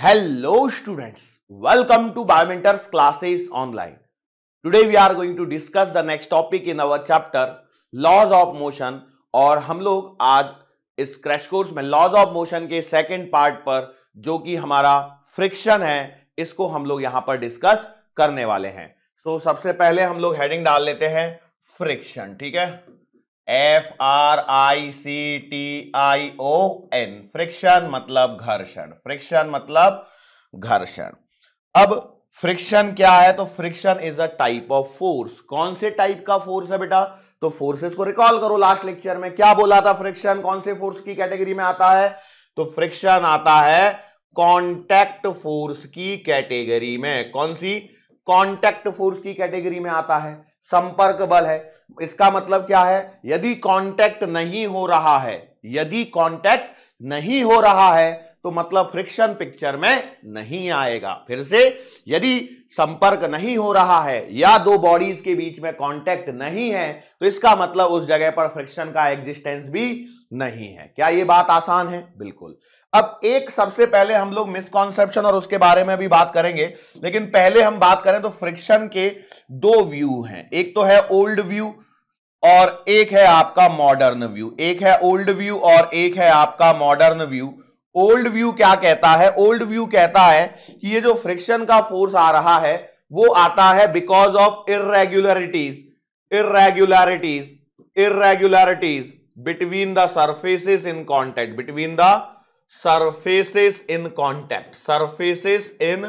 Hello students welcome to Biomentors classes online today we are going to discuss the next topic in our chapter laws of motion और हम लोग आज इस crash course में laws of motion के second part पर जो कि हमारा फ्रिक्शन है इसको हम लोग यहां पर डिस्कस करने वाले हैं तो सबसे पहले हम लोग हेडिंग डाल लेते हैं फ्रिक्शन ठीक है F R I C T I O N friction मतलब घर्षण फ्रिक्शन मतलब घर्षण अब फ्रिक्शन क्या है तो friction is a type of force कौन से टाइप का फोर्स है बेटा तो फोर्सेस को रिकॉल करो लास्ट लेक्चर में क्या बोला था फ्रिक्शन कौन से फोर्स की कैटेगरी में आता है तो फ्रिक्शन आता है कॉन्टैक्ट फोर्स की कैटेगरी में कौन सी कॉन्टैक्ट फोर्स की कैटेगरी में आता है संपर्क बल है इसका मतलब क्या है यदि कांटेक्ट नहीं हो रहा है यदि कांटेक्ट नहीं हो रहा है तो मतलब फ्रिक्शन पिक्चर में नहीं आएगा फिर से यदि संपर्क नहीं हो रहा है या दो बॉडीज के बीच में कांटेक्ट नहीं है तो इसका मतलब उस जगह पर फ्रिक्शन का एग्जिस्टेंस भी नहीं है क्या ये बात आसान है बिल्कुल अब एक सबसे पहले हम लोग मिसकॉन्सेप्शन और उसके बारे में भी बात करेंगे लेकिन पहले हम बात करें तो फ्रिक्शन के दो व्यू हैं एक तो है ओल्ड व्यू और एक है आपका मॉडर्न व्यू एक है ओल्ड व्यू और एक है आपका मॉडर्न व्यू ओल्ड व्यू क्या कहता है ओल्ड व्यू कहता है कि ये जो फ्रिक्शन का फोर्स आ रहा है वो आता है because of irregularities irregularities irregularities between the surfaces in contact between the surfaces in contact surfaces in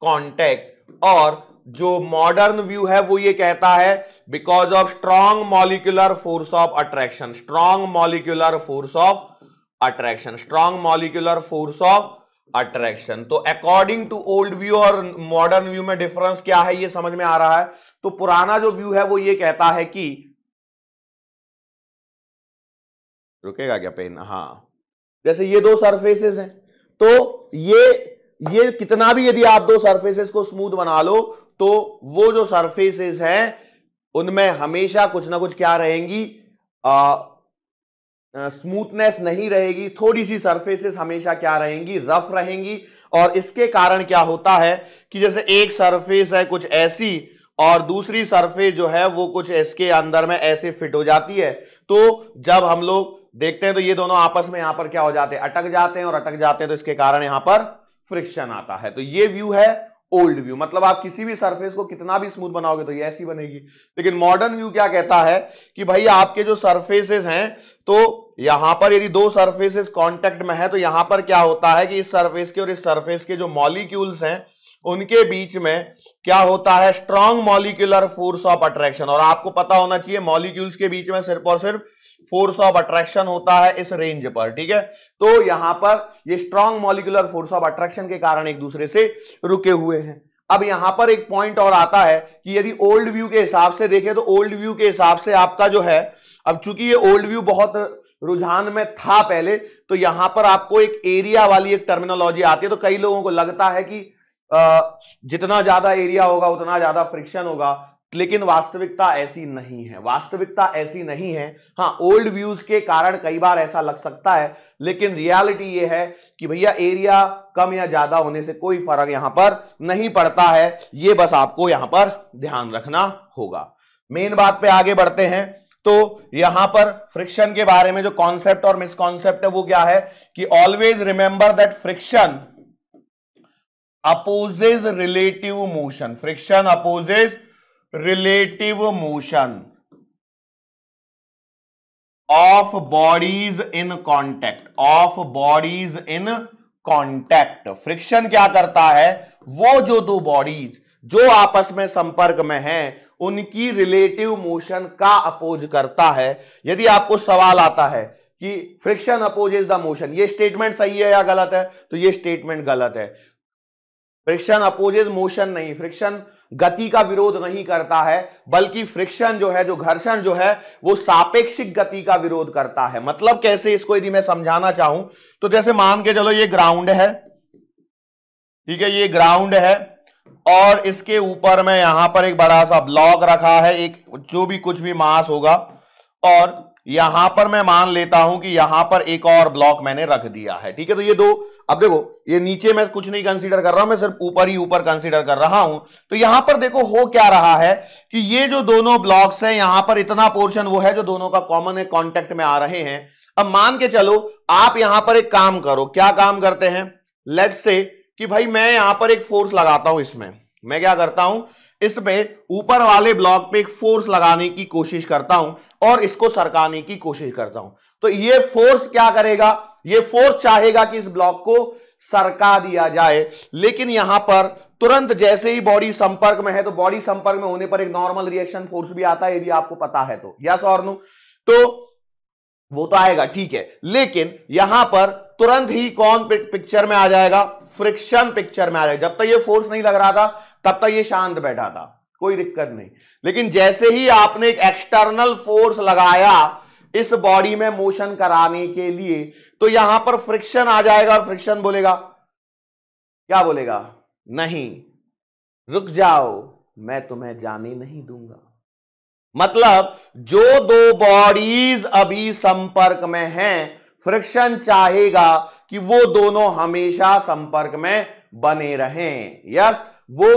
contact और जो मॉडर्न व्यू है वो ये कहता है because of strong molecular force of attraction strong molecular force of attraction strong molecular force of attraction तो according to old view और modern view में डिफरेंस क्या है ये समझ में आ रहा है तो पुराना जो व्यू है वो ये कहता है कि रुकेगा क्या पेन हाँ जैसे ये दो सरफेसेस हैं तो ये ये कितना भी यदि आप दो सरफेसेस को स्मूथ बना लो तो वो जो सरफेसेस हैं उनमें हमेशा कुछ ना कुछ क्या रहेंगी स्मूथनेस नहीं रहेगी थोड़ी सी सरफेसेस हमेशा क्या रहेंगी रफ रहेंगी और इसके कारण क्या होता है कि जैसे एक सरफेस है कुछ ऐसी और दूसरी सरफेस जो है वो कुछ इसके अंदर में ऐसे फिट हो जाती है तो जब हम लोग देखते हैं तो ये दोनों आपस में यहां पर क्या हो जाते हैं अटक जाते हैं और अटक जाते हैं तो इसके कारण यहां पर फ्रिक्शन आता है तो ये व्यू है ओल्ड व्यू मतलब आप किसी भी सरफेस को कितना भी स्मूथ बनाओगे तो ये ऐसी बनेगी लेकिन मॉडर्न व्यू क्या कहता है कि भाई आपके जो सरफेसेस हैं तो यहां पर यदि दो सरफेसेस कांटेक्ट में है तो यहां पर क्या होता है कि इस सरफेस के और इस सरफेस के जो मॉलिक्यूल्स हैं उनके बीच में क्या होता है strong molecular force of attraction और आपको पता होना चाहिए मॉलिक्यूल्स के बीच में सिर्फ और सिर्फ फोर्स ऑफ अट्रैक्शन होता है इस रेंज पर ठीक है तो यहां पर ये strong molecular force of attraction के कारण एक दूसरे से रुके हुए हैं अब यहां पर एक पॉइंट और आता है कि यदि ओल्ड व्यू के हिसाब से देखें तो ओल्ड व्यू के हिसाब से आपका जो है अब चूंकि ये ओल्ड व्यू बहुत रुझान में था पहले तो यहां पर आपको एक एरिया वाली एक टर्मिनोलॉजी आती है तो कई लोगों को लगता है कि जितना ज्यादा एरिया होगा उतना ज्यादा फ्रिक्शन होगा लेकिन वास्तविकता ऐसी नहीं है वास्तविकता ऐसी नहीं है हाँ ओल्ड व्यूज के कारण कई बार ऐसा लग सकता है लेकिन रियलिटी ये है कि भैया एरिया कम या ज्यादा होने से कोई फर्क यहां पर नहीं पड़ता है ये बस आपको यहां पर ध्यान रखना होगा मेन बात पे आगे बढ़ते हैं तो यहां पर फ्रिक्शन के बारे में जो कॉन्सेप्ट और मिसकॉन्सेप्ट है वो क्या है कि always remember that friction opposes relative motion friction opposes relative motion of bodies in contact of bodies in contact friction क्या करता है वो जो दो बॉडीज जो आपस में संपर्क में हैं उनकी रिलेटिव मोशन का अपोज करता है यदि आपको सवाल आता है कि फ्रिक्शन इज द मोशन ये स्टेटमेंट सही है या गलत है तो ये स्टेटमेंट गलत है फ्रिक्शन अपोजेज मोशन नहीं फ्रिक्शन गति का विरोध नहीं करता है बल्कि फ्रिक्शन जो है जो घर्षण जो है वो सापेक्षिक गति का विरोध करता है मतलब कैसे इसको यदि मैं समझाना चाहूं तो जैसे मान के चलो ये ग्राउंड है ठीक है ये ग्राउंड है और इसके ऊपर में यहां पर एक बड़ा सा ब्लॉक रखा है एक जो भी कुछ भी मास होगा और यहां पर मैं मान लेता हूं कि यहां पर एक और ब्लॉक मैंने रख दिया है ठीक है तो ये दो अब देखो ये नीचे मैं कुछ नहीं कंसीडर कर रहा हूं मैं सिर्फ ऊपर ही ऊपर कंसीडर कर रहा हूं तो यहां पर देखो हो क्या रहा है कि ये जो दोनों ब्लॉक्स हैं यहां पर इतना पोर्शन वो है जो दोनों का कॉमन है कॉन्टेक्ट में आ रहे हैं अब मान के चलो आप यहां पर एक काम करो क्या काम करते हैं लेट से कि भाई मैं यहां पर एक फोर्स लगाता हूं इसमें मैं क्या करता हूं इस पे ऊपर वाले ब्लॉक पे एक फोर्स लगाने की कोशिश करता हूं और इसको सरकाने की कोशिश करता हूं तो ये फोर्स क्या करेगा ये फोर्स चाहेगा कि इस ब्लॉक को सरका दिया जाए लेकिन यहां पर तुरंत जैसे ही बॉडी संपर्क में है तो बॉडी संपर्क में होने पर एक नॉर्मल रिएक्शन फोर्स भी आता है यदि आपको पता है तो यस और नो तो वो तो आएगा ठीक है लेकिन यहां पर तुरंत ही कौन पिक्चर में आ जाएगा फ्रिक्शन पिक्चर में आ जाएगा जब तक ये फोर्स नहीं लग रहा था तब तक तो ये शांत बैठा था कोई दिक्कत नहीं लेकिन जैसे ही आपने एक एक्सटर्नल फोर्स लगाया इस बॉडी में मोशन कराने के लिए तो यहां पर फ्रिक्शन आ जाएगा और फ्रिक्शन बोलेगा क्या बोलेगा नहीं रुक जाओ मैं तुम्हें जाने नहीं दूंगा मतलब जो दो बॉडीज अभी संपर्क में हैं फ्रिक्शन चाहेगा कि वो दोनों हमेशा संपर्क में बने रहें यस वो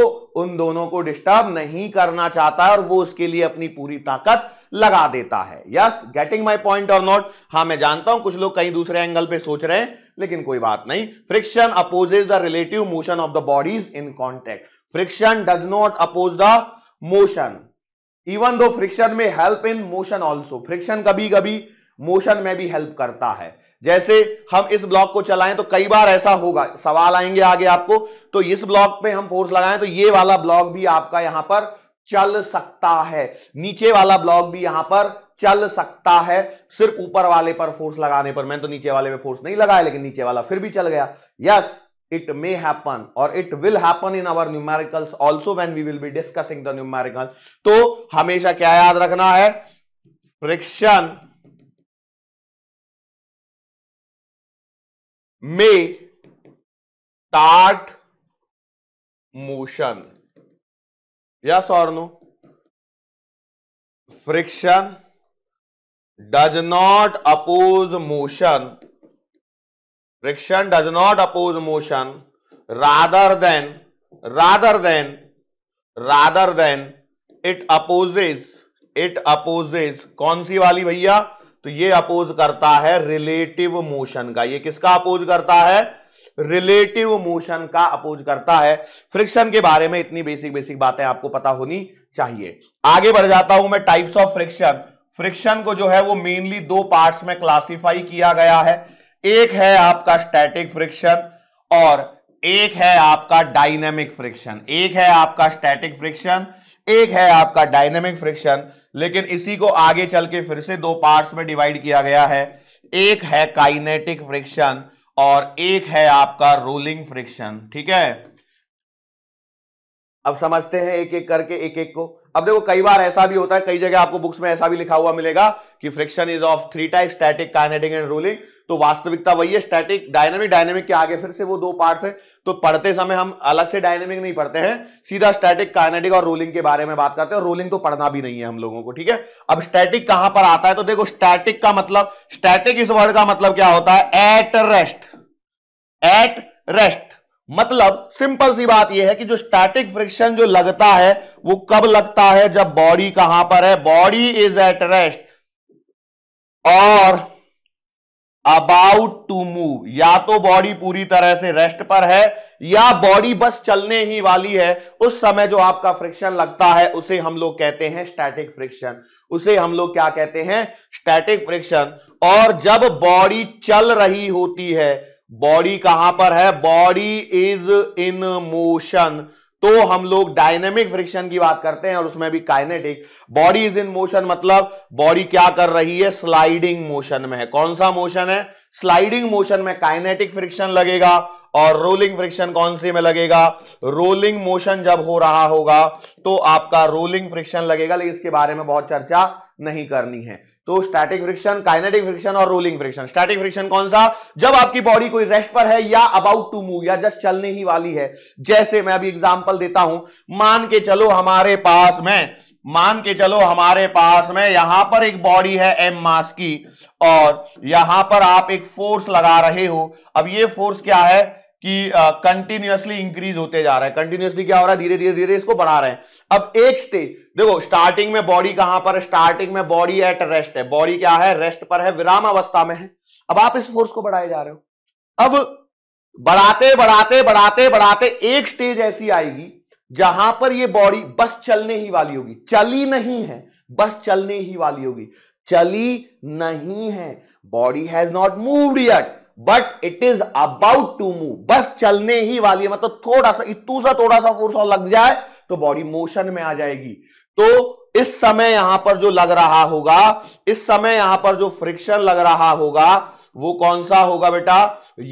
उन दोनों को डिस्टर्ब नहीं करना चाहता है और वो उसके लिए अपनी पूरी ताकत लगा देता है yes getting my point or not हा मैं जानता हूं कुछ लोग कहीं दूसरे एंगल पे सोच रहे हैं लेकिन कोई बात नहीं friction opposes the relative motion of the bodies in contact friction does not oppose the motion even though friction may help in motion also friction कभी कभी मोशन में भी हेल्प करता है जैसे हम इस ब्लॉक को चलाएं तो कई बार ऐसा होगा सवाल आएंगे आगे आपको तो इस ब्लॉक पे हम फोर्स लगाएं तो ये वाला ब्लॉक भी आपका यहां पर चल सकता है नीचे वाला ब्लॉक भी यहां पर चल सकता है सिर्फ ऊपर वाले पर फोर्स लगाने पर मैंने तो नीचे वाले पे फोर्स नहीं लगाया लेकिन नीचे वाला फिर भी चल गया यस इट मे हैपन और it will happen in our numerical also when we will be discussing the numerical तो हमेशा क्या याद रखना है फ्रिक्शन मे स्टार्ट मोशन या no friction does not oppose motion friction does not oppose motion rather than rather than rather than it opposes it opposes कौन सी वाली भैया तो ये अपोज करता है रिलेटिव मोशन का ये किसका अपोज करता है रिलेटिव मोशन का अपोज करता है फ्रिक्शन के बारे में इतनी बेसिक बेसिक बातें आपको पता होनी चाहिए आगे बढ़ जाता हूं मैं टाइप्स ऑफ फ्रिक्शन फ्रिक्शन को जो है वो मेनली दो पार्ट्स में क्लासिफाई किया गया है एक है आपका स्टैटिक फ्रिक्शन और एक है आपका डायनेमिक फ्रिक्शन एक है आपका स्टैटिक फ्रिक्शन एक है आपका डायनेमिक फ्रिक्शन लेकिन इसी को आगे चल के फिर से दो पार्ट्स में डिवाइड किया गया है एक है काइनेटिक फ्रिक्शन और एक है आपका रोलिंग फ्रिक्शन ठीक है अब समझते हैं एक एक करके एक एक को अब देखो कई बार ऐसा भी होता है कई जगह आपको बुक्स में ऐसा भी लिखा हुआ मिलेगा कि friction is of three type static kinetic and rolling तो वास्तविकता वही है स्टैटिक डायनेमिक डायनेमिक के आगे फिर से वो दो पार्ट्स हैं तो पढ़ते समय हम अलग से डायनेमिक नहीं पढ़ते हैं सीधा स्टैटिक काइनेटिक और रोलिंग के बारे में बात करते हैं रोलिंग तो पढ़ना भी नहीं है हम लोगों को ठीक है अब स्टैटिक कहां पर आता है तो देखो स्टैटिक का मतलब स्टैटिक इस वर्ड का मतलब क्या होता है एट रेस्ट एट रेस्ट मतलब सिंपल सी बात यह है कि जो स्टैटिक फ्रिक्शन जो लगता है वो कब लगता है जब बॉडी कहां पर है body is at rest or about to move या तो बॉडी पूरी तरह से रेस्ट पर है या बॉडी बस चलने ही वाली है उस समय जो आपका फ्रिक्शन लगता है उसे हम लोग कहते हैं स्टैटिक फ्रिक्शन उसे हम लोग क्या कहते हैं स्टैटिक फ्रिक्शन और जब बॉडी चल रही होती है बॉडी कहां पर है बॉडी इज इन मोशन तो हम लोग डायनेमिक फ्रिक्शन की बात करते हैं और उसमें भी kinetic body is in motion मतलब बॉडी क्या कर रही है स्लाइडिंग मोशन में है कौन सा मोशन है स्लाइडिंग मोशन में काइनेटिक फ्रिक्शन लगेगा और रोलिंग फ्रिक्शन कौन सी में लगेगा रोलिंग मोशन जब हो रहा होगा तो आपका रोलिंग फ्रिक्शन लगेगा लेकिन इसके बारे में बहुत चर्चा नहीं करनी है तो स्टैटिक फ्रिक्शन काइनेटिक फ्रिक्शन और रोलिंग फ्रिक्शन स्टैटिक फ्रिक्शन कौन सा जब आपकी बॉडी कोई रेस्ट पर है या अबाउट टू मूव या जस्ट चलने ही वाली है जैसे मैं अभी एग्जांपल देता हूं मान के चलो हमारे पास में मान के चलो हमारे पास में यहां पर एक बॉडी है एम मास की और यहां पर आप एक फोर्स लगा रहे हो अब ये फोर्स क्या है कि कंटिन्यूअसली uh, इंक्रीज होते जा रहा है कंटिन्यूअसली क्या हो रहा है धीरे धीरे धीरे इसको बढ़ा रहे हैं अब एक स्टेज देखो स्टार्टिंग में बॉडी कहां पर स्टार्टिंग में बॉडी एट रेस्ट है बॉडी क्या है रेस्ट पर है विराम अवस्था में है अब आप इस फोर्स को बढ़ाए जा रहे हो अब बढ़ाते बढ़ाते बढ़ाते बढ़ाते एक स्टेज ऐसी आएगी जहां पर ये बॉडी बस चलने ही वाली होगी चली नहीं है बस चलने ही वाली होगी चली नहीं है body has not moved yet but it is about to move बस चलने ही वाली है मतलब थोड़ा सा इतू सा थोड़ा सा फोर्स और लग जाए तो बॉडी मोशन में आ जाएगी तो इस समय यहां पर जो लग रहा होगा इस समय यहां पर जो फ्रिक्शन लग रहा होगा वो कौन सा होगा बेटा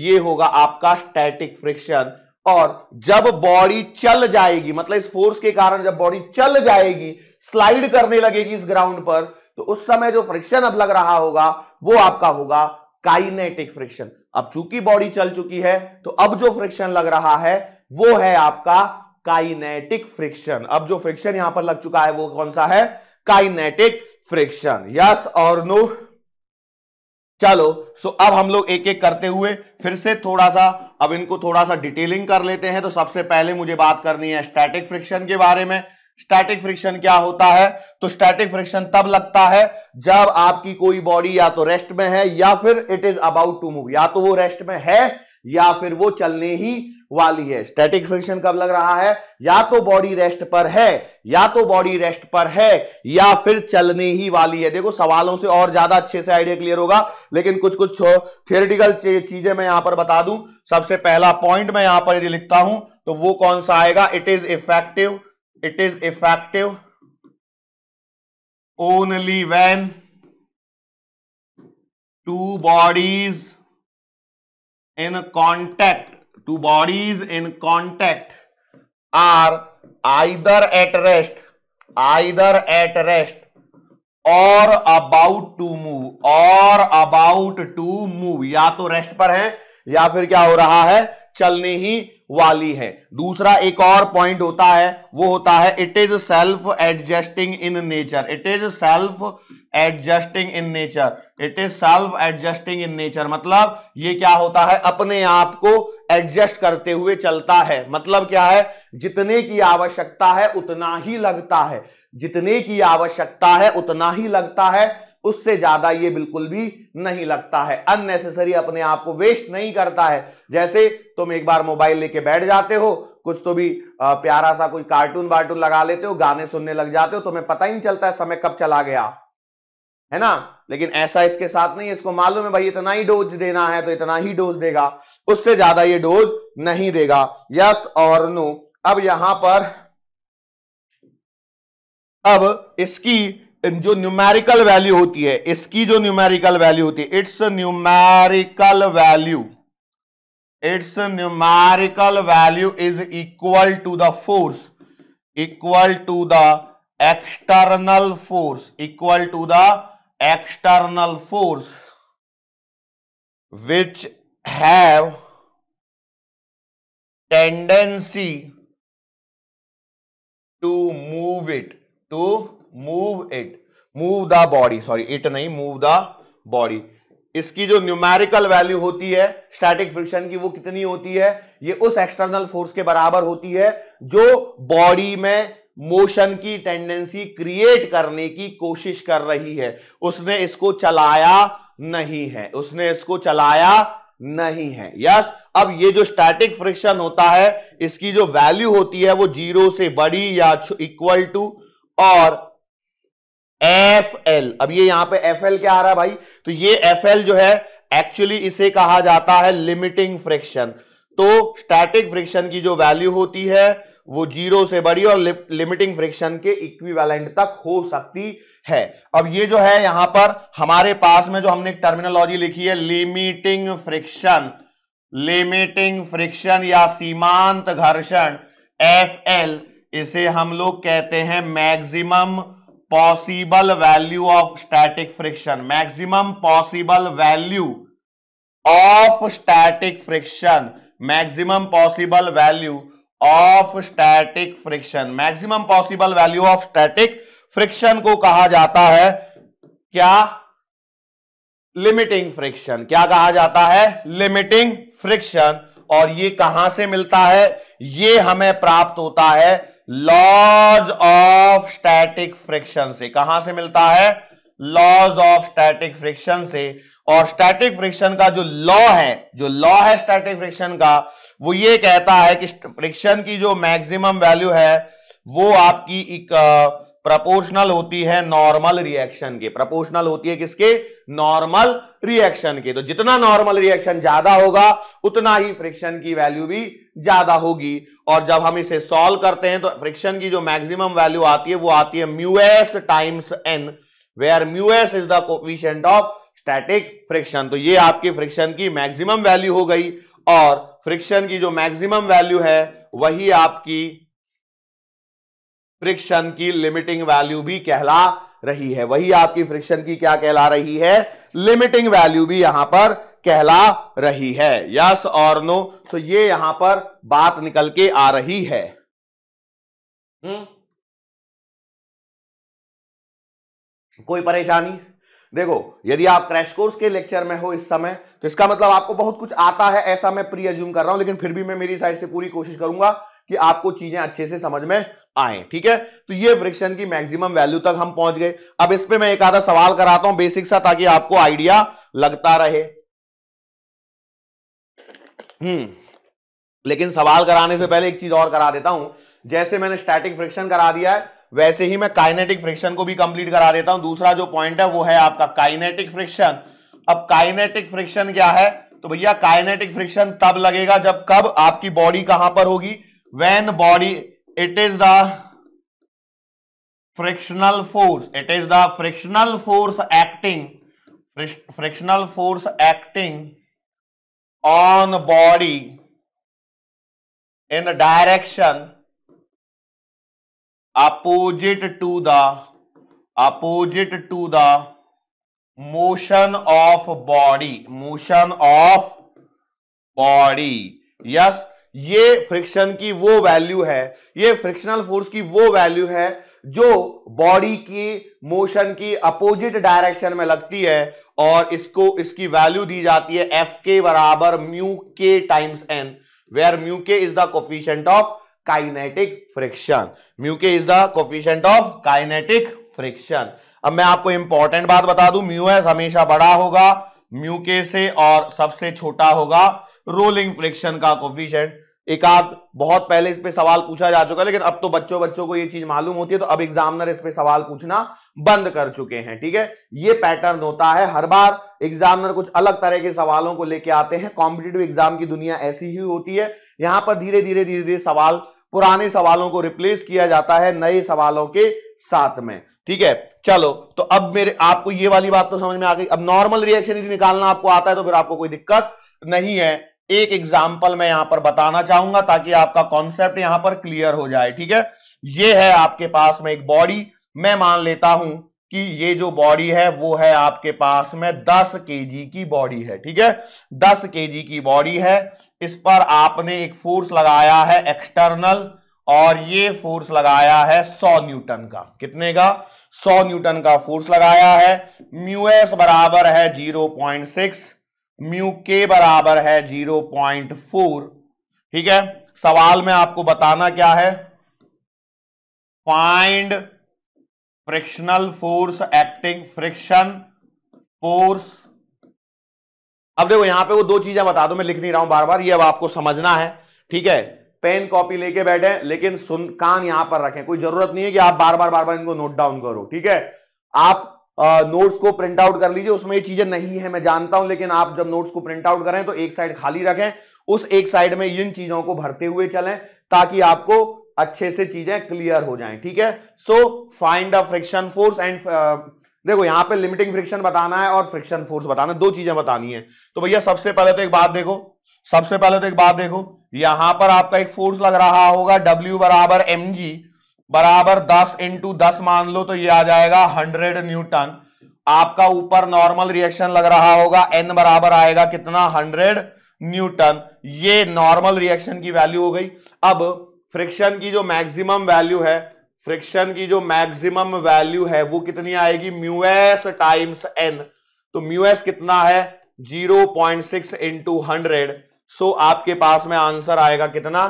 ये होगा आपका स्टैटिक फ्रिक्शन और जब बॉडी चल जाएगी मतलब इस फोर्स के कारण जब बॉडी चल जाएगी स्लाइड करने लगेगी इस ग्राउंड पर तो उस समय जो फ्रिक्शन अब लग रहा होगा वो आपका होगा काइनेटिक फ्रिक्शन अब चूंकि बॉडी चल चुकी है तो अब जो फ्रिक्शन लग रहा है वो है आपका काइनेटिक फ्रिक्शन अब जो फ्रिक्शन यहां पर लग चुका है वो कौन सा है काइनेटिक फ्रिक्शन यस और नो चलो सो अब हम लोग एक एक करते हुए फिर से थोड़ा सा अब इनको थोड़ा सा डिटेलिंग कर लेते हैं तो सबसे पहले मुझे बात करनी है स्टैटिक फ्रिक्शन के बारे में स्टैटिक फ्रिक्शन क्या होता है तो स्टैटिक फ्रिक्शन तब लगता है जब आपकी कोई बॉडी या तो रेस्ट में है या फिर it is about to move या तो वो रेस्ट में है या फिर वो चलने ही वाली है स्टैटिक फ्रिक्शन कब लग रहा है या तो बॉडी रेस्ट पर है या तो बॉडी रेस्ट पर है या फिर चलने ही वाली है देखो सवालों से और ज्यादा अच्छे से आइडिया क्लियर होगा लेकिन कुछ कुछ थियोरिटिकल चीजें मैं यहां पर बता दूं सबसे पहला पॉइंट मैं यहां पर यदि लिखता हूं तो वो कौन सा आएगा it is effective it is effective only when two bodies in contact two bodies in contact are either at rest either at rest or about to move or about to move या तो rest पर है या फिर क्या हो रहा है चलने ही वाली है दूसरा एक और पॉइंट होता है वो होता है it is self adjusting in nature it is self adjusting in nature it is self adjusting in nature मतलब ये क्या होता है अपने आप को एडजस्ट करते हुए चलता है मतलब क्या है जितने की आवश्यकता है उतना ही लगता है जितने की आवश्यकता है उतना ही लगता है उससे ज्यादा ये बिल्कुल भी नहीं लगता है अननेसेसरी अपने आप को वेस्ट नहीं करता है जैसे तुम एक बार मोबाइल लेके बैठ जाते हो कुछ तो भी प्यारा सा कोई कार्टून वार्टून लगा लेते हो गाने सुनने लग जाते हो तुम्हें पता ही नहीं चलता है समय कब चला गया है ना लेकिन ऐसा इसके साथ नहीं इसको मालूम है भाई इतना ही डोज देना है तो इतना ही डोज देगा उससे ज्यादा ये डोज नहीं देगा यस और नो अब यहां पर अब इसकी जो न्यूमेरिकल वैल्यू होती है इसकी जो न्यूमेरिकल वैल्यू होती है its numerical value its numerical value is equal to the force equal to the external force equal to the external force which have tendency to move it to move it move the body sorry it नहीं move the body इसकी जो numerical value होती है static friction की वो कितनी होती है ये उस एक्सटर्नल फोर्स के बराबर होती है जो बॉडी में मोशन की टेंडेंसी क्रिएट करने की कोशिश कर रही है उसने इसको चलाया नहीं है उसने इसको चलाया नहीं है यस अब ये जो स्टैटिक फ्रिक्शन होता है इसकी जो वैल्यू होती है वो जीरो से बड़ी या इक्वल टू और एफ एल अब ये यहां पे एफ एल क्या आ रहा है भाई तो ये एफ एल जो है एक्चुअली इसे कहा जाता है लिमिटिंग फ्रिक्शन तो स्टैटिक फ्रिक्शन की जो वैल्यू होती है वो जीरो से बड़ी और लिमिटिंग फ्रिक्शन के इक्विवेलेंट तक हो सकती है अब ये जो है यहां पर हमारे पास में जो हमने टर्मिनोलॉजी लिखी है लिमिटिंग फ्रिक्शन लिमिटिंग फ्रिक्शन या सीमांत घर्षण एफ एल इसे हम लोग कहते हैं maximum possible value of static friction maximum possible value of static friction maximum possible value of static friction maximum possible value of static friction को कहा जाता है क्या लिमिटिंग फ्रिक्शन क्या कहा जाता है लिमिटिंग फ्रिक्शन और ये कहां से मिलता है ये हमें प्राप्त होता है लॉज ऑफ स्टैटिक फ्रिक्शन से कहां से मिलता है लॉज ऑफ स्टैटिक फ्रिक्शन से और स्टैटिक फ्रिक्शन का जो लॉ है जो लॉ है स्टैटिक फ्रिक्शन का वो ये कहता है कि फ्रिक्शन की जो मैक्सिमम वैल्यू है वो आपकी एक प्रपोर्शनल होती है नॉर्मल रिएक्शन के प्रपोर्शनल होती है किसके नॉर्मल रिएक्शन के तो जितना नॉर्मल रिएक्शन ज्यादा होगा उतना ही फ्रिक्शन की वैल्यू भी ज्यादा होगी और जब हम इसे सॉल्व करते हैं तो फ्रिक्शन की जो मैक्सिमम वैल्यू आती है वो आती है mu s times N where mu s is the coefficient of static friction तो ये आपकी फ्रिक्शन की मैक्सिमम वैल्यू हो गई और फ्रिक्शन की जो मैक्सिमम वैल्यू है वही आपकी फ्रिक्शन की लिमिटिंग वैल्यू भी कहला रही है वही आपकी फ्रिक्शन की क्या कहला रही है लिमिटिंग वैल्यू भी यहां पर कहला रही है यस और नो तो ये यहां पर बात निकल के आ रही है हुँ? हम्म? कोई परेशानी देखो यदि आप क्रैश कोर्स के लेक्चर में हो इस समय तो इसका मतलब आपको बहुत कुछ आता है ऐसा मैं प्री एज्यूम कर रहा हूं लेकिन फिर भी मैं मेरी साइड से पूरी कोशिश करूंगा कि आपको चीजें अच्छे से समझ में आए ठीक है तो ये फ्रिक्शन की मैक्सिमम वैल्यू तक हम पहुंच गए अब इस पर मैं एक आधा सवाल कराता हूं बेसिक सा ताकि आपको आइडिया लगता रहे हम्म लेकिन सवाल कराने से पहले एक चीज और करा देता हूं जैसे मैंने स्टैटिक फ्रिक्शन करा दिया है वैसे ही मैं काइनेटिक फ्रिक्शन को भी कंप्लीट करा देता हूं दूसरा जो पॉइंट है वो है आपका काइनेटिक फ्रिक्शन अब काइनेटिक फ्रिक्शन क्या है तो भैया काइनेटिक फ्रिक्शन तब लगेगा जब कब आपकी बॉडी कहां पर होगी when body it is the frictional force it is the frictional force acting frictional force acting on body in direction opposite to the opposite to the motion of body motion of body yes ये friction की वो value है ये frictional force की वो value है जो body की मोशन की अपोजिट डायरेक्शन में लगती है और इसको इसकी वैल्यू दी जाती है एफ के बराबर mu K times N where mu K is the coefficient of kinetic friction mu K is the coefficient of kinetic friction अब मैं आपको इंपॉर्टेंट बात बता दू म्यू एस हमेशा बड़ा होगा म्यू के से और सबसे छोटा होगा रोलिंग फ्रिक्शन का कोफिशियंट एक आध बहुत पहले इस पे सवाल पूछा जा चुका है लेकिन अब तो बच्चों बच्चों को ये चीज मालूम होती है तो अब एग्जामिनर इस पे सवाल पूछना बंद कर चुके हैं ठीक है ये पैटर्न होता है हर बार एग्जामिनर कुछ अलग तरह के सवालों को लेके आते हैं कॉम्पिटेटिव एग्जाम की दुनिया ऐसी ही होती है यहां पर धीरे धीरे धीरे धीरे सवाल पुराने सवालों को रिप्लेस किया जाता है नए सवालों के साथ में ठीक है चलो तो अब मेरे आपको ये वाली बात तो समझ में आ गई अब नॉर्मल रिएक्शन यदि निकालना आपको आता है तो फिर आपको कोई दिक्कत नहीं है एक एग्जाम्पल मैं यहां पर बताना चाहूंगा ताकि आपका कॉन्सेप्ट यहां पर क्लियर हो जाए ठीक है ये है आपके पास में एक बॉडी मैं मान लेता हूं कि ये जो बॉडी है वो है आपके पास में 10 केजी की बॉडी है ठीक है 10 केजी की बॉडी है इस पर आपने एक फोर्स लगाया है एक्सटर्नल और ये फोर्स लगाया है 100 न्यूटन का कितने का 100 न्यूटन का फोर्स लगाया है म्यू एस बराबर है 0.6 म्यू के बराबर है 0.4 ठीक है सवाल में आपको बताना क्या है find frictional force acting friction force अब देखो यहां पे वो दो चीजें बता दो मैं लिख नहीं रहा हूं बार बार ये अब आपको समझना है ठीक है पेन कॉपी लेके बैठे लेकिन सुन कान यहां पर रखें कोई जरूरत नहीं है कि आप बार बार बार बार इनको नोट डाउन करो ठीक है आप नोट्स को प्रिंट आउट कर लीजिए उसमें ये चीजें नहीं है मैं जानता हूं लेकिन आप जब नोट्स को प्रिंट आउट करें तो एक साइड खाली रखें उस एक साइड में इन चीजों को भरते हुए चलें ताकि आपको अच्छे से चीजें क्लियर हो जाएं ठीक है so find the friction force and देखो यहां पे लिमिटिंग फ्रिक्शन बताना है और फ्रिक्शन फोर्स बताना है दो चीजें बतानी है तो भैया सबसे पहले तो एक बात देखो सबसे पहले तो एक बात देखो यहां पर आपका एक फोर्स लग रहा होगा डब्ल्यू बराबर एम जी बराबर दस इंटू दस मान लो तो ये आ जाएगा हंड्रेड न्यूटन आपका ऊपर नॉर्मल रिएक्शन लग रहा होगा एन बराबर आएगा कितना हंड्रेड न्यूटन ये नॉर्मल रिएक्शन की वैल्यू हो गई अब फ्रिक्शन की जो मैक्सिमम वैल्यू है फ्रिक्शन की जो मैक्सिमम वैल्यू है वो कितनी आएगी म्यूएस टाइम्स एन तो म्यूएस कितना है 0.6 point six into hundred so आपके पास में आंसर आएगा कितना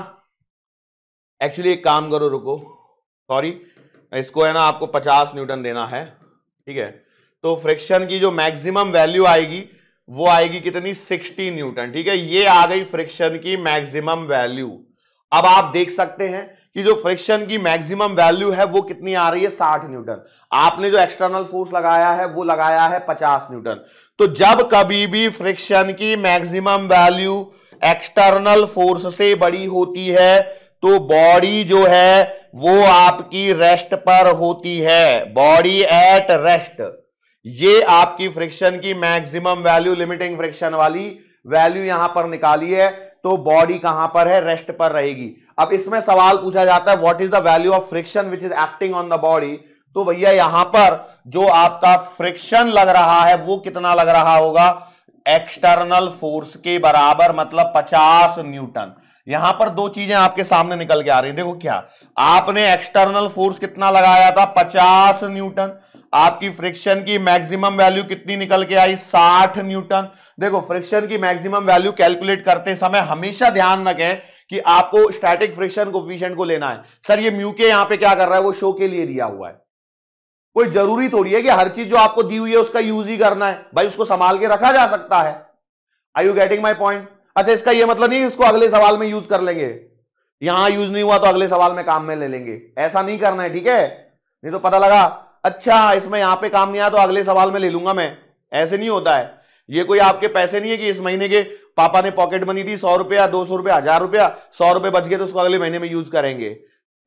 एक्चुअली एक काम करो रुको सॉरी इसको है ना आपको 50 न्यूटन देना है ठीक है तो फ्रिक्शन की जो मैक्सिमम वैल्यू आएगी वो आएगी कितनी 60 न्यूटन ठीक है ये आ गई फ्रिक्शन की मैक्सिमम वैल्यू अब आप देख सकते हैं कि जो फ्रिक्शन की मैक्सिमम वैल्यू है वो कितनी आ रही है साठ न्यूटन आपने जो एक्सटर्नल फोर्स लगाया है वो लगाया है पचास न्यूटन तो जब कभी भी फ्रिक्शन की मैक्सिमम वैल्यू एक्सटर्नल फोर्स से बड़ी होती है तो बॉडी जो है वो आपकी रेस्ट पर होती है बॉडी एट रेस्ट ये आपकी फ्रिक्शन की मैक्सिमम वैल्यू लिमिटिंग फ्रिक्शन वाली वैल्यू यहां पर निकाली है तो बॉडी कहां पर है रेस्ट पर रहेगी अब इसमें सवाल पूछा जाता है what is the value of friction which is acting on the body तो भैया यहां पर जो आपका फ्रिक्शन लग रहा है वो कितना लग रहा होगा एक्सटर्नल फोर्स के बराबर मतलब 50 न्यूटन यहां पर दो चीजें आपके सामने निकल के आ रही है देखो क्या आपने एक्सटर्नल फोर्स कितना लगाया था 50 न्यूटन आपकी फ्रिक्शन की मैक्सिमम वैल्यू कितनी निकल के आई 60 न्यूटन देखो फ्रिक्शन की मैक्सिमम वैल्यू कैलकुलेट करते समय हमेशा ध्यान रखें कि आपको स्टैटिक फ्रिक्शन को को लेना है सर ये म्यू के यहां पे क्या कर रहा है वो शो के लिए दिया हुआ है कोई जरूरी थोड़ी है कि हर चीज जो आपको दी हुई है उसका यूज ही करना है भाई उसको संभाल के रखा जा सकता है I you getting my point अच्छा इसका यह मतलब नहीं इसको अगले सवाल में यूज कर लेंगे यहां यूज नहीं हुआ तो अगले सवाल में काम में ले लेंगे ऐसा नहीं करना है ठीक है नहीं तो पता लगा अच्छा इसमें यहां पे काम नहीं आया तो अगले सवाल में ले लूंगा मैं ऐसे नहीं होता है ये कोई आपके पैसे नहीं है कि इस महीने के पापा ने पॉकेट मनी दी सौ रुपया दो सौ रुपया हजार रुपया सौ रुपए बच गए तो उसको अगले महीने में यूज करेंगे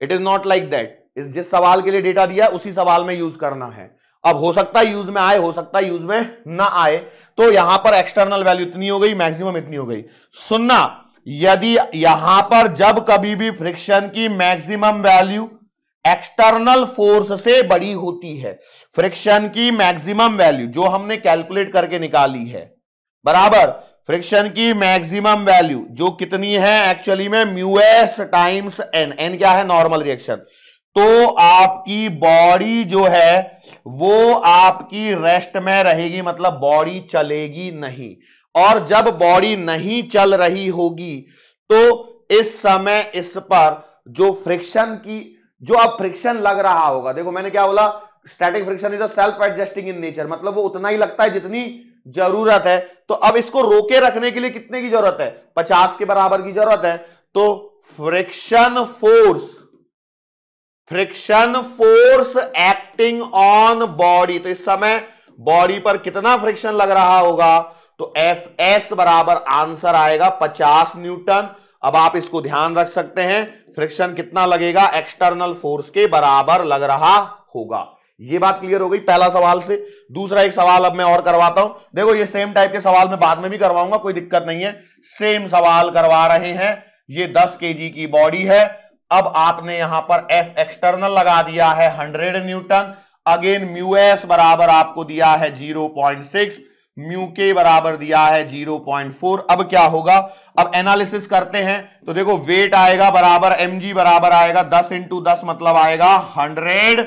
it is not like that इस जिस सवाल के लिए डेटा दिया उसी सवाल में यूज करना है अब हो सकता है यूज में आए हो सकता है यूज में ना आए तो यहां पर एक्सटर्नल वैल्यू इतनी हो गई मैक्सिमम इतनी हो गई सुनना यदि यहां पर जब कभी भी फ्रिक्शन की मैक्सिमम वैल्यू एक्सटर्नल फोर्स से बड़ी होती है फ्रिक्शन की मैक्सिमम वैल्यू जो हमने कैलकुलेट करके निकाली है बराबर फ्रिक्शन की मैक्सिमम वैल्यू जो कितनी है एक्चुअली में म्यूएस टाइम्स एन एन क्या है नॉर्मल रिएक्शन तो आपकी बॉडी जो है वो आपकी रेस्ट में रहेगी मतलब बॉडी चलेगी नहीं और जब बॉडी नहीं चल रही होगी तो इस समय इस पर जो फ्रिक्शन की जो अब फ्रिक्शन लग रहा होगा देखो मैंने क्या बोला static friction is a self adjusting in nature मतलब वो उतना ही लगता है जितनी जरूरत है तो अब इसको रोके रखने के लिए कितने की जरूरत है पचास के बराबर की जरूरत है तो friction force friction force acting on body तो इस समय बॉडी पर कितना फ्रिक्शन लग रहा होगा तो एफ एस बराबर आंसर आएगा पचास न्यूटन अब आप इसको ध्यान रख सकते हैं फ्रिक्शन कितना लगेगा एक्सटर्नल फोर्स के बराबर लग रहा होगा ये बात क्लियर हो गई पहला सवाल से दूसरा एक सवाल अब मैं और करवाता हूं देखो ये सेम टाइप के सवाल मैं बाद में भी करवाऊंगा कोई दिक्कत नहीं है सेम सवाल करवा रहे हैं ये 10 केजी की बॉडी है अब आपने यहां पर एफ एक्सटर्नल लगा दिया है 100 न्यूटन अगेन म्यू एस बराबर आपको दिया है 0.6 म्यू के बराबर दिया है 0.4 अब क्या होगा अब एनालिसिस करते हैं तो देखो वेट आएगा बराबर एम बराबर आएगा 10 इंटू दस मतलब आएगा 100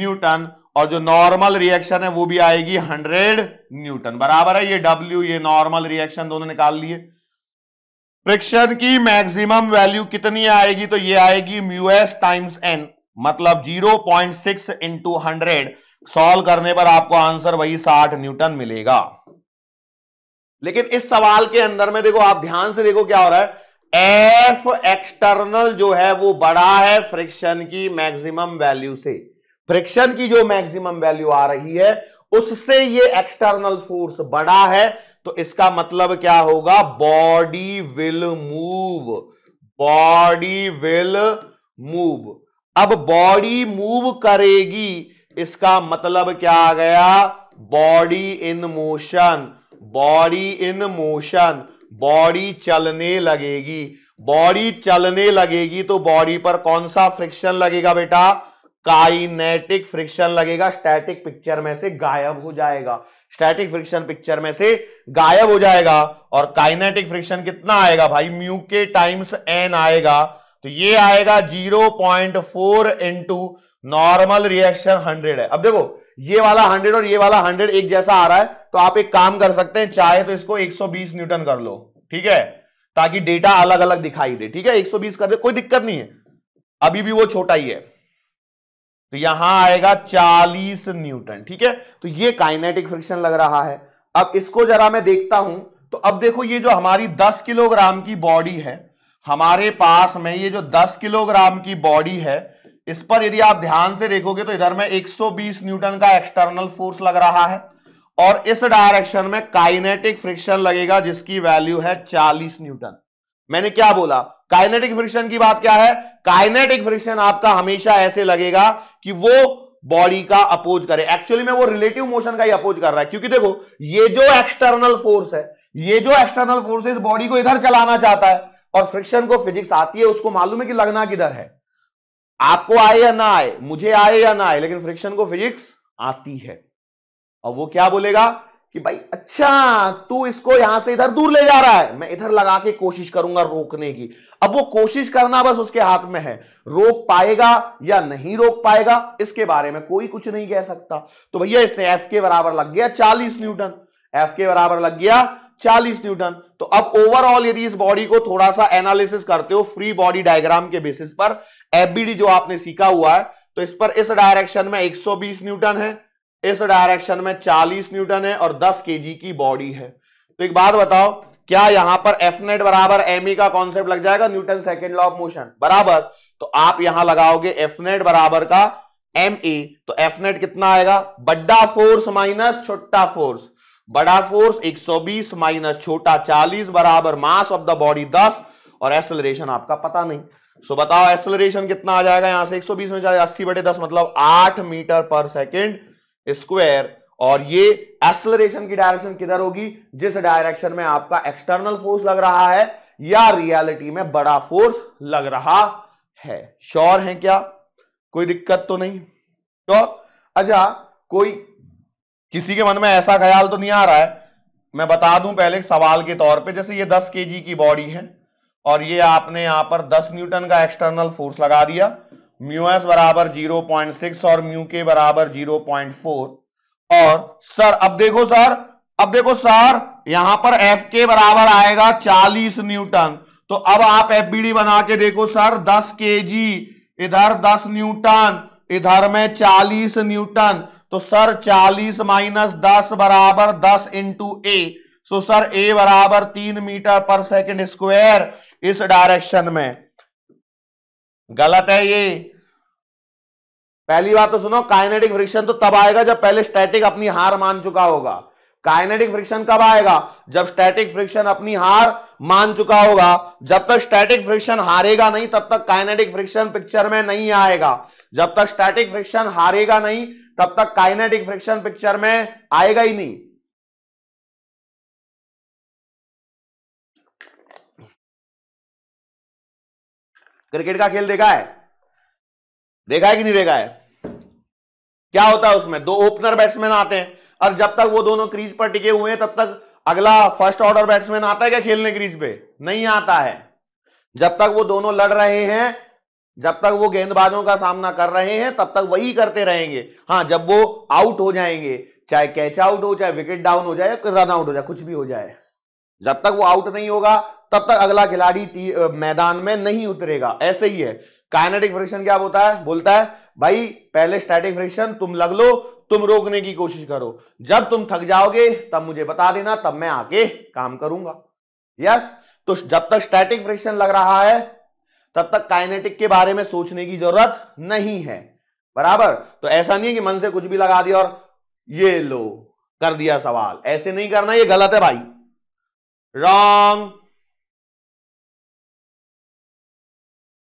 न्यूटन और जो नॉर्मल रिएक्शन है वो भी आएगी 100 न्यूटन बराबर है ये W ये नॉर्मल रिएक्शन दोनों निकाल लिए फ्रिक्शन की मैक्सिमम वैल्यू कितनी आएगी तो ये आएगी म्यू एस टाइम्स एन मतलब 0.6 point six into hundred solve करने पर आपको आंसर वही 60 न्यूटन मिलेगा लेकिन इस सवाल के अंदर में देखो आप ध्यान से देखो क्या हो रहा है एफ एक्सटर्नल जो है वो बड़ा है फ्रिक्शन की मैक्सिमम वैल्यू से फ्रिक्शन की जो मैक्सिमम वैल्यू आ रही है उससे ये एक्सटर्नल फोर्स बड़ा है तो इसका मतलब क्या होगा body will move body will move अब बॉडी मूव करेगी इसका मतलब क्या आ गया body in motion body in motion body चलने लगेगी बॉडी चलने लगेगी तो बॉडी पर कौन सा फ्रिक्शन लगेगा बेटा काइनेटिक फ्रिक्शन लगेगा स्टैटिक पिक्चर में से गायब हो जाएगा स्टैटिक फ्रिक्शन पिक्चर में से गायब हो जाएगा और काइनेटिक फ्रिक्शन कितना आएगा भाई म्यू के टाइम्स एन आएगा तो ये आएगा 0.4 point four into normal reaction hundred है अब देखो ये वाला 100 और ये वाला 100 एक जैसा आ रहा है तो आप एक काम कर सकते हैं चाहे तो इसको 120 न्यूटन कर लो ठीक है ताकि डेटा अलग अलग दिखाई दे ठीक है 120 कर दे कोई दिक्कत नहीं है अभी भी वो छोटा ही है तो यहां आएगा 40 न्यूटन ठीक है तो ये काइनेटिक फ्रिक्शन लग रहा है अब इसको जरा मैं देखता हूं तो अब देखो ये जो हमारी दस किलोग्राम की बॉडी है हमारे पास में ये जो दस किलोग्राम की बॉडी है इस पर यदि आप ध्यान से देखोगे तो इधर में 120 न्यूटन का एक्सटर्नल फोर्स लग रहा है और इस डायरेक्शन में काइनेटिक फ्रिक्शन लगेगा जिसकी वैल्यू है 40 न्यूटन मैंने क्या बोला काइनेटिक फ्रिक्शन की बात क्या है काइनेटिक फ्रिक्शन आपका हमेशा ऐसे लगेगा कि वो बॉडी का अपोज करे एक्चुअली में वो रिलेटिव मोशन का ही अपोज कर रहा है क्योंकि देखो ये जो एक्सटर्नल फोर्स है ये जो एक्सटर्नल फोर्स है इस बॉडी को इधर चलाना चाहता है और फ्रिक्शन को फिजिक्स आती है उसको मालूम है कि लगना किधर है आपको आए या ना आए मुझे आए या ना आए लेकिन फ्रिक्शन को फिजिक्स आती है और वो क्या बोलेगा कि भाई अच्छा तू इसको यहां से इधर दूर ले जा रहा है मैं इधर लगा के कोशिश करूंगा रोकने की अब वो कोशिश करना बस उसके हाथ में है रोक पाएगा या नहीं रोक पाएगा इसके बारे में कोई कुछ नहीं कह सकता तो भैया इसने एफ के बराबर लग गया चालीस न्यूटन एफ के बराबर लग गया 40 न्यूटन तो अब ओवरऑल यदि इस बॉडी को थोड़ा सा एनालिसिस करते हो फ्री बॉडी डायग्राम के बेसिस पर एफबीडी जो आपने सीखा हुआ है तो इस पर इस डायरेक्शन में 120 न्यूटन है इस डायरेक्शन में 40 न्यूटन है और 10 केजी की बॉडी है तो एक बात बताओ क्या यहां पर एफ नेट बराबर एम e का कॉन्सेप्ट लग जाएगा newton second law of motion बराबर तो आप यहां लगाओगे एफ नेट बराबर का एम e, तो एफ नेट कितना आएगा बड्डा फोर्स माइनस छोटा फोर्स बड़ा फोर्स 120 माइनस छोटा 40 बराबर मास ऑफ द बॉडी 10 और एक्सलरेशन आपका पता नहीं सो so, बताओ एक्सलरेशन कितना आ जाएगा यहां से 120 में जाए 80 बटे 10 मतलब 8 मीटर पर सेकेंड स्क्वायर और ये एक्सलरेशन की डायरेक्शन किधर होगी जिस डायरेक्शन में आपका एक्सटर्नल फोर्स लग रहा है या रियलिटी में बड़ा फोर्स लग रहा है श्योर है क्या कोई दिक्कत तो नहीं श्योर अच्छा कोई किसी के मन में ऐसा ख्याल तो नहीं आ रहा है मैं बता दूं पहले सवाल के तौर पे जैसे ये 10 के की बॉडी है और ये आपने यहां पर 10 न्यूटन का एक्सटर्नल फोर्स लगा दिया म्यू एस बराबर जीरो पॉइंट सिक्स और म्यू के बराबर जीरो पॉइंट फोर और सर अब देखो सर अब देखो सर यहां पर एफ के बराबर आएगा चालीस न्यूटन तो अब आप एफ बी डी बना के देखो सर दस के जी इधर दस न्यूटन इधर में चालीस न्यूटन तो सर 40 माइनस दस बराबर दस इंटू ए सो सर ए बराबर तीन मीटर पर सेकंड स्क्वायर इस डायरेक्शन में गलत है ये पहली बात तो सुनो काइनेटिक फ्रिक्शन तो तब आएगा जब पहले स्टैटिक अपनी हार मान चुका होगा काइनेटिक फ्रिक्शन कब आएगा जब स्टैटिक फ्रिक्शन अपनी हार मान चुका होगा जब तक स्टैटिक फ्रिक्शन हारेगा नहीं तब तक काइनेटिक फ्रिक्शन पिक्चर में नहीं आएगा जब तक स्टैटिक फ्रिक्शन हारेगा नहीं तब तक काइनेटिक फ्रिक्शन पिक्चर में आएगा ही नहीं क्रिकेट का खेल देखा है देखा है कि नहीं देखा है क्या होता है उसमें दो ओपनर बैट्समैन आते हैं और जब तक वो दोनों क्रीज पर टिके हुए हैं तब तक अगला फर्स्ट ऑर्डर बैट्समैन आता है क्या खेलने क्रीज पे नहीं आता है जब तक वो दोनों लड़ रहे हैं जब तक वो गेंदबाजों का सामना कर रहे हैं तब तक वही करते रहेंगे हाँ जब वो आउट हो जाएंगे चाहे कैच आउट हो चाहे विकेट डाउन हो जाए रन आउट हो जाए कुछ भी हो जाए जब तक वो आउट नहीं होगा तब तक अगला खिलाड़ी मैदान में नहीं उतरेगा ऐसे ही है काइनेटिक फ्रिक्शन क्या होता है बोलता है भाई पहले स्टैटिक फ्रिक्शन तुम लग लो तुम रोकने की कोशिश करो जब तुम थक जाओगे तब मुझे बता देना तब मैं आके काम करूंगा यस तो जब तक स्टैटिक फ्रिक्शन लग रहा है तब तक काइनेटिक के बारे में सोचने की जरूरत नहीं है बराबर तो ऐसा नहीं है कि मन से कुछ भी लगा दिया और ये लो कर दिया सवाल ऐसे नहीं करना ये गलत है भाई रॉन्ग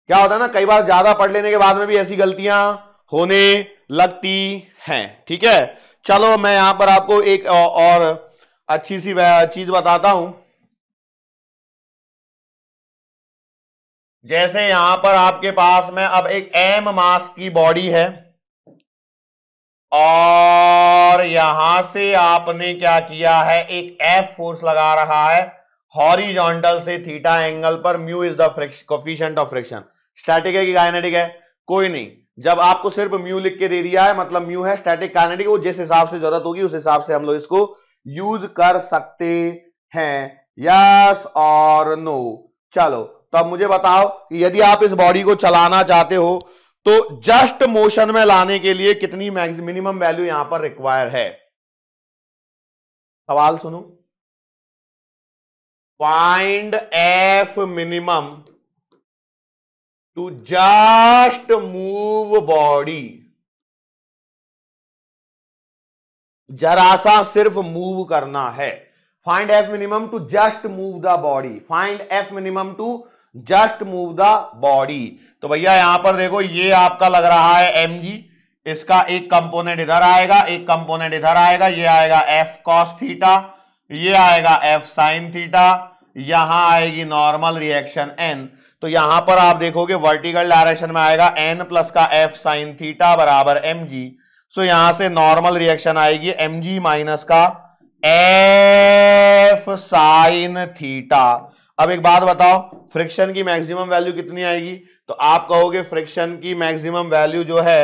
क्या होता है ना कई बार ज्यादा पढ़ लेने के बाद में भी ऐसी गलतियां होने लगती हैं ठीक है चलो मैं यहां पर आपको एक और अच्छी सी चीज बताता हूं जैसे यहां पर आपके पास में अब एक एम मास की बॉडी है और यहां से आपने क्या किया है एक एफ फोर्स लगा रहा है हॉरिजॉन्टल से थीटा एंगल पर mu is the friction coefficient of friction static है कि काइनेटिक है कोई नहीं जब आपको सिर्फ म्यू लिख के दे दिया है मतलब म्यू है स्टैटिक काइनेटिक वो जिस हिसाब से जरूरत होगी उस हिसाब से हम लोग इसको यूज कर सकते हैं यस और नो चलो तब मुझे बताओ कि यदि आप इस बॉडी को चलाना चाहते हो तो जस्ट मोशन में लाने के लिए कितनी मिनिमम वैल्यू यहां पर रिक्वायर है सवाल सुनो find F minimum to just move body जरा सा सिर्फ मूव करना है find F minimum to just move the body find F minimum to just move the body तो भैया यहां पर देखो ये आपका लग रहा है एम जी इसका एक कंपोनेंट इधर आएगा एक कंपोनेंट इधर आएगा ये आएगा एफ कॉस थीटा ये आएगा एफ साइन थीटा यहां आएगी नॉर्मल रिएक्शन एन तो यहां पर आप देखोगे वर्टिकल डायरेक्शन में आएगा एन प्लस का एफ साइन थीटा बराबर एम जी सो यहां से नॉर्मल रिएक्शन आएगी एम जी माइनस का एफ साइन थीटा अब एक बात बताओ फ्रिक्शन की मैक्सिमम वैल्यू कितनी आएगी तो आप कहोगे फ्रिक्शन की मैक्सिमम वैल्यू जो है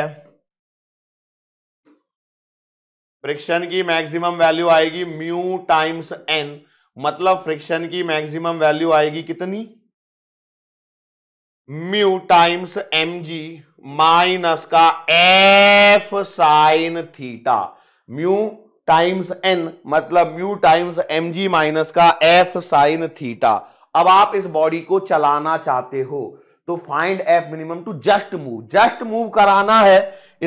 फ्रिक्शन की मैक्सिमम वैल्यू आएगी म्यू टाइम्स एन मतलब फ्रिक्शन की मैक्सिमम वैल्यू आएगी कितनी mu times M G minus का F sine theta mu times N मतलब mu times M G minus का एफ साइन थीटा अब आप इस बॉडी को चलाना चाहते हो तो find F minimum to just move just move कराना है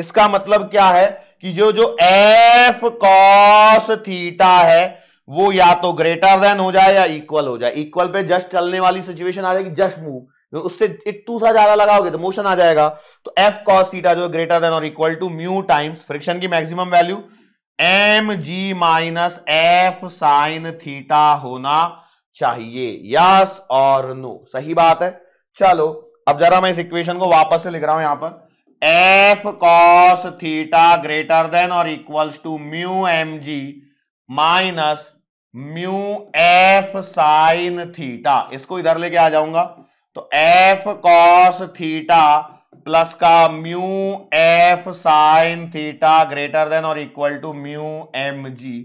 इसका मतलब क्या है कि जो जो एफ कॉस थीटा है वो या तो ग्रेटर देन हो जाए या इक्वल हो जाए इक्वल पे जस्ट चलने वाली सिचुएशन आ जाएगी जस्ट मूव तो उससे इट्टू सा ज्यादा लगाओगे तो मोशन आ जाएगा तो एफ कॉस थीटा जो ग्रेटर देन और equal to mu times friction की maximum value M G minus F sine theta होना चाहिए यस और नो सही बात है चलो अब जरा मैं इस इक्वेशन को वापस से लिख रहा हूं यहां पर F cos theta greater than और equals to mu M G minus mu F sine theta इसको इधर लेके आ जाऊंगा तो एफ कॉस थीटा प्लस का mu F sine theta greater than और equal to mu M G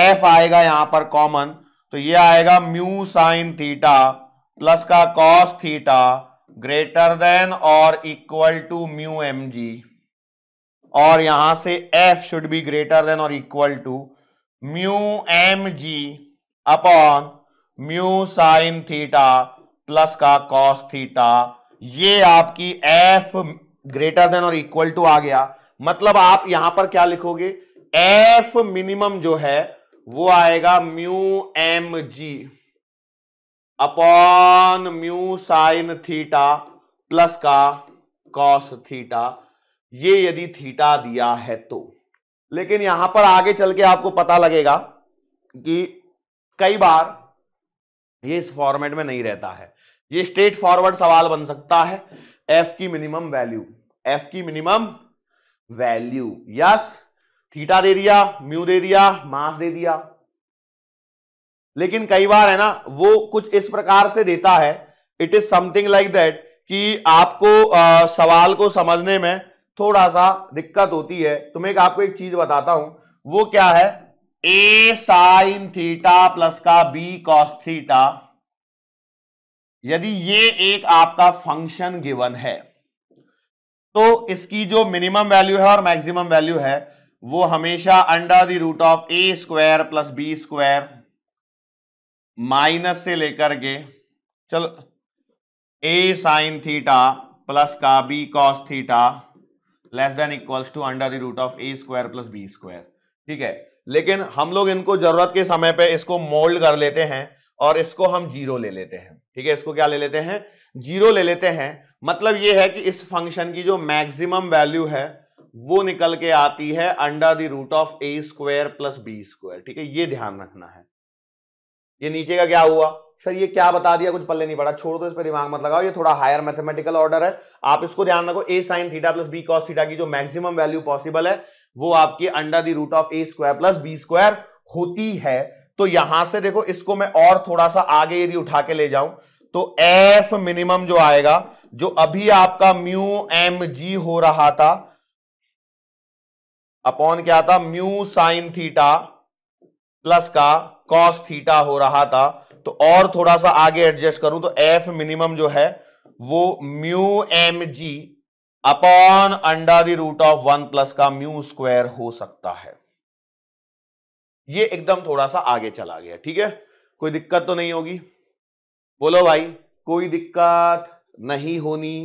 F आएगा यहां पर कॉमन तो ये आएगा म्यू साइन थीटा प्लस का कॉस थीटा ग्रेटर देन और equal to mu M G और यहां से F should be greater than और equal to mu M G upon mu sine theta plus का कॉस थीटा ये आपकी एफ ग्रेटर देन और इक्वल टू आ गया मतलब आप यहां पर क्या लिखोगे एफ मिनिमम जो है वो आएगा mu M G upon mu sine theta plus का कॉस थीटा ये यदि थीटा दिया है तो लेकिन यहां पर आगे चल के आपको पता लगेगा कि कई बार ये इस फॉर्मेट में नहीं रहता है ये स्ट्रेट फॉरवर्ड सवाल बन सकता है एफ की मिनिमम वैल्यू एफ की मिनिमम वैल्यू यस थीटा दे दिया म्यू दे दिया मास दे दिया लेकिन कई बार है ना वो कुछ इस प्रकार से देता है it is something like that कि आपको आ, सवाल को समझने में थोड़ा सा दिक्कत होती है तो मैं एक आपको एक चीज बताता हूं वो क्या है ए साइन थीटा प्लस का बी कॉस थीटा यदि ये एक आपका फंक्शन गिवन है तो इसकी जो मिनिमम वैल्यू है और मैक्सिमम वैल्यू है वो हमेशा under the root of A square plus B square minus से लेकर के चलो ए साइन थीटा प्लस का B cos theta less than equals to under the root of A square plus B square ठीक है लेकिन हम लोग इनको जरूरत के समय पे इसको मोल्ड कर लेते हैं और इसको हम जीरो ले लेते हैं ठीक है इसको क्या ले लेते हैं जीरो ले लेते हैं मतलब ये है कि इस फंक्शन की जो मैक्सिमम वैल्यू है वो निकल के आती है under the root of A square plus B square ठीक है ये ध्यान रखना है ये नीचे का क्या हुआ सर ये क्या बता दिया कुछ पल्ले नहीं पड़ा छोड़ दो इस पर दिमाग मत लगाओ ये थोड़ा हायर मैथमेटिकल ऑर्डर है आप इसको ध्यान रखो A sine theta plus B cos theta की जो मैक्सिमम वैल्यू पॉसिबल है वो आपकी under the root of A square plus B square होती है तो यहां से देखो इसको मैं और थोड़ा सा आगे यदि उठा के ले जाऊं तो एफ मिनिमम जो आएगा जो अभी आपका म्यू एम जी हो रहा था अपॉन क्या था म्यू साइन थीटा प्लस का कॉस थीटा हो रहा था तो और थोड़ा सा आगे एडजस्ट करूं तो एफ मिनिमम जो है वो mu M G upon under the root of one plus का म्यू स्क्वायर हो सकता है ये एकदम थोड़ा सा आगे चला गया ठीक है कोई दिक्कत तो नहीं होगी बोलो भाई कोई दिक्कत नहीं होनी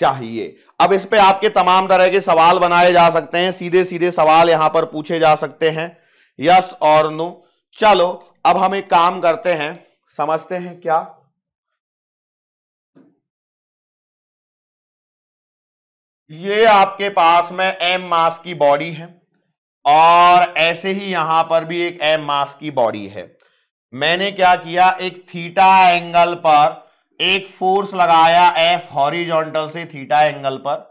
चाहिए अब इस पे आपके तमाम तरह के सवाल बनाए जा सकते हैं सीधे सीधे सवाल यहां पर पूछे जा सकते हैं यस और नो चलो अब हम एक काम करते हैं समझते हैं क्या ये आपके पास में एम मास की बॉडी है और ऐसे ही यहां पर भी एक एम मास की बॉडी है मैंने क्या किया एक थीटा एंगल पर एक फोर्स लगाया एफ हॉरिजॉन्टल से थीटा एंगल पर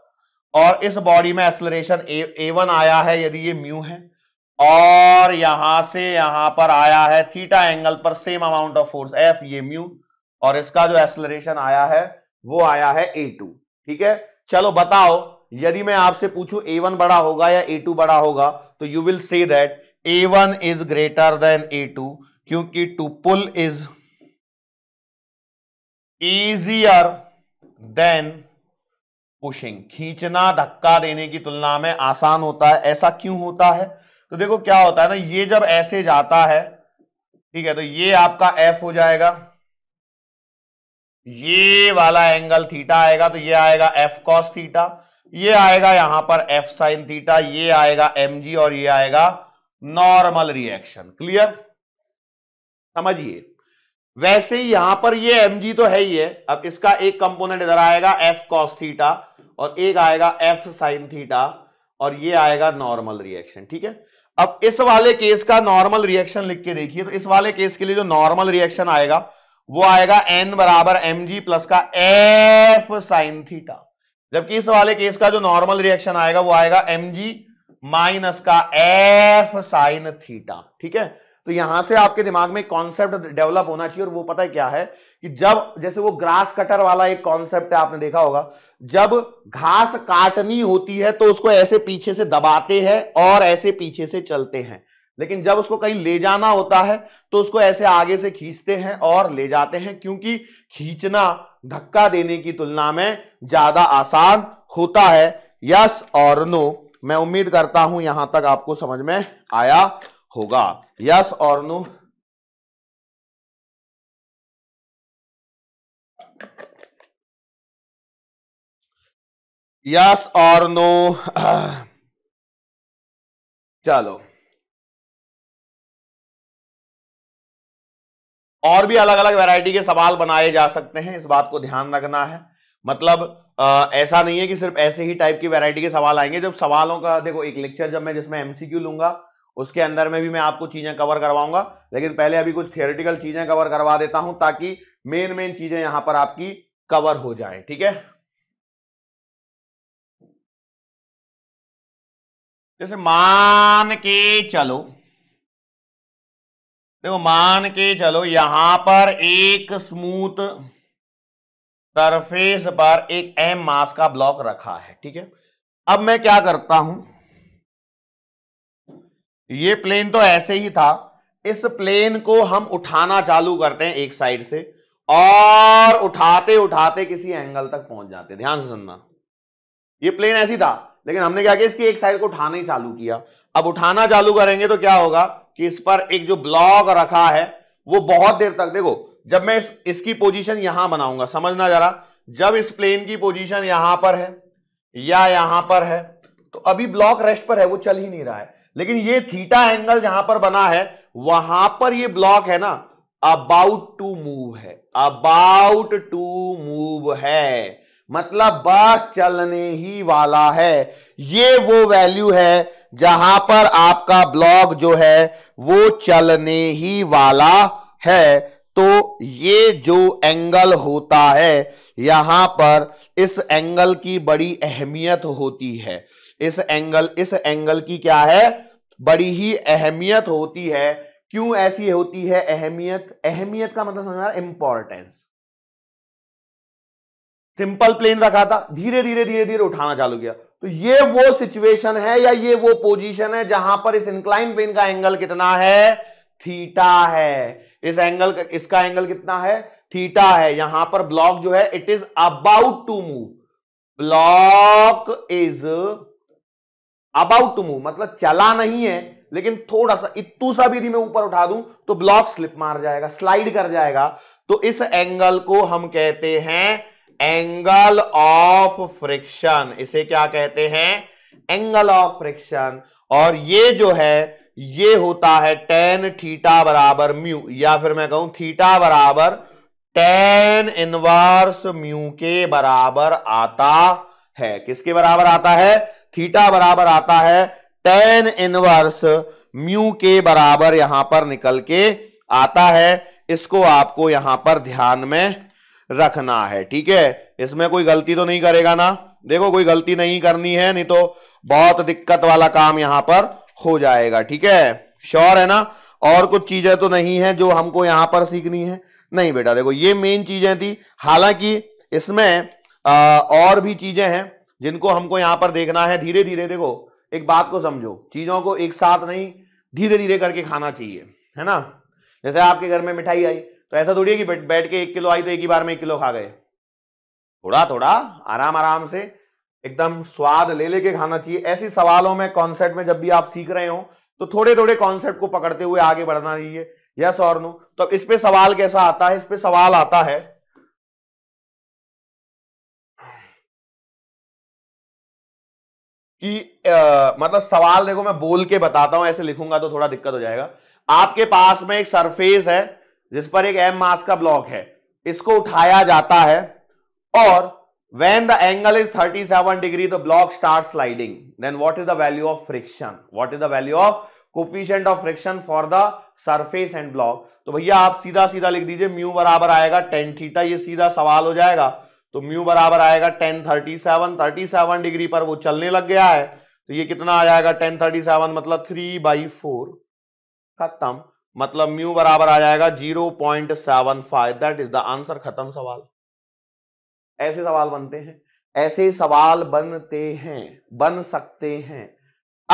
और इस बॉडी में एक्सलरेशन ए वन आया है यदि ये म्यू है और यहां से यहां पर आया है थीटा एंगल पर same amount of force F ये म्यू और इसका जो एक्सलरेशन आया है वो आया है ए टू ठीक है चलो बताओ यदि मैं आपसे पूछूं ए वन बड़ा होगा या ए टू बड़ा होगा तो you will see that A one is greater than A two क्योंकि to pull is easier than pushing खींचना धक्का देने की तुलना में आसान होता है ऐसा क्यों होता है तो देखो क्या होता है ना ये जब ऐसे जाता है ठीक है तो ये आपका एफ हो जाएगा ये वाला एंगल थीटा आएगा तो ये आएगा एफ कॉस थीटा ये आएगा यहां पर एफ साइन थीटा ये आएगा एम जी और ये आएगा नॉर्मल रिएक्शन क्लियर समझिए वैसे ही यहां पर ये एम जी तो है ही है अब इसका एक कंपोनेंट इधर आएगा एफ कॉस थीटा और एक आएगा एफ साइन थीटा और ये आएगा नॉर्मल रिएक्शन ठीक है अब इस वाले केस का नॉर्मल रिएक्शन लिख के देखिए तो इस वाले केस के लिए जो नॉर्मल रिएक्शन आएगा वो आएगा एन बराबर एम जी प्लस का एफ साइन थीटा जबकि इस वाले केस का जो नॉर्मल रिएक्शन आएगा वो आएगा एम जी माइनस का एफ साइन थीटा ठीक है तो यहां से आपके दिमाग में कॉन्सेप्ट डेवलप होना चाहिए और वो पता है क्या है कि जब जैसे वो ग्रास कटर वाला एक कॉन्सेप्ट है आपने देखा होगा जब घास काटनी होती है तो उसको ऐसे पीछे से दबाते हैं और ऐसे पीछे से चलते हैं लेकिन जब उसको कहीं ले जाना होता है तो उसको ऐसे आगे से खींचते हैं और ले जाते हैं क्योंकि खींचना धक्का देने की तुलना में ज्यादा आसान होता है यस और नो मैं उम्मीद करता हूं यहां तक आपको समझ में आया होगा यस और नो यस और नो चलो और भी अलग अलग वैरायटी के सवाल बनाए जा सकते हैं इस बात को ध्यान रखना है मतलब आ, ऐसा नहीं है कि सिर्फ ऐसे ही टाइप की वैरायटी के सवाल आएंगे जब सवालों का देखो एक लेक्चर जब मैं जिसमें एमसीक्यू लूंगा उसके अंदर में भी मैं आपको चीज़ें कवर करवाऊंगा लेकिन पहले अभी कुछ थियोरिटिकल चीज़ें कवर करवा देता हूं ताकि मेन मेन चीज़ें यहां पर आपकी कवर हो जाए ठीक है जैसे मान के चलो देखो मान के चलो यहां पर एक स्मूथ सरफेस पर एक एम मास का ब्लॉक रखा है ठीक है अब मैं क्या करता हूं ये प्लेन तो ऐसे ही था इस प्लेन को हम उठाना चालू करते हैं एक साइड से और उठाते उठाते किसी एंगल तक पहुंच जाते ध्यान से सुनना ये प्लेन ऐसी था लेकिन हमने क्या किया इसकी एक साइड को उठाना ही चालू किया अब उठाना चालू करेंगे तो क्या होगा कि इस पर एक जो ब्लॉक रखा है वो बहुत देर तक देखो जब मैं इस, इसकी पोजीशन यहां बनाऊंगा समझना जरा जब इस प्लेन की पोजीशन यहां पर है या यहां पर है तो अभी ब्लॉक रेस्ट पर है वो चल ही नहीं रहा है लेकिन ये थीटा एंगल जहां पर बना है वहां पर ये ब्लॉक है ना अबाउट टू मूव है अबाउट टू मूव है मतलब बस चलने ही वाला है ये वो वैल्यू है जहां पर आपका ब्लॉक जो है वो चलने ही वाला है तो ये जो एंगल होता है यहां पर इस एंगल की बड़ी अहमियत होती है इस एंगल इस एंगल की क्या है बड़ी ही अहमियत होती है क्यों ऐसी होती है अहमियत अहमियत का मतलब समझना इंपॉर्टेंस सिंपल प्लेन रखा था धीरे धीरे धीरे धीरे उठाना चालू किया तो ये वो सिचुएशन है या ये वो पोजीशन है जहां पर इस इंक्लाइन प्लेन का एंगल कितना है थीटा है इस एंगल का इसका एंगल कितना है थीटा है यहां पर ब्लॉक जो है it is about to move block is about to move मतलब चला नहीं है लेकिन थोड़ा सा इतू सा भी मैं ऊपर उठा दूं तो ब्लॉक स्लिप मार जाएगा स्लाइड कर जाएगा तो इस एंगल को हम कहते हैं एंगल ऑफ फ्रिक्शन इसे क्या कहते हैं एंगल ऑफ फ्रिक्शन और ये जो है ये होता है टेन थीटा बराबर म्यू या फिर मैं कहूं थीटा बराबर टेन इनवर्स म्यू के बराबर आता है किसके बराबर आता है थीटा बराबर आता है टेन इनवर्स म्यू के बराबर यहां पर निकल के आता है इसको आपको यहां पर ध्यान में रखना है ठीक है इसमें कोई गलती तो नहीं करेगा ना देखो कोई गलती नहीं करनी है नहीं तो बहुत दिक्कत वाला काम यहां पर हो जाएगा ठीक है श्योर है ना और कुछ चीजें तो नहीं है जो हमको यहां पर सीखनी है नहीं बेटा देखो ये मेन चीजें थी हालांकि इसमें आ, और भी चीजें हैं जिनको हमको यहां पर देखना है धीरे धीरे देखो एक बात को समझो चीजों को एक साथ नहीं धीरे धीरे करके खाना चाहिए है ना जैसे आपके घर में मिठाई आई तो ऐसा थोड़ी है कि बैठ के एक किलो आई तो एक ही बार में एक किलो खा गए थोड़ा थोड़ा आराम आराम से एकदम स्वाद ले लेके खाना चाहिए ऐसे सवालों में कॉन्सेप्ट में जब भी आप सीख रहे हो तो थोड़े थोड़े कॉन्सेप्ट को पकड़ते हुए आगे बढ़ना चाहिए यस और नो तो अब इस पे सवाल कैसा आता है इस पे सवाल आता है कि आ, मतलब सवाल देखो मैं बोल के बताता हूं ऐसे लिखूंगा तो थोड़ा दिक्कत हो जाएगा आपके पास में एक सरफेस है जिस पर एक एम मास का ब्लॉक है इसको उठाया जाता है और the angle is thirty 37 degree the block start sliding then what is the value of friction what is the value of coefficient of friction for the surface and block तो भैया आप सीधा सीधा लिख दीजिए म्यू बराबर आएगा टेन थीटा ये सीधा सवाल हो जाएगा तो म्यू बराबर आएगा tan thirty seven thirty seven degree पर वो चलने लग गया है तो ये कितना आ जाएगा टेन थर्टी सेवन मतलब थ्री बाई फोर खत्म मतलब म्यू बराबर आ जाएगा zero point seven five that is the answer खत्म सवाल ऐसे सवाल बनते हैं ऐसे सवाल बनते हैं बन सकते हैं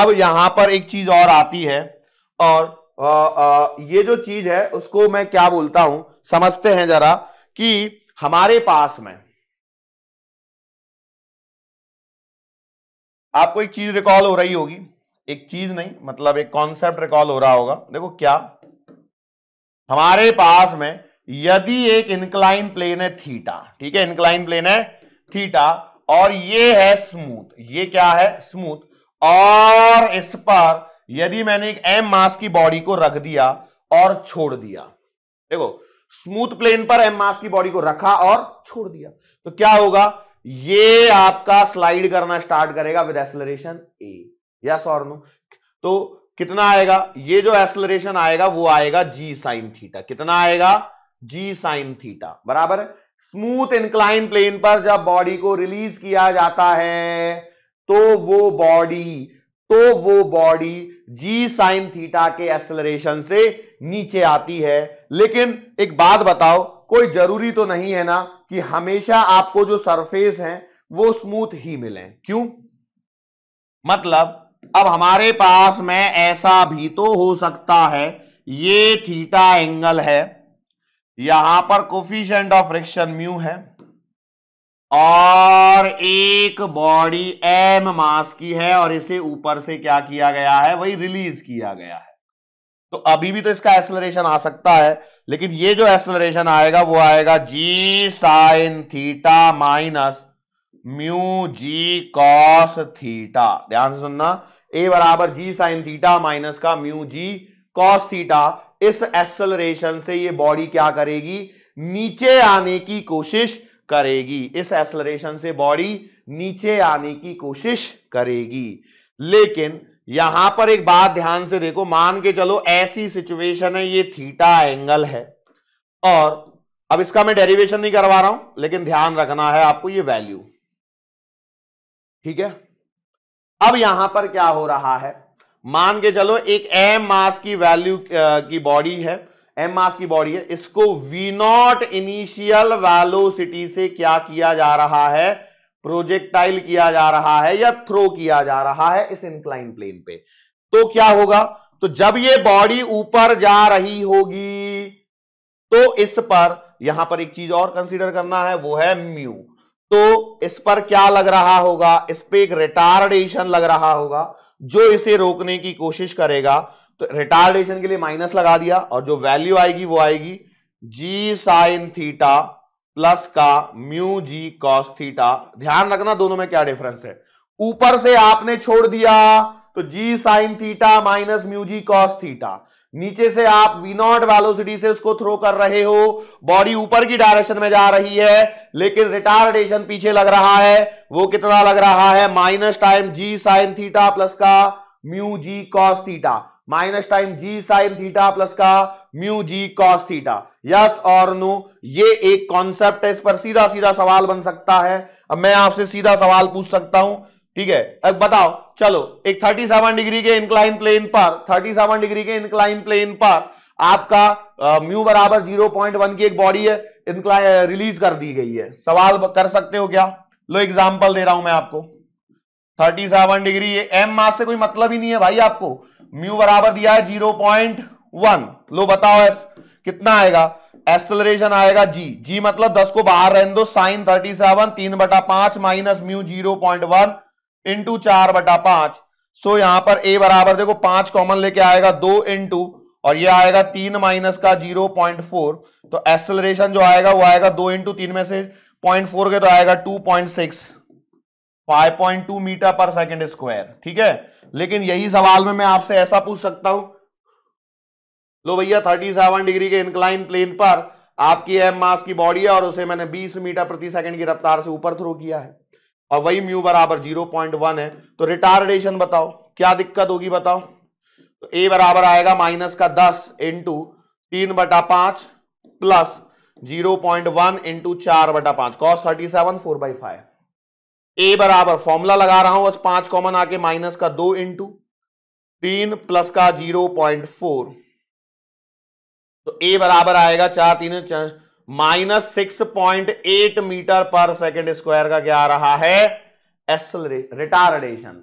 अब यहां पर एक चीज और आती है और आ, आ, ये जो चीज है उसको मैं क्या बोलता हूं समझते हैं जरा कि हमारे पास में आपको एक चीज रिकॉल हो रही होगी एक चीज नहीं मतलब एक कॉन्सेप्ट रिकॉल हो रहा होगा देखो क्या हमारे पास में यदि एक इंक्लाइन प्लेन है थीटा ठीक है इंक्लाइन प्लेन है थीटा और ये है स्मूथ ये क्या है स्मूथ और इस पर यदि मैंने एक एम मास की बॉडी को रख दिया और छोड़ दिया देखो स्मूथ प्लेन पर एम मास की बॉडी को रखा और छोड़ दिया तो क्या होगा ये आपका स्लाइड करना स्टार्ट करेगा विद एसलरेशन ए यस और नो तो कितना आएगा ये जो एसलरेशन आएगा वो आएगा जी साइन थीटा कितना आएगा जी साइन थीटा बराबर है स्मूथ इंक्लाइन प्लेन पर जब बॉडी को रिलीज किया जाता है तो वो बॉडी तो वो बॉडी जी साइन थीटा के एसलरेशन से नीचे आती है लेकिन एक बात बताओ कोई जरूरी तो नहीं है ना कि हमेशा आपको जो सरफेस है वो स्मूथ ही मिले क्यों मतलब अब हमारे पास में ऐसा भी तो हो सकता है ये थीटा एंगल है यहां पर कोफिशेंट ऑफ फ्रिक्शन म्यू है और एक बॉडी एम मास की है और इसे ऊपर से क्या किया गया है वही रिलीज किया गया है तो अभी भी तो इसका एक्सलरेशन आ सकता है लेकिन ये जो एक्सलरेशन आएगा वो आएगा G sine theta minus mu G cos theta ध्यान से सुनना ए बराबर जी साइन थीटा माइनस का म्यू जी कॉस थीटा इस एक्सलरेशन से ये बॉडी क्या करेगी नीचे आने की कोशिश करेगी इस एक्सलरेशन से बॉडी नीचे आने की कोशिश करेगी लेकिन यहां पर एक बात ध्यान से देखो मान के चलो ऐसी सिचुएशन है ये थीटा एंगल है और अब इसका मैं डेरिवेशन नहीं करवा रहा हूं लेकिन ध्यान रखना है आपको ये वैल्यू ठीक है अब यहां पर क्या हो रहा है मान के चलो एक एम मास की वैल्यू की बॉडी है एम मास की बॉडी है इसको वी नॉट इनिशियल वैलोसिटी से क्या किया जा रहा है प्रोजेक्टाइल किया जा रहा है या थ्रो किया जा रहा है इस इंक्लाइन प्लेन पे तो क्या होगा तो जब ये बॉडी ऊपर जा रही होगी तो इस पर यहां पर एक चीज और कंसीडर करना है वो है म्यू तो इस पर क्या लग रहा होगा इस पर एक रिटार्डेशन लग रहा होगा जो इसे रोकने की कोशिश करेगा तो रिटार्डेशन के लिए माइनस लगा दिया और जो वैल्यू आएगी वो आएगी जी साइन थीटा प्लस का म्यू जी कॉस थीटा ध्यान रखना दोनों में क्या डिफरेंस है ऊपर से आपने छोड़ दिया तो G sine theta minus mu G cos theta नीचे से आप वी नॉट वेलोसिटी से उसको थ्रो कर रहे हो बॉडी ऊपर की डायरेक्शन में जा रही है लेकिन रिटार्डेशन पीछे लग रहा है वो कितना लग रहा है minus time G sine theta plus का mu G cos theta minus time G sine theta plus का mu G cos theta yes और नो ये एक कॉन्सेप्ट है इस पर सीधा सीधा सवाल बन सकता है अब मैं आपसे सीधा सवाल पूछ सकता हूं ठीक है अब बताओ चलो एक 37 डिग्री के इंक्लाइन प्लेन पर 37 डिग्री के इंक्लाइन प्लेन पर आपका म्यू बराबर 0.1 की एक बॉडी है इंक्लाइन रिलीज कर दी गई है सवाल कर सकते हो क्या लो एग्जाम्पल दे रहा हूं मैं आपको 37 डिग्री ये एम मास से कोई मतलब ही नहीं है भाई आपको म्यू बराबर दिया है जीरो पॉइंट वन लो बताओ एस कितना आएगा एक्सलरेशन आएगा जी जी मतलब दस को बाहर रहने दो साइन थर्टी सेवन तीन बटा पांच minus mu zero point one into चार बटा पांच सो यहां पर ए बराबर देखो पांच कॉमन लेके आएगा दो इंटू और ये आएगा तीन माइनस का जीरो पॉइंट फोर तो एक्सलरेशन जो आएगा वो आएगा दो इंटू तीन में से पॉइंट फोर के तो आएगा two point six five point two meter per second square ठीक है लेकिन यही सवाल में मैं आपसे ऐसा पूछ सकता हूं लो भैया थर्टी सेवन डिग्री के इंक्लाइन प्लेन पर आपकी एम मास की बॉडी है और उसे मैंने 20 मीटर प्रति सेकंड की रफ्तार से ऊपर थ्रो किया है और वही म्यू बराबर 0.1 है तो रिटार्डेशन बताओ क्या दिक्कत होगी बताओ तो ए बराबर आएगा माइनस का 10 इंटू तीन बटा पांच plus zero point one into चार बटा पांच cos thirty seven four by five A बराबर फॉर्मूला लगा रहा हूं बस पांच कॉमन आके माइनस का दो इंटू तीन प्लस का जीरो पॉइंट फोर तो ए बराबर आएगा चार तीन minus six point eight meter per second square का क्या आ रहा है एसलरे रिटार्डेशन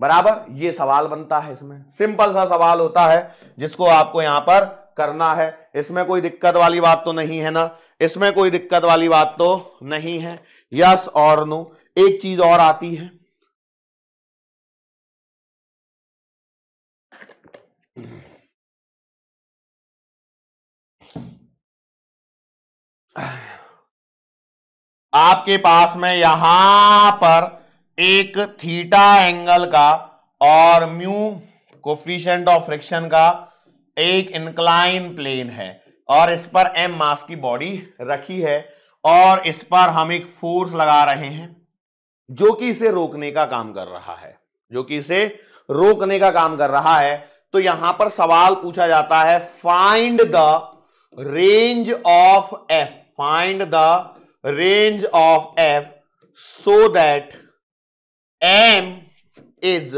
बराबर ये सवाल बनता है इसमें सिंपल सा सवाल होता है जिसको आपको यहां पर करना है इसमें कोई दिक्कत वाली बात तो नहीं है ना इसमें कोई दिक्कत वाली बात तो नहीं है यस और नो एक चीज और आती है आपके पास में यहां पर एक थीटा एंगल का और म्यू कोफिशियंट ऑफ फ्रिक्शन का एक इंक्लाइन प्लेन है और इस पर एम मास की बॉडी रखी है और इस पर हम एक फोर्स लगा रहे हैं जो कि इसे रोकने का काम कर रहा है जो कि इसे रोकने का काम कर रहा है तो यहां पर सवाल पूछा जाता है find the range of F find the range of F so that M is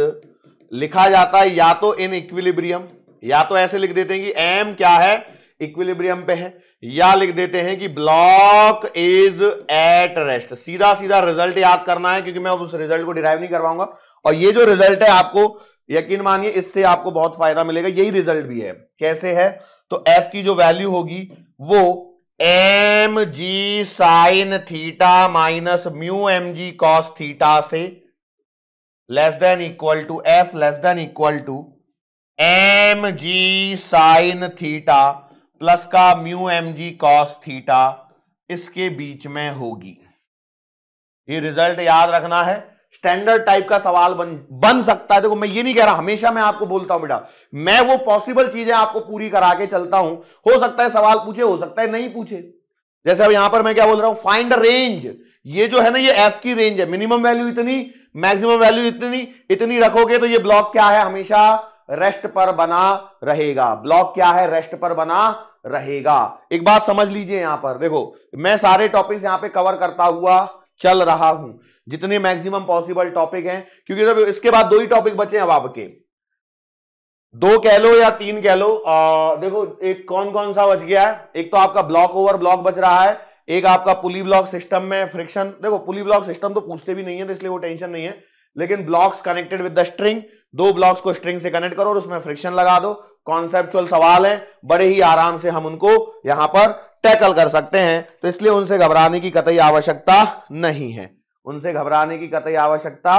लिखा जाता है या तो इन इक्विलिब्रियम या तो ऐसे लिख देते हैं कि एम क्या है इक्विलिब्रियम पे है या लिख देते हैं कि ब्लॉक इज एट रेस्ट सीधा सीधा रिजल्ट याद करना है क्योंकि मैं अब उस रिजल्ट को डिराइव नहीं करवाऊंगा और ये जो रिजल्ट है आपको यकीन मानिए इससे आपको बहुत फायदा मिलेगा यही रिजल्ट भी है कैसे है तो एफ की जो वैल्यू होगी वो M G sine theta minus mu M G cos theta से less than equal to F less than equal to M G sine theta plus का mu M G cos theta इसके बीच में होगी ये रिजल्ट याद रखना है स्टैंडर्ड टाइप का सवाल बन बन सकता है देखो मैं ये नहीं कह रहा हमेशा मैं आपको बोलता हूं बेटा मैं वो पॉसिबल चीजें आपको पूरी करा के चलता हूं हो सकता है सवाल पूछे हो सकता है नहीं पूछे जैसे अब यहां पर मैं क्या बोल रहा हूं फाइंड रेंज ये जो है ना ये एफ की रेंज है मिनिमम वैल्यू इतनी मैक्सिमम वैल्यू इतनी इतनी रखोगे तो ये ब्लॉक क्या है हमेशा रेस्ट पर बना रहेगा ब्लॉक क्या है रेस्ट पर बना रहेगा एक बात समझ लीजिए यहां पर देखो मैं सारे टॉपिक्स यहां पे कवर करता हुआ चल रहा हूं जितने मैक्सिमम पॉसिबल टॉपिक हैं क्योंकि जब इसके बाद दो ही टॉपिक बचे अब आपके दो कह लो या तीन कह लो आ, देखो एक कौन कौन सा बच गया है एक तो आपका ब्लॉक ओवर ब्लॉक बच रहा है एक आपका पुली ब्लॉक सिस्टम में फ्रिक्शन देखो पुली ब्लॉक सिस्टम तो पूछते भी नहीं है तो इसलिए वो टेंशन नहीं है लेकिन blocks connected with the string दो ब्लॉक्स को स्ट्रिंग से कनेक्ट करो और उसमें फ्रिक्शन लगा दो कॉन्सेप्चुअल सवाल है बड़े ही आराम से हम उनको यहां पर टैकल कर सकते हैं तो इसलिए उनसे घबराने की कतई आवश्यकता नहीं है उनसे घबराने की कतई आवश्यकता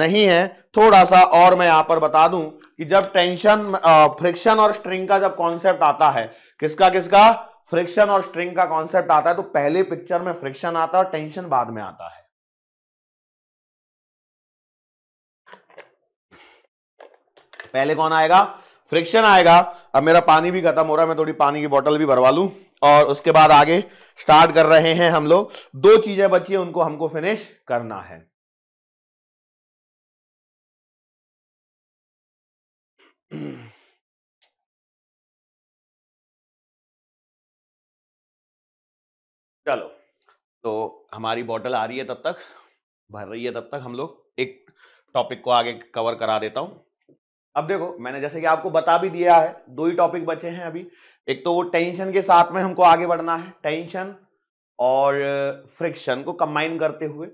नहीं है थोड़ा सा और मैं यहां पर बता दूं कि जब टेंशन फ्रिक्शन और स्ट्रिंग का जब कॉन्सेप्ट आता है किसका किसका फ्रिक्शन और स्ट्रिंग का कॉन्सेप्ट आता है तो पहले पिक्चर में फ्रिक्शन आता है और टेंशन बाद में आता है पहले कौन आएगा फ्रिक्शन आएगा अब मेरा पानी भी खत्म हो रहा है मैं थोड़ी पानी की बोतल भी भरवा लूं और उसके बाद आगे स्टार्ट कर रहे हैं हम लोग दो चीजें बची है उनको हमको फिनिश करना है चलो तो हमारी बॉटल आ रही है तब तक भर रही है तब तक हम लोग एक टॉपिक को आगे कवर करा देता हूं अब देखो मैंने जैसे कि आपको बता भी दिया है दो ही टॉपिक बचे हैं अभी एक तो वो टेंशन के साथ में हमको आगे बढ़ना है टेंशन और फ्रिक्शन को कंबाइन करते हुए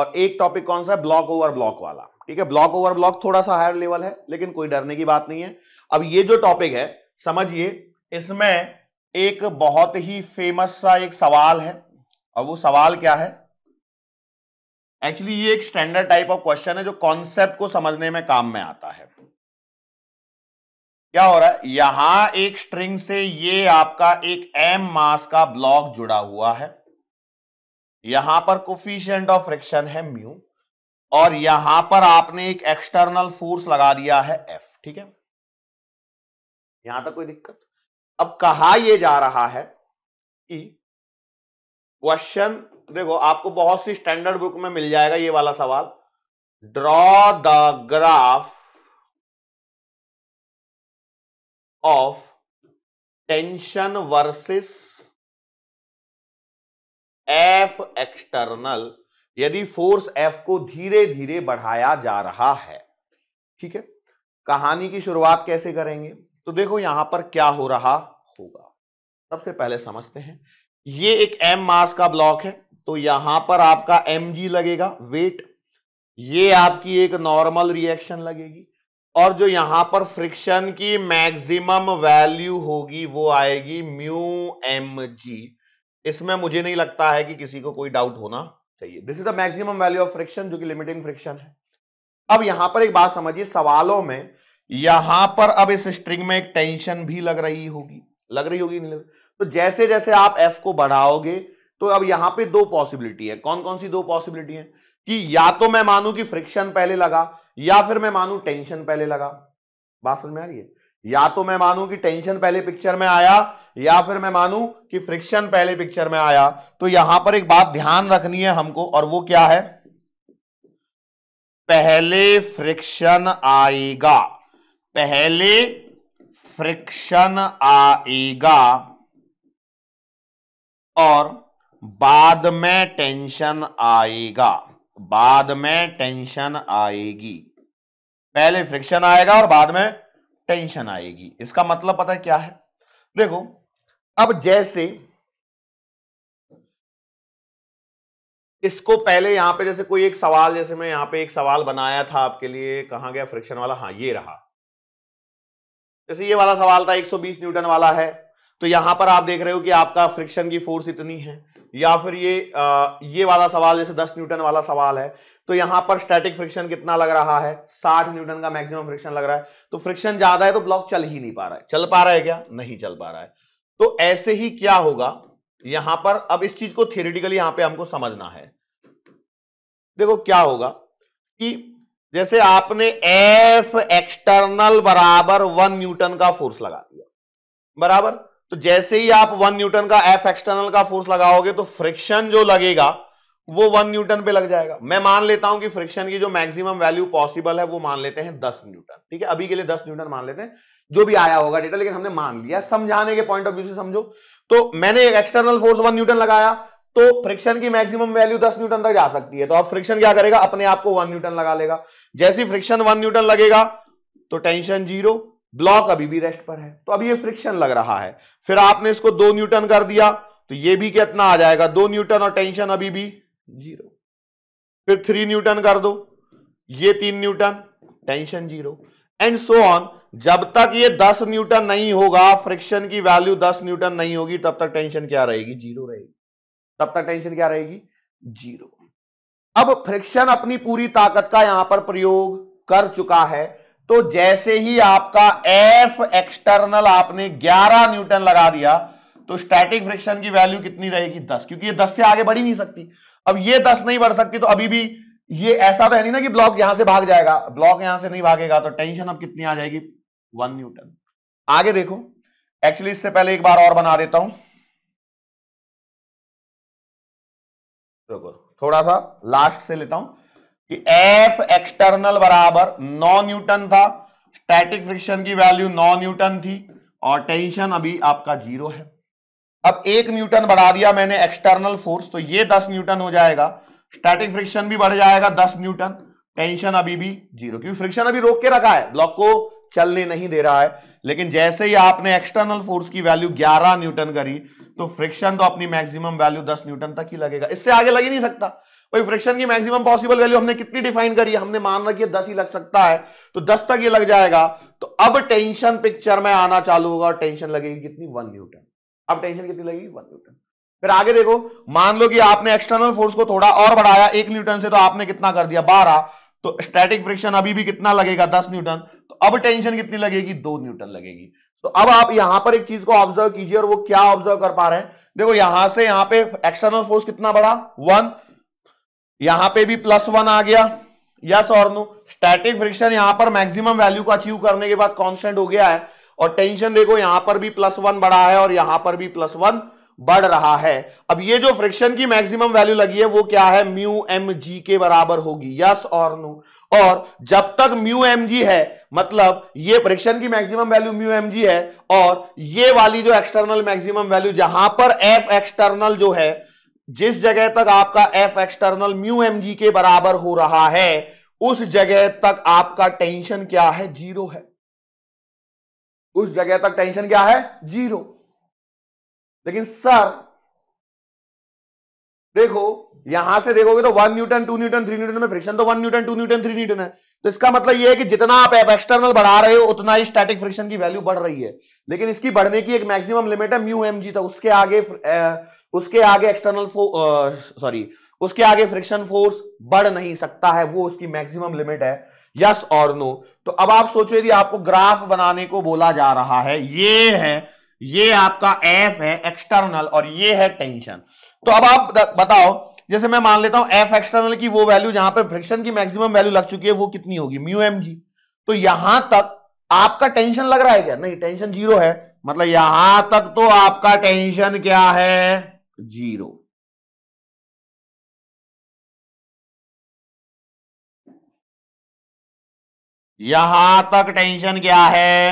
और एक टॉपिक कौन सा है ब्लॉक ओवर ब्लॉक वाला ठीक है ब्लॉक ओवर ब्लॉक थोड़ा सा हायर लेवल है लेकिन कोई डरने की बात नहीं है अब ये जो टॉपिक है समझिए इसमें एक बहुत ही फेमस सा एक सवाल है और वो सवाल क्या है एक्चुअली ये एक स्टैंडर्ड टाइप ऑफ क्वेश्चन है जो कॉन्सेप्ट को समझने में काम में आता है क्या हो रहा है यहां एक स्ट्रिंग से ये आपका एक एम मास का ब्लॉक जुड़ा हुआ है यहां पर कोफिशियंट ऑफ फ्रिक्शन है म्यू और यहां पर आपने एक एक्सटर्नल फोर्स लगा दिया है एफ ठीक है यहां तक कोई दिक्कत अब कहा यह जा रहा है कि क्वेश्चन देखो आपको बहुत सी स्टैंडर्ड बुक में मिल जाएगा ये वाला सवाल draw the graph of tension versus F external यदि फोर्स F को धीरे धीरे बढ़ाया जा रहा है ठीक है कहानी की शुरुआत कैसे करेंगे तो देखो यहां पर क्या हो रहा होगा सबसे पहले समझते हैं ये एक एम मास का ब्लॉक है तो यहां पर आपका एम जी लगेगा वेट ये आपकी एक नॉर्मल रिएक्शन लगेगी और जो यहां पर फ्रिक्शन की मैक्सिमम वैल्यू होगी वो आएगी म्यू एम जी इसमें मुझे नहीं लगता है कि किसी को कोई डाउट होना चाहिए this is the maximum value of friction जो कि लिमिटिंग फ्रिक्शन है अब यहां पर एक बात समझिए सवालों में यहां पर अब इस स्ट्रिंग में एक टेंशन भी लग रही होगी लग रही होगी नहीं लग तो जैसे जैसे आप एफ को बढ़ाओगे तो अब यहां पे दो पॉसिबिलिटी है कौन कौन सी दो पॉसिबिलिटी है कि या तो मैं मानू कि फ्रिक्शन पहले लगा या फिर मैं मानू टेंशन पहले लगा बात समझ में आ रही है या तो मैं मानू कि टेंशन पहले पिक्चर में आया या फिर मैं मानू कि फ्रिक्शन पहले पिक्चर में आया तो यहां पर एक बात ध्यान रखनी है हमको और वो क्या है पहले फ्रिक्शन आएगा पहले फ्रिक्शन आएगा और बाद में टेंशन आएगा बाद में टेंशन आएगी पहले फ्रिक्शन आएगा और बाद में टेंशन आएगी इसका मतलब पता है क्या है देखो अब जैसे इसको पहले यहां पे जैसे कोई एक सवाल जैसे मैं यहां पे एक सवाल बनाया था आपके लिए कहा गया फ्रिक्शन वाला हाँ ये रहा जैसे ये वाला सवाल था 120 न्यूटन वाला है तो यहां पर आप देख रहे हो कि आपका फ्रिक्शन की फोर्स इतनी है या फिर ये आ, ये वाला सवाल जैसे 10 न्यूटन वाला सवाल है तो यहां पर स्टैटिक फ्रिक्शन कितना लग रहा है 60 न्यूटन का मैक्सिमम फ्रिक्शन लग रहा है तो फ्रिक्शन ज्यादा है तो ब्लॉक चल ही नहीं पा रहा है चल पा रहा है क्या नहीं चल पा रहा है तो ऐसे ही क्या होगा यहां पर अब इस चीज को थियोरिटिकली यहां पर हमको समझना है देखो क्या होगा कि जैसे आपने एफ एक्सटर्नल बराबर वन न्यूटन का फोर्स लगा दिया बराबर तो जैसे ही आप वन न्यूटन का एफ एक्सटर्नल का फोर्स लगाओगे तो फ्रिक्शन जो लगेगा वो वन न्यूटन पे लग जाएगा मैं मान लेता हूं कि फ्रिक्शन की जो मैक्सिमम वैल्यू पॉसिबल है वो मान लेते हैं दस न्यूटन ठीक है अभी के लिए दस न्यूटन मान लेते हैं जो भी आया होगा डेटा लेकिन हमने मान लिया समझाने के पॉइंट ऑफ व्यू से समझो तो मैंने एक्सटर्नल फोर्स वन न्यूटन लगाया तो फ्रिक्शन की मैक्सिमम वैल्यू दस न्यूटन तक जा सकती है तो अब फ्रिक्शन क्या करेगा अपने आप को वन न्यूटन लगा लेगा जैसी फ्रिक्शन वन न्यूटन लगेगा तो टेंशन जीरो ब्लॉक अभी भी रेस्ट पर है तो अब ये फ्रिक्शन लग रहा है फिर आपने इसको दो न्यूटन कर दिया तो ये भी कितना आ जाएगा दो न्यूटन और टेंशन अभी भी जीरो फिर थ्री न्यूटन कर दो ये तीन newton tension zero and so on जब तक ये दस न्यूटन नहीं होगा फ्रिक्शन की वैल्यू दस न्यूटन नहीं होगी तब तक टेंशन क्या रहेगी जीरो रहेगी तब तक टेंशन क्या रहेगी जीरो अब फ्रिक्शन अपनी पूरी ताकत का यहां पर प्रयोग कर चुका है तो जैसे ही आपका एफ एक्सटर्नल आपने 11 न्यूटन लगा दिया तो स्टैटिक फ्रिक्शन की वैल्यू कितनी रहेगी 10 क्योंकि ये 10 से आगे बढ़ ही नहीं सकती अब ये 10 नहीं बढ़ सकती तो अभी भी ये ऐसा तो है नहीं ना कि ब्लॉक यहां से भाग जाएगा ब्लॉक यहां से नहीं भागेगा तो टेंशन अब कितनी आ जाएगी वन न्यूटन आगे देखो एक्चुअली इससे पहले एक बार और बना देता हूं थोड़ा सा लास्ट से लेता हूं कि एफ एक्सटर्नल बराबर नौ न्यूटन था स्टैटिक फ्रिक्शन की वैल्यू नौ न्यूटन थी और टेंशन अभी आपका जीरो है अब एक न्यूटन बढ़ा दिया मैंने एक्सटर्नल फोर्स तो ये दस न्यूटन हो जाएगा स्टैटिक फ्रिक्शन भी बढ़ जाएगा दस न्यूटन टेंशन अभी भी जीरो क्योंकि फ्रिक्शन अभी रोक के रखा है ब्लॉक को चलने नहीं दे रहा है लेकिन जैसे ही आपने एक्सटर्नल फोर्स की वैल्यू 11 न्यूटन करी तो फ्रिक्शन तो अपनी मैक्सिमम वैल्यू 10 न्यूटन तक ही लगेगा इससे आगे लग ही नहीं सकता भाई फ्रैक्शन की मैक्सिमम पॉसिबल वैल्यू हमने कितनी डिफाइन करी है हमने मान रखी है दस ही लग सकता है तो दस तक ये लग जाएगा तो अब टेंशन पिक्चर में आना चालू होगा और टेंशन लगेगी कितनी वन न्यूटन अब टेंशन कितनी लगेगी वन न्यूटन फिर आगे देखो मान लो कि आपने एक्सटर्नल फोर्स को थोड़ा और बढ़ाया एक न्यूटन से तो आपने कितना कर दिया बारह तो स्टैटिक फ्रिक्शन अभी भी कितना लगेगा दस न्यूटन तो अब टेंशन कितनी लगेगी दो न्यूटन लगेगी तो अब आप यहां पर एक चीज को ऑब्जर्व कीजिए और वो क्या ऑब्जर्व कर पा रहे हैं देखो यहां से यहां पे एक्सटर्नल फोर्स कितना बढ़ा वन यहां पे भी प्लस वन आ गया यस और नो स्टैटिक फ्रिक्शन यहां पर मैक्सिमम वैल्यू को अचीव करने के बाद कांस्टेंट हो गया है और टेंशन देखो यहां पर भी प्लस वन बढ़ा है और यहां पर भी प्लस वन बढ़ रहा है अब ये जो फ्रिक्शन की मैक्सिमम वैल्यू लगी है वो क्या है म्यू एम जी के बराबर होगी यस और नो और जब तक म्यू एम जी है मतलब ये फ्रिक्शन की maximum value mu M G है और ये वाली जो एक्सटर्नल मैक्सिमम वैल्यू जहां पर एफ एक्सटर्नल जो है जिस जगह तक आपका F external mu M G के बराबर हो रहा है उस जगह तक आपका टेंशन क्या है जीरो है उस जगह तक टेंशन क्या है जीरो लेकिन सर देखो यहां से देखोगे तो one newton two newton three newton में फ्रिक्शन तो one newton two newton three newton है तो इसका मतलब यह है कि जितना आप एफ एक्सटर्नल बढ़ा रहे हो उतना ही स्टैटिक फ्रिक्शन की वैल्यू बढ़ रही है लेकिन इसकी बढ़ने की एक मैक्सिमम लिमिट है म्यू एम जी तक उसके आगे उसके आगे एक्सटर्नल सॉरी उसके आगे फ्रिक्शन फोर्स बढ़ नहीं सकता है वो उसकी मैक्सिमम लिमिट है यस और नो तो अब आप सोचो यदि आपको ग्राफ बनाने को बोला जा रहा है ये है ये आपका एफ है एक्सटर्नल और ये है टेंशन तो अब आप बताओ जैसे मैं मान लेता हूं एफ एक्सटर्नल की वो वैल्यू जहां पर फ्रिक्शन की मैक्सिमम वैल्यू लग चुकी है वो कितनी होगी म्यू एम जी तो यहां तक आपका टेंशन लग रहा है क्या नहीं टेंशन जीरो है मतलब यहां तक तो आपका टेंशन क्या है जीरो यहां तक टेंशन क्या है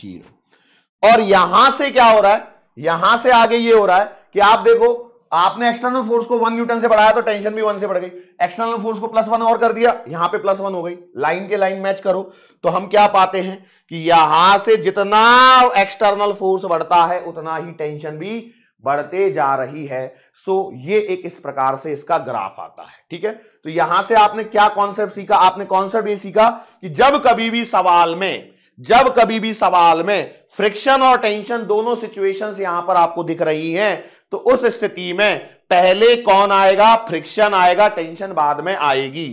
जीरो और यहां से क्या हो रहा है यहां से आगे ये हो रहा है कि आप देखो आपने एक्सटर्नल फोर्स को वन न्यूटन से बढ़ाया तो टेंशन भी वन से बढ़ गई एक्सटर्नल फोर्स को प्लस वन और कर दिया यहां पे प्लस वन हो गई लाइन के लाइन मैच करो तो हम क्या पाते हैं कि यहां से जितना एक्सटर्नल फोर्स बढ़ता है उतना ही टेंशन भी बढ़ते जा रही है सो ये एक इस प्रकार से इसका ग्राफ आता है ठीक है तो यहां से आपने क्या कॉन्सेप्ट सीखा आपने कॉन्सेप्ट ये सीखा कि जब कभी भी सवाल में जब कभी भी सवाल में फ्रिक्शन और टेंशन दोनों सिचुएशंस यहां पर आपको दिख रही हैं तो उस स्थिति में पहले कौन आएगा फ्रिक्शन आएगा टेंशन बाद में आएगी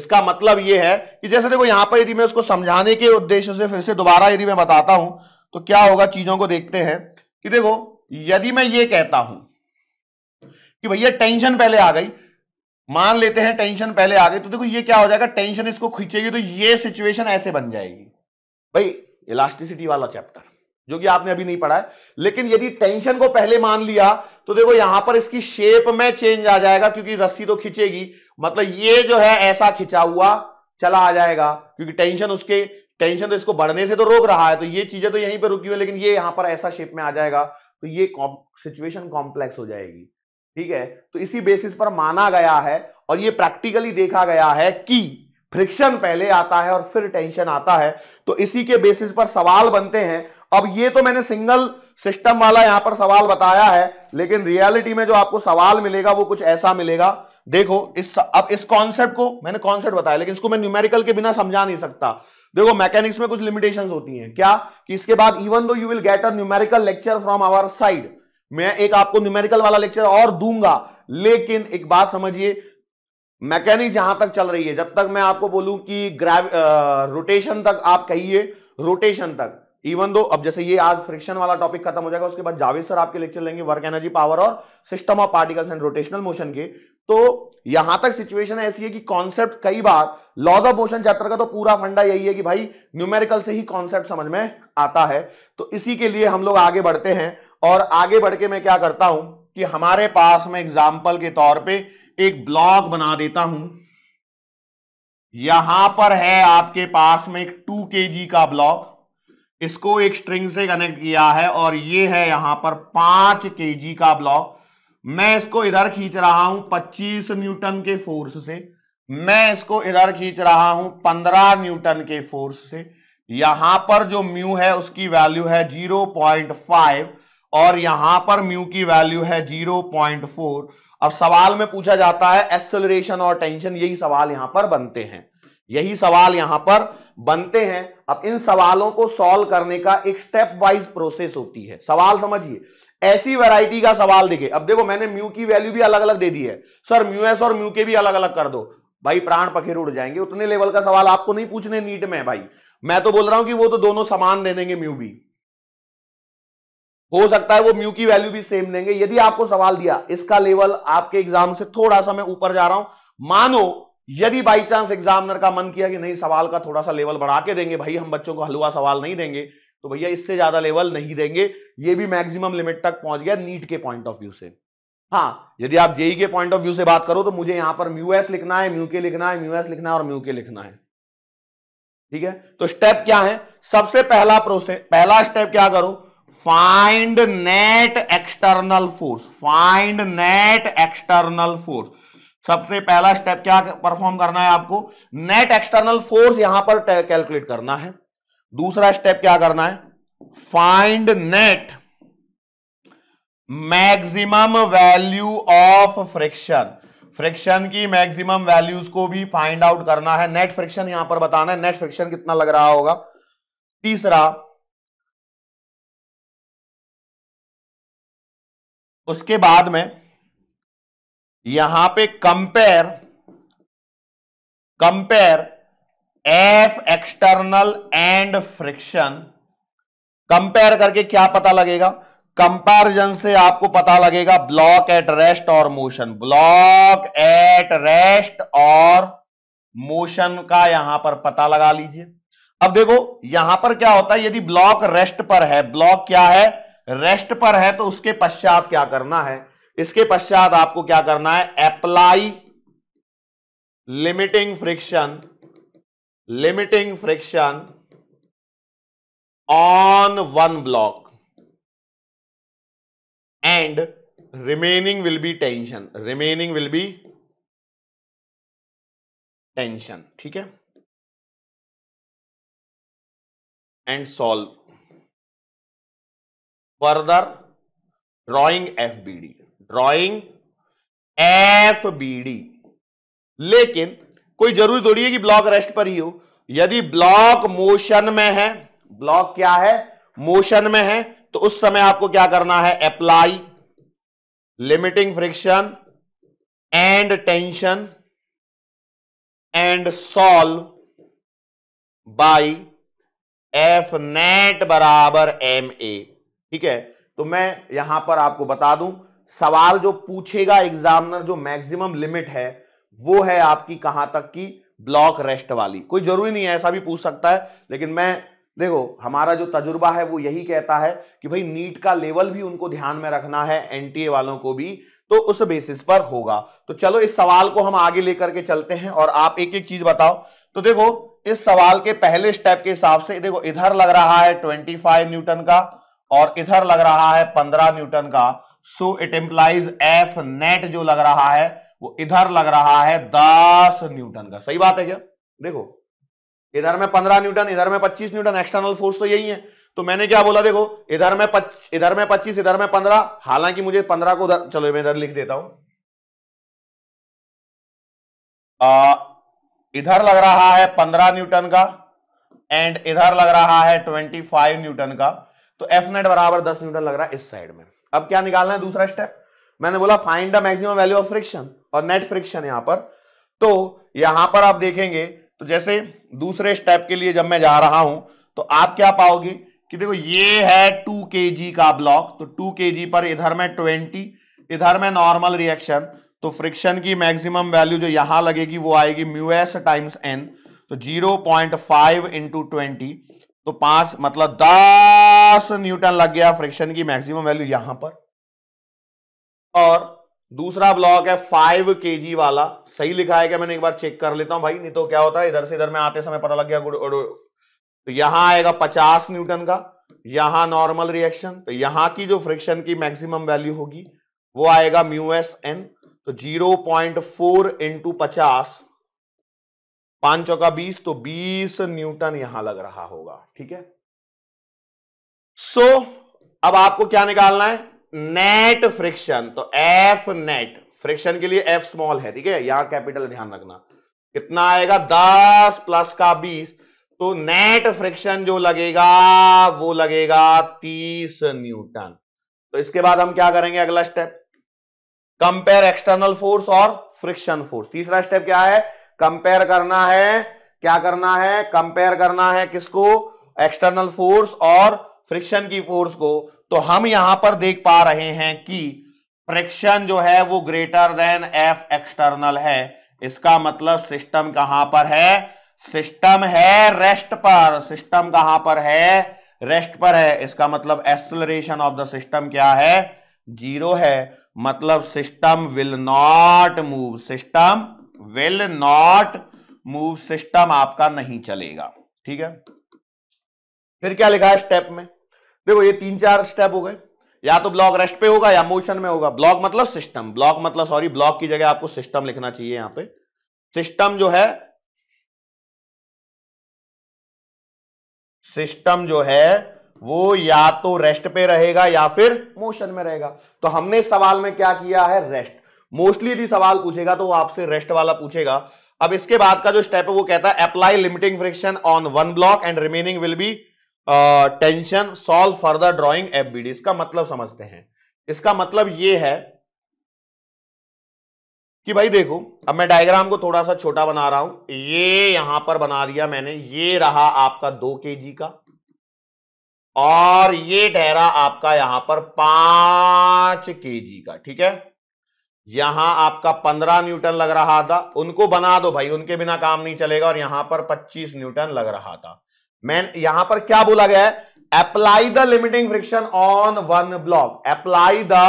इसका मतलब यह है कि जैसे देखो यहां पर यदि मैं उसको समझाने के उद्देश्य से फिर से दोबारा यदि मैं बताता हूं तो क्या होगा चीजों को देखते हैं कि देखो यदि मैं ये कहता हूं कि भैया टेंशन पहले आ गई मान लेते हैं टेंशन पहले आ गई तो देखो ये क्या हो जाएगा टेंशन इसको खींचेगी तो ये सिचुएशन ऐसे बन जाएगी भाई इलास्टिसिटी वाला चैप्टर जो कि आपने अभी नहीं पढ़ा है लेकिन यदि टेंशन को पहले मान लिया तो देखो यहां पर इसकी शेप में चेंज आ जाएगा क्योंकि रस्सी तो खींचेगी मतलब ये जो है ऐसा खिंचा हुआ चला आ जाएगा क्योंकि टेंशन उसके टेंशन तो इसको बढ़ने से तो रोक रहा है तो ये चीजें तो यहीं पर रुकी हुई लेकिन ये यहां पर ऐसा शेप में आ जाएगा तो ये सिचुएशन कॉम्प्लेक्स हो जाएगी ठीक है तो इसी बेसिस पर माना गया है और ये प्रैक्टिकली देखा गया है कि फ्रिक्शन पहले आता है और फिर टेंशन आता है तो इसी के बेसिस पर सवाल बनते हैं अब ये तो मैंने सिंगल सिस्टम वाला यहां पर सवाल बताया है लेकिन रियलिटी में जो आपको सवाल मिलेगा वो कुछ ऐसा मिलेगा देखो इस अब इस कॉन्सेप्ट को मैंने कॉन्सेप्ट बताया लेकिन इसको मैं न्यूमेरिकल के बिना समझा नहीं सकता देखो मैकेनिक्स में कुछ लिमिटेशंस होती हैं क्या कि इसके बाद even though you will get a numerical lecture from our side मैं एक आपको न्यूमेरिकल वाला लेक्चर और दूंगा लेकिन एक बात समझिए मैकेनिक्स जहां तक चल रही है जब तक मैं आपको बोलूं कि ग्रेव रोटेशन तक आप कहिए रोटेशन तक इवन दो अब जैसे ये आज फ्रिक्शन वाला टॉपिक खत्म हो जाएगा उसके बाद जावेद सर आपके लेक्चर लेंगे वर्क एनर्जी पावर और system of particles and rotational motion के तो यहां तक सिचुएशन ऐसी है कि कॉन्सेप्ट कई बार लॉज ऑफ मोशन चैप्टर का तो पूरा फंडा यही है कि भाई न्यूमेरिकल से ही कॉन्सेप्ट समझ में आता है तो इसी के लिए हम लोग आगे बढ़ते हैं और आगे बढ़ के मैं क्या करता हूं कि हमारे पास में एग्जाम्पल के तौर पर एक ब्लॉग बना देता हूं यहां पर है आपके पास में एक टू के जी का ब्लॉक इसको एक स्ट्रिंग से कनेक्ट किया है और ये है यहां पर पांच के का ब्लॉक मैं इसको इधर खींच रहा हूं पच्चीस न्यूटन के फोर्स से मैं इसको इधर खींच रहा हूं पंद्रह न्यूटन के फोर्स से यहां पर जो म्यू है उसकी वैल्यू है जीरो पॉइंट फाइव और यहां पर म्यू की वैल्यू है जीरो पॉइंट फोर अब सवाल में पूछा जाता है एक्सेलरेशन और टेंशन यही सवाल यहां पर बनते हैं यही सवाल यहां पर बनते हैं अब इन सवालों को सॉल्व करने का एक स्टेप वाइज प्रोसेस होती है सवाल समझिए ऐसी वैरायटी का सवाल देखे अब देखो मैंने म्यू की वैल्यू भी अलग अलग दे दी है सर म्यू एस और म्यू के भी अलग अलग कर दो भाई प्राण पखेर उड़ जाएंगे उतने लेवल का सवाल आपको नहीं पूछने नीट में भाई मैं तो बोल रहा हूं कि वो तो दोनों समान दे देंगे म्यू भी हो सकता है वो म्यू की वैल्यू भी सेम देंगे यदि आपको सवाल दिया इसका लेवल आपके एग्जाम से थोड़ा सा मैं ऊपर जा रहा हूं मानो यदि बाई चांस एग्जामिनर का मन किया कि नहीं सवाल का थोड़ा सा लेवल बढ़ा के देंगे भाई हम बच्चों को हलवा सवाल नहीं देंगे तो भैया इससे ज्यादा लेवल नहीं देंगे ये भी मैक्सिमम लिमिट तक पहुंच गया नीट के पॉइंट ऑफ व्यू से हाँ यदि आप जेई के पॉइंट ऑफ व्यू से बात करो तो मुझे यहां पर म्यूएस लिखना है म्यू के लिखना है म्यूएस लिखना है और म्यू के लिखना है ठीक है तो स्टेप क्या है सबसे पहला प्रोसेस पहला स्टेप क्या करो find net external force find net external force सबसे पहला स्टेप क्या परफॉर्म करना है आपको नेट एक्सटर्नल फोर्स यहां पर कैलकुलेट करना है दूसरा स्टेप क्या करना है find net maximum value of friction friction की मैक्सिमम वैल्यूज को भी फाइंड आउट करना है नेट फ्रिक्शन यहां पर बताना है नेट फ्रिक्शन कितना लग रहा होगा तीसरा उसके बाद में यहां पे compare compare F external and friction compare करके क्या पता लगेगा कंपैरिजन से आपको पता लगेगा ब्लॉक एट रेस्ट और मोशन ब्लॉक एट रेस्ट और मोशन का यहां पर पता लगा लीजिए अब देखो यहां पर क्या होता है यदि ब्लॉक रेस्ट पर है ब्लॉक क्या है रेस्ट पर है तो उसके पश्चात क्या करना है इसके पश्चात आपको क्या करना है apply limiting friction limiting friction on one block and remaining will be tension remaining will be tension ठीक है and solve further drawing F B D drawing F B D लेकिन कोई जरूरी थोड़ी है कि ब्लॉक रेस्ट पर ही हो यदि ब्लॉक मोशन में है ब्लॉक क्या है मोशन में है तो उस समय आपको क्या करना है apply limiting friction and tension and solve by F net बराबर एम ए ठीक है तो मैं यहां पर आपको बता दूं सवाल जो पूछेगा एग्जामिनर जो मैक्सिमम लिमिट है वो है आपकी कहां तक की ब्लॉक रेस्ट वाली कोई जरूरी नहीं है ऐसा भी पूछ सकता है लेकिन मैं देखो हमारा जो तजुर्बा है वो यही कहता है कि भाई नीट का लेवल भी उनको ध्यान में रखना है एनटीए वालों को भी तो उस बेसिस पर होगा तो चलो इस सवाल को हम आगे लेकर के चलते हैं और आप एक एक चीज बताओ तो देखो इस सवाल के पहले स्टेप के हिसाब से देखो इधर लग रहा है 25 न्यूटन का और इधर लग रहा है 15 न्यूटन का so it implies F net जो लग रहा है वो इधर लग रहा है दस न्यूटन का सही बात है क्या देखो इधर में पंद्रह न्यूटन इधर में पच्चीस न्यूटन एक्सटर्नल फोर्स तो यही है तो मैंने क्या बोला देखो इधर में इधर में पच्चीस इधर में पंद्रह हालांकि मुझे पंद्रह को उधर चलो मैं इधर लिख देता हूं आ, इधर लग रहा है पंद्रह न्यूटन का एंड इधर लग रहा है ट्वेंटी फाइव न्यूटन का तो एफ नेट बराबर दस न्यूटन लग रहा है इस साइड में अब क्या निकालना है दूसरा स्टेप मैंने बोला find the maximum value of friction और नेट फ्रिक्शन यहां पर तो यहां पर आप देखेंगे तो जैसे दूसरे स्टेप के लिए जब मैं जा रहा हूं तो आप क्या पाओगे कि देखो ये है टू के का ब्लॉक तो टू के पर इधर में ट्वेंटी इधर में नॉर्मल रिएक्शन तो फ्रिक्शन की मैक्सिमम वैल्यू जो यहां लगेगी वो आएगी म्यूएस टाइम्स एन तो zero point five into twenty तो पांच मतलब दस न्यूटन लग गया फ्रिक्शन की मैक्सिमम वैल्यू यहां पर और दूसरा ब्लॉक है फाइव के वाला सही लिखा है क्या मैंने एक बार चेक कर लेता हूं भाई नहीं तो क्या होता है इधर से इधर में आते समय पता लग गया तो यहां आएगा पचास न्यूटन का यहां नॉर्मल रिएक्शन तो यहां की जो फ्रिक्शन की मैक्सिमम वैल्यू होगी वो आएगा म्यू एस एन तो जीरो पॉइंट फोर इंटू पचास पांच चौका बीस तो बीस न्यूटन यहां लग रहा होगा ठीक है सो so, अब आपको क्या निकालना है नेट फ्रिक्शन तो एफ नेट फ्रिक्शन के लिए एफ स्मॉल है ठीक है यहां कैपिटल ध्यान रखना कितना आएगा दस प्लस का बीस तो नेट फ्रिक्शन जो लगेगा वो लगेगा तीस न्यूटन तो इसके बाद हम क्या करेंगे अगला स्टेप कंपेयर एक्सटर्नल फोर्स और फ्रिक्शन फोर्स तीसरा स्टेप क्या है कंपेयर करना है क्या करना है कंपेयर करना है किसको एक्सटर्नल फोर्स और फ्रिक्शन की फोर्स को तो हम यहां पर देख पा रहे हैं कि फ्रिक्शन जो है वो ग्रेटर देन एफ एक्सटर्नल है इसका मतलब सिस्टम कहां पर है सिस्टम है रेस्ट पर सिस्टम कहां पर है रेस्ट पर है इसका मतलब एक्सलरेशन ऑफ द सिस्टम क्या है जीरो है मतलब system will not move system will not move system आपका नहीं चलेगा ठीक है फिर क्या लिखा है स्टेप में देखो ये तीन चार स्टेप हो गए या तो ब्लॉक रेस्ट पे होगा या मोशन में होगा ब्लॉक मतलब सिस्टम ब्लॉक मतलब सॉरी ब्लॉक की जगह आपको सिस्टम लिखना चाहिए यहां पे सिस्टम जो है सिस्टम जो है वो या तो रेस्ट पे रहेगा या फिर मोशन में रहेगा तो हमने सवाल में क्या किया है रेस्ट मोस्टली यदि सवाल पूछेगा तो वो आपसे रेस्ट वाला पूछेगा अब इसके बाद का जो स्टेप है वो कहता है apply limiting friction on one block and remaining will be tension solve further drawing FBD इसका मतलब समझते हैं इसका मतलब ये है कि भाई देखो अब मैं डायग्राम को थोड़ा सा छोटा बना रहा हूं ये यहां पर बना दिया मैंने ये रहा आपका दो के का और ये ठहरा आपका यहां पर पांच के का ठीक है यहां आपका 15 न्यूटन लग रहा था उनको बना दो भाई उनके बिना काम नहीं चलेगा और यहां पर 25 न्यूटन लग रहा था मैं यहां पर क्या बोला गया है apply the limiting friction on one block apply the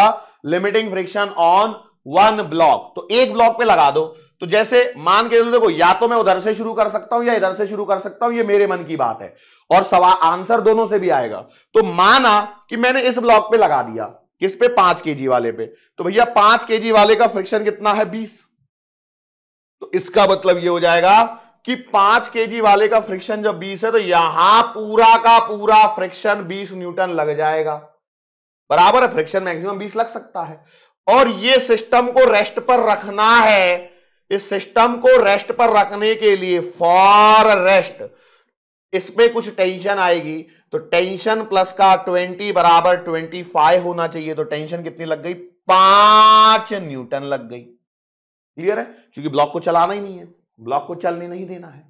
limiting friction on one block तो एक ब्लॉक पे लगा दो तो जैसे मान के चलो देखो या तो मैं उधर से शुरू कर सकता हूं या इधर से शुरू कर सकता हूं ये मेरे मन की बात है और सवाल आंसर दोनों से भी आएगा तो माना कि मैंने इस ब्लॉक पे लगा दिया किस पे पांच के वाले पे तो भैया पांच के वाले का फ्रिक्शन कितना है बीस तो इसका मतलब ये हो जाएगा कि पांच के वाले का फ्रिक्शन जब बीस है तो यहां पूरा का पूरा फ्रिक्शन बीस न्यूटन लग जाएगा बराबर है फ्रिक्शन मैक्सिमम बीस लग सकता है और ये सिस्टम को रेस्ट पर रखना है इस सिस्टम को रेस्ट पर रखने के लिए फॉर रेस्ट इसमें कुछ टेंशन आएगी तो टेंशन प्लस का ट्वेंटी बराबर ट्वेंटी फाइव होना चाहिए तो टेंशन कितनी लग गई पांच न्यूटन लग गई क्लियर है क्योंकि ब्लॉक को चलाना ही नहीं है ब्लॉक को चलने नहीं देना है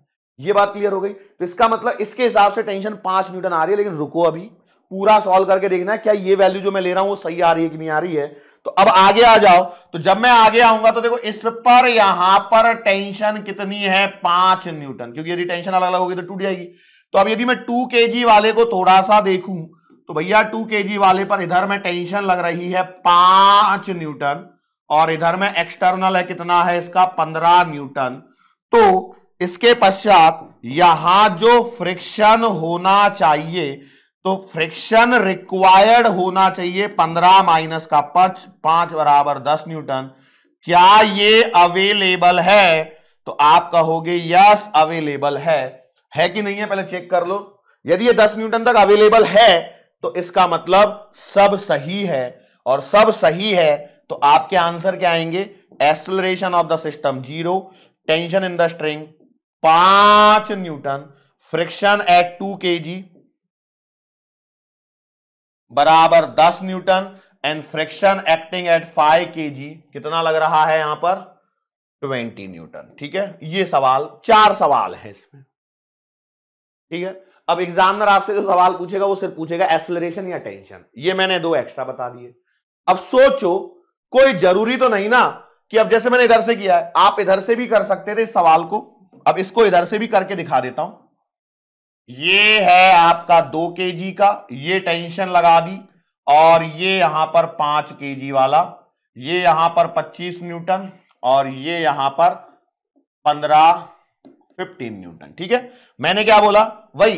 ये बात क्लियर हो गई तो इसका मतलब इसके हिसाब से टेंशन पांच न्यूटन आ रही है लेकिन रुको अभी पूरा सॉल्व करके देखना है क्या ये वैल्यू जो मैं ले रहा हूं वो सही आ रही है कि नहीं आ रही है तो अब आगे आ जाओ तो जब मैं आगे आऊंगा तो देखो इस पर यहां पर टेंशन कितनी है पांच न्यूटन क्योंकि यदि टेंशन अलग अलग होगी तो टूट जाएगी तो अब यदि मैं टू के वाले को थोड़ा सा देखूं तो भैया टू के वाले पर इधर में टेंशन लग रही है पांच न्यूटन और इधर में एक्सटर्नल है कितना है इसका पंद्रह न्यूटन तो इसके पश्चात यहां जो फ्रिक्शन होना चाहिए तो फ्रिक्शन रिक्वायर्ड होना चाहिए पंद्रह माइनस का पांच पांच बराबर दस न्यूटन क्या ये अवेलेबल है तो आप कहोगे यस अवेलेबल है है कि नहीं है पहले चेक कर लो यदि ये 10 न्यूटन तक अवेलेबल है तो इसका मतलब सब सही है और सब सही है तो आपके आंसर क्या आएंगे acceleration of the system zero tension in the string पांच newton friction at two K G बराबर दस newton and friction acting at five K G कितना लग रहा है यहां पर ट्वेंटी न्यूटन ठीक है ये सवाल चार सवाल है इसमें ठीक है अब एग्जामिनर आपसे जो सवाल पूछेगा वो सिर्फ पूछेगा एक्सलरेशन या टेंशन ये मैंने दो एक्स्ट्रा बता दिए अब सोचो कोई जरूरी तो नहीं ना कि अब जैसे मैंने इधर से किया है आप इधर से भी कर सकते थे इस सवाल को अब इसको इधर से भी करके दिखा देता हूं ये है आपका दो के का ये टेंशन लगा दी और ये यहां पर पांच के वाला ये यहां पर पच्चीस न्यूटन और ये यहां पर पंद्रह 15 न्यूटन ठीक है मैंने क्या बोला वही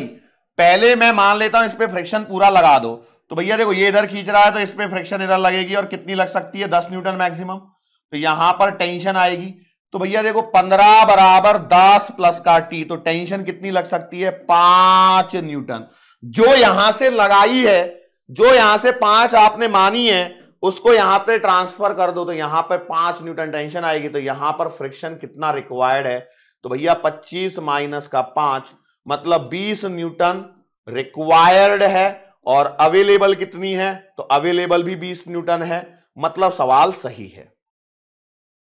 पहले मैं मान लेता हूं इस पर फ्रिक्शन पूरा लगा दो तो भैया देखो ये इधर खींच रहा है तो इस पर फ्रिक्शन इधर लगेगी और कितनी लग सकती है दस न्यूटन मैक्सिमम तो यहां पर टेंशन आएगी तो भैया देखो पंद्रह बराबर दस प्लस का टी तो टेंशन कितनी लग सकती है पांच न्यूटन जो यहां से लगाई है जो यहां से पांच आपने मानी है उसको यहां पे ट्रांसफर कर दो तो यहां पे पांच न्यूटन टेंशन आएगी तो यहां पर फ्रिक्शन कितना रिक्वायर्ड है तो भैया 25 माइनस का पांच मतलब 20 न्यूटन रिक्वायर्ड है और अवेलेबल कितनी है तो अवेलेबल भी 20 न्यूटन है मतलब सवाल सही है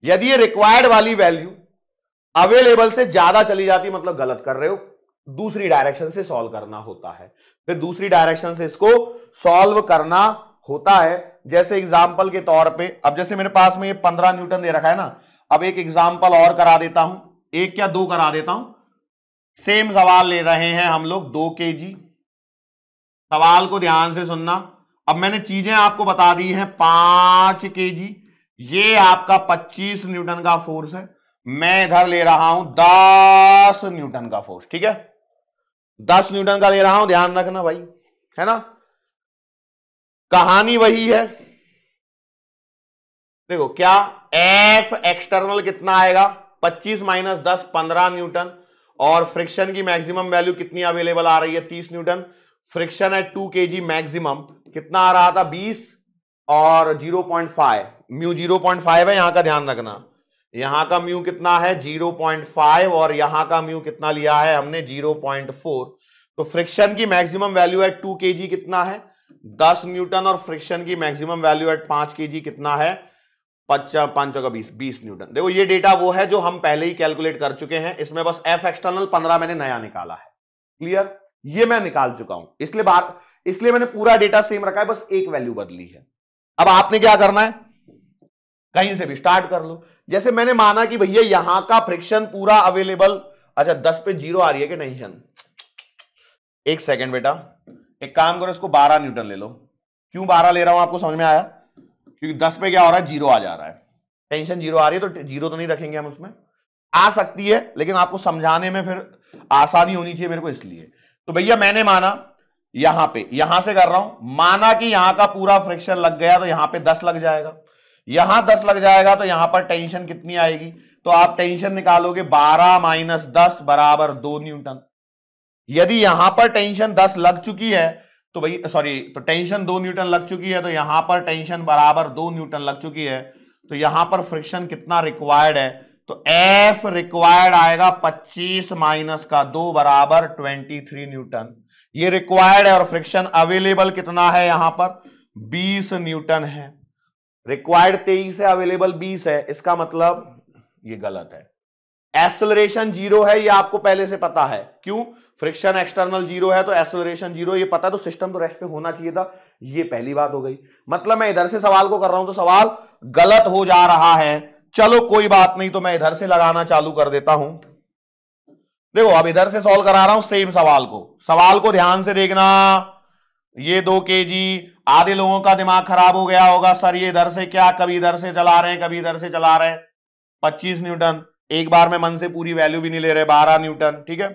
यदि ये रिक्वायर्ड वाली वैल्यू अवेलेबल से ज्यादा चली जाती मतलब गलत कर रहे हो दूसरी डायरेक्शन से सॉल्व करना होता है फिर दूसरी डायरेक्शन से इसको सॉल्व करना होता है जैसे एग्जाम्पल के तौर पे अब जैसे मेरे पास में ये पंद्रह न्यूटन दे रखा है ना अब एक एग्जाम्पल और करा देता हूं एक या दो करा देता हूं सेम सवाल ले रहे हैं हम लोग दो के जी सवाल को ध्यान से सुनना अब मैंने चीजें आपको बता दी हैं पांच के जी ये आपका पच्चीस न्यूटन का फोर्स है मैं इधर ले रहा हूं दस न्यूटन का फोर्स ठीक है दस न्यूटन का ले रहा हूं ध्यान रखना भाई है ना कहानी वही है देखो क्या एफ एक्सटर्नल कितना आएगा पच्चीस माइनस दस पंद्रह न्यूटन और फ्रिक्शन की मैक्सिमम वैल्यू कितनी अवेलेबल आ रही है तीस न्यूटन फ्रिक्शन है टू के मैक्सिमम कितना आ रहा था बीस और फाइव म्यू फाइव है यहां का ध्यान रखना यहां का म्यू कितना है जीरो पॉइंट फाइव और यहां का म्यू कितना लिया है हमने जीरो पॉइंट फोर तो फ्रिक्शन की मैक्सिमम वैल्यू है टू के कितना है दस न्यूटन और फ्रिक्शन की मैक्सिमम वैल्यू एट पांच के कितना है पच्चा पांचों का बीस बीस न्यूटन देखो ये डेटा वो है जो हम पहले ही कैलकुलेट कर चुके हैं इसमें बस एफ एक्सटर्नल पंद्रह मैंने नया निकाला है क्लियर ये मैं निकाल चुका हूं इसलिए बाहर इसलिए मैंने पूरा डेटा सेम रखा है बस एक वैल्यू बदली है अब आपने क्या करना है कहीं से भी स्टार्ट कर लो जैसे मैंने माना कि भैया यहां का फ्रिक्शन पूरा अवेलेबल अच्छा दस पे जीरो आ रही है कि टेंशन एक सेकेंड बेटा एक काम करो इसको बारह न्यूटन ले लो क्यों बारह ले रहा हूं आपको समझ में आया क्योंकि दस पे क्या हो रहा है जीरो आ जा रहा है टेंशन जीरो आ रही है तो जीरो तो नहीं रखेंगे हम उसमें आ सकती है लेकिन आपको समझाने में फिर आसानी होनी चाहिए मेरे को इसलिए तो भैया मैंने माना यहां पे यहां से कर रहा हूं माना कि यहां का पूरा फ्रिक्शन लग गया तो यहां पे दस लग जाएगा यहां दस लग जाएगा तो यहां पर टेंशन कितनी आएगी तो आप टेंशन निकालोगे बारह माइनस दस बराबर दो न्यूटन यदि यहां पर टेंशन दस लग चुकी है तो भाई सॉरी तो टेंशन दो न्यूटन लग चुकी है तो यहां पर टेंशन बराबर दो न्यूटन लग चुकी है तो यहां पर फ्रिक्शन कितना रिक्वायर्ड है तो एफ रिक्वायर्ड आएगा 25 माइनस का दो बराबर 23 न्यूटन ये रिक्वायर्ड है और फ्रिक्शन अवेलेबल कितना है यहां पर 20 न्यूटन है रिक्वायर्ड 23 है अवेलेबल 20 है इसका मतलब ये गलत है एक्सलरेशन जीरो है ये आपको पहले से पता है क्यों फ्रिक्शन एक्सटर्नल जीरो है तो एक्सलरेशन जीरो ये पता तो सिस्टम तो रेस्ट पे होना चाहिए था ये पहली बात हो गई मतलब मैं इधर से सवाल को कर रहा हूं तो सवाल गलत हो जा रहा है चलो कोई बात नहीं तो मैं इधर से लगाना चालू कर देता हूं देखो अब इधर से सॉल्व करा रहा हूं सेम सवाल को सवाल को ध्यान से देखना ये दो के जी आधे लोगों का दिमाग खराब हो गया होगा सर ये इधर से क्या कभी इधर से चला रहे हैं कभी इधर से चला रहे हैं पच्चीस न्यूटन एक बार में मन से पूरी वैल्यू भी नहीं ले रहे बारह न्यूटन ठीक है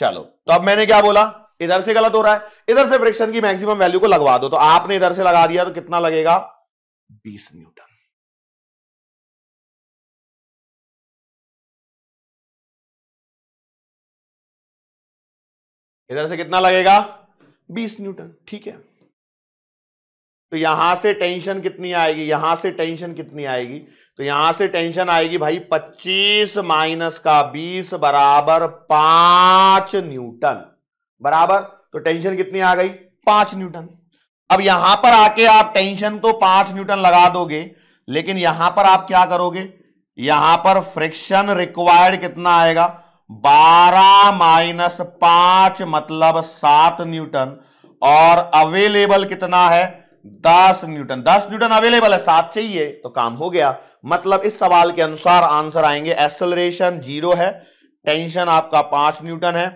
चलो तो अब मैंने क्या बोला इधर से गलत हो रहा है इधर से फ्रिक्शन की मैक्सिमम वैल्यू को लगवा दो तो आपने इधर से लगा दिया तो कितना लगेगा 20 न्यूटन इधर से कितना लगेगा 20 न्यूटन ठीक है तो यहां से टेंशन कितनी आएगी यहां से टेंशन कितनी आएगी तो यहां से टेंशन आएगी भाई 25 माइनस का 20 बराबर पांच न्यूटन बराबर तो टेंशन कितनी आ गई पांच न्यूटन अब यहां पर आके आप टेंशन तो पांच न्यूटन लगा दोगे लेकिन यहां पर आप क्या करोगे यहां पर फ्रिक्शन रिक्वायर्ड कितना आएगा बारह माइनस पांच मतलब सात न्यूटन और अवेलेबल कितना है दस न्यूटन दस न्यूटन अवेलेबल है सात चाहिए तो काम हो गया मतलब इस सवाल के अनुसार आंसर आएंगे एसेलरेशन जीरो है टेंशन आपका पांच न्यूटन है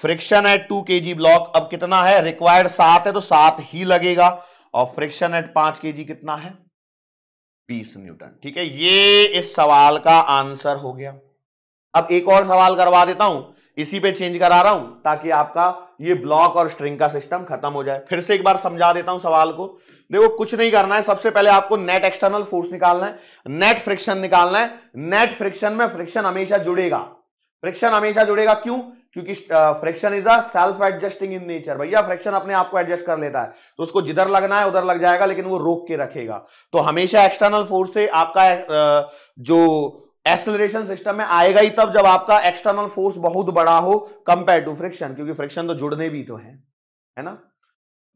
friction at two K G block अब कितना है रिक्वायर्ड सात है तो सात ही लगेगा और फ्रिक्शन एट पांच के जी कितना है बीस न्यूटन ठीक है ये इस सवाल का आंसर हो गया अब एक और सवाल करवा देता हूं इसी पे चेंज करा रहा हूं ताकि आपका ये ब्लॉक और स्ट्रिंग का सिस्टम खत्म हो जाए फिर से एक बार समझा देता हूं सवाल को देखो कुछ नहीं करना है सबसे पहले आपको नेट एक्सटर्नल फोर्स निकालना है नेट फ्रिक्शन निकालना है नेट फ्रिक्शन में फ्रिक्शन हमेशा जुड़ेगा फ्रिक्शन हमेशा जुड़ेगा क्यों क्योंकि friction is a self adjusting in nature भैया फ्रिक्शन अपने आप को एडजस्ट कर लेता है तो उसको जिधर लगना है उधर लग जाएगा लेकिन वो रोक के रखेगा तो हमेशा एक्सटर्नल फोर्स से आपका जो एक्सेलरेशन सिस्टम में आएगा ही तब जब आपका एक्सटर्नल फोर्स बहुत बड़ा हो कंपेयर टू फ्रिक्शन क्योंकि फ्रिक्शन तो जुड़ने भी तो है है ना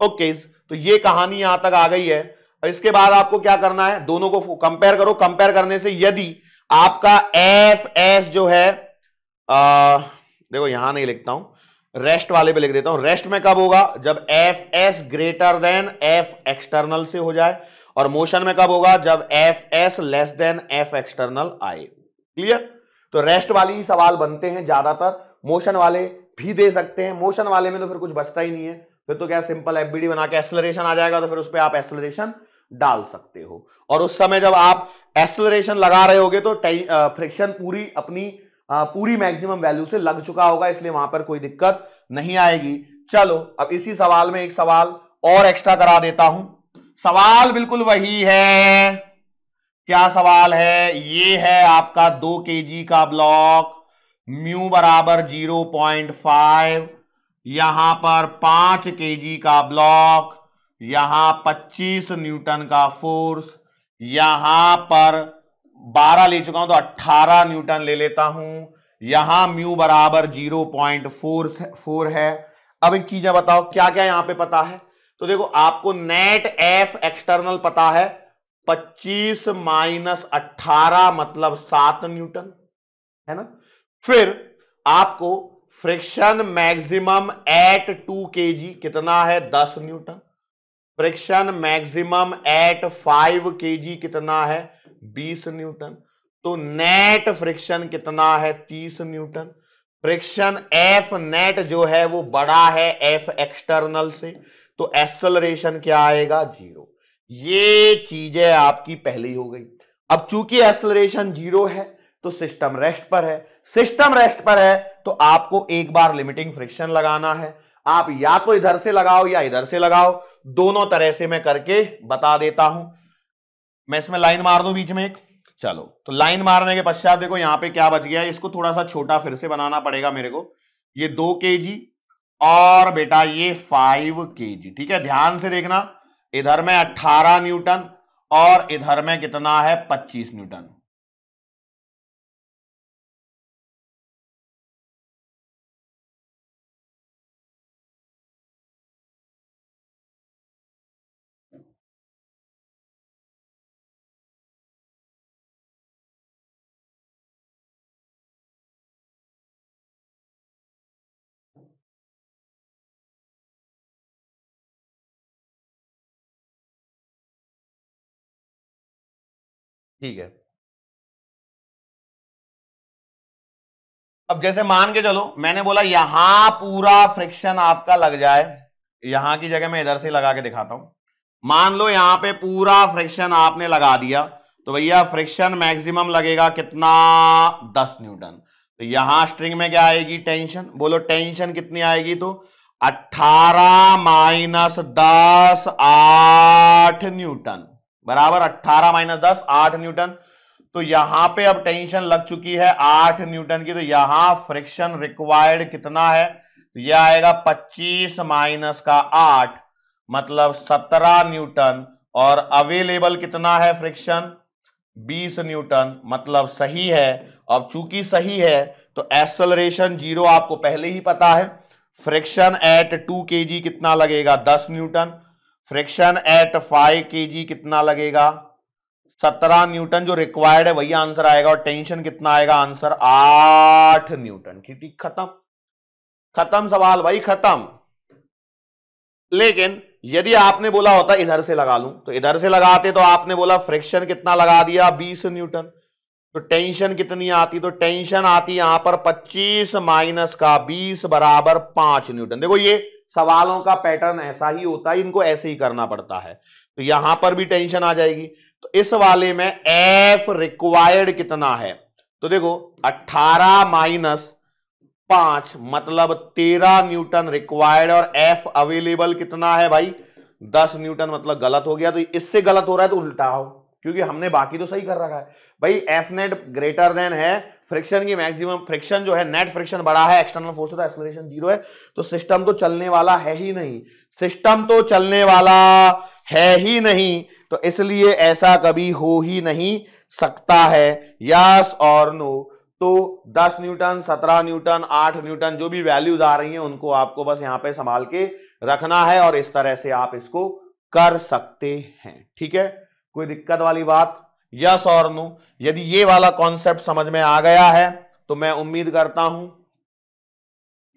ओके okay, तो ये कहानी यहां तक आ गई है इसके बाद आपको क्या करना है दोनों को कंपेयर करो कंपेयर करने से यदि आपका एफ एस जो है आ, देखो यहां नहीं लिखता हूं रेस्ट वाले पे लिख देता हूं रेस्ट में कब होगा जब F S greater than F external से हो जाए और मोशन में कब होगा जब F S less than F external आए क्लियर तो रेस्ट वाले ही सवाल बनते हैं ज्यादातर मोशन वाले भी दे सकते हैं मोशन वाले में तो फिर कुछ बचता ही नहीं है फिर तो क्या सिंपल एफ बना के एक्सलरेशन आ जाएगा तो फिर उस पर आप एक्सलरेशन डाल सकते हो और उस समय जब आप एक्सलरेशन लगा रहे होगे तो फ्रिक्शन पूरी अपनी आ, पूरी मैक्सिमम वैल्यू से लग चुका होगा इसलिए वहां पर कोई दिक्कत नहीं आएगी चलो अब इसी सवाल में एक सवाल और एक्स्ट्रा करा देता हूं सवाल बिल्कुल वही है क्या सवाल है ये है आपका दो के का ब्लॉक म्यू बराबर जीरो पॉइंट फाइव यहां पर पांच के का ब्लॉक यहां पच्चीस न्यूटन का फोर्स यहां पर बारह ले चुका हूं तो अट्ठारह न्यूटन ले लेता हूं यहां म्यू बराबर जीरो पॉइंट फोर फोर है अब एक चीज बताओ क्या क्या यहां पे पता है तो देखो आपको नेट एफ एक्सटर्नल पता है 25 माइनस अट्ठारह मतलब सात न्यूटन है ना फिर आपको फ्रिक्शन मैक्सिमम एट टू के कितना है दस newton friction maximum at five के कितना है बीस न्यूटन तो नेट फ्रिक्शन कितना है तीस न्यूटन फ्रिक्शन एफ नेट जो है वो बड़ा है एफ एक्सटर्नल से तो एक्सलरेशन क्या आएगा जीरो ये चीजें आपकी पहली हो गई अब चूंकि एक्सलरेशन जीरो है तो सिस्टम रेस्ट पर है सिस्टम रेस्ट पर है तो आपको एक बार लिमिटिंग फ्रिक्शन लगाना है आप या तो इधर से लगाओ या इधर से लगाओ दोनों तरह से मैं करके बता देता हूं मैं इसमें लाइन मार दू बीच में एक चलो तो लाइन मारने के पश्चात देखो यहां पे क्या बच गया इसको थोड़ा सा छोटा फिर से बनाना पड़ेगा मेरे को ये दो के जी और बेटा ये फाइव के जी ठीक है ध्यान से देखना इधर में अट्ठारह न्यूटन और इधर में कितना है पच्चीस न्यूटन ठीक है अब जैसे मान के चलो मैंने बोला यहां पूरा फ्रिक्शन आपका लग जाए यहां की जगह मैं इधर से लगा के दिखाता हूं मान लो यहां पे पूरा फ्रिक्शन आपने लगा दिया तो भैया फ्रिक्शन मैक्सिमम लगेगा कितना दस न्यूटन तो यहां स्ट्रिंग में क्या आएगी टेंशन बोलो टेंशन कितनी आएगी तो अट्ठारह माइनस दस आठ न्यूटन बराबर अट्ठारह माइनस दस आठ न्यूटन तो यहां पे अब टेंशन लग चुकी है आठ न्यूटन की तो यहां फ्रिक्शन रिक्वायर्ड कितना है तो यह आएगा पच्चीस माइनस का आठ मतलब सत्रह न्यूटन और अवेलेबल कितना है फ्रिक्शन बीस न्यूटन मतलब सही है अब चूंकि सही है तो एक्सलरेशन जीरो आपको पहले ही पता है फ्रिक्शन एट टू के कितना लगेगा दस newton friction eight five K G कितना लगेगा सत्रह न्यूटन जो रिक्वायर्ड है वही आंसर आएगा और टेंशन कितना आएगा आंसर आठ न्यूटन ठीक खत्म खत्म सवाल भाई खत्म लेकिन यदि आपने बोला होता इधर से लगा लूं तो इधर से लगाते तो आपने बोला फ्रिक्शन कितना लगा दिया बीस न्यूटन तो टेंशन कितनी आती तो टेंशन आती यहां पर पच्चीस माइनस का बीस बराबर पांच न्यूटन देखो ये सवालों का पैटर्न ऐसा ही होता है इनको ऐसे ही करना पड़ता है तो यहां पर भी टेंशन आ जाएगी तो इस वाले में एफ रिक्वायर्ड कितना है तो देखो 18 माइनस पांच मतलब 13 न्यूटन रिक्वायर्ड और एफ अवेलेबल कितना है भाई 10 न्यूटन मतलब गलत हो गया तो इससे गलत हो रहा है तो उल्टा हो क्योंकि हमने बाकी तो सही कर रखा है भाई एफ नेट ग्रेटर देन है फ्रिक्शन की मैक्सिमम फ्रिक्शन जो है नेट फ्रिक्शन बड़ा है एक्सटर्नल फोर्स होता है एक्सलेशन जीरो है तो सिस्टम तो चलने वाला है ही नहीं सिस्टम तो चलने वाला है ही नहीं तो इसलिए ऐसा कभी हो ही नहीं सकता है यस और नो तो 10 न्यूटन 17 न्यूटन 8 न्यूटन जो भी वैल्यूज आ रही हैं उनको आपको बस यहां पे संभाल के रखना है और इस तरह से आप इसको कर सकते हैं ठीक है कोई दिक्कत वाली बात यस और नो यदि ये वाला कॉन्सेप्ट समझ में आ गया है तो मैं उम्मीद करता हूं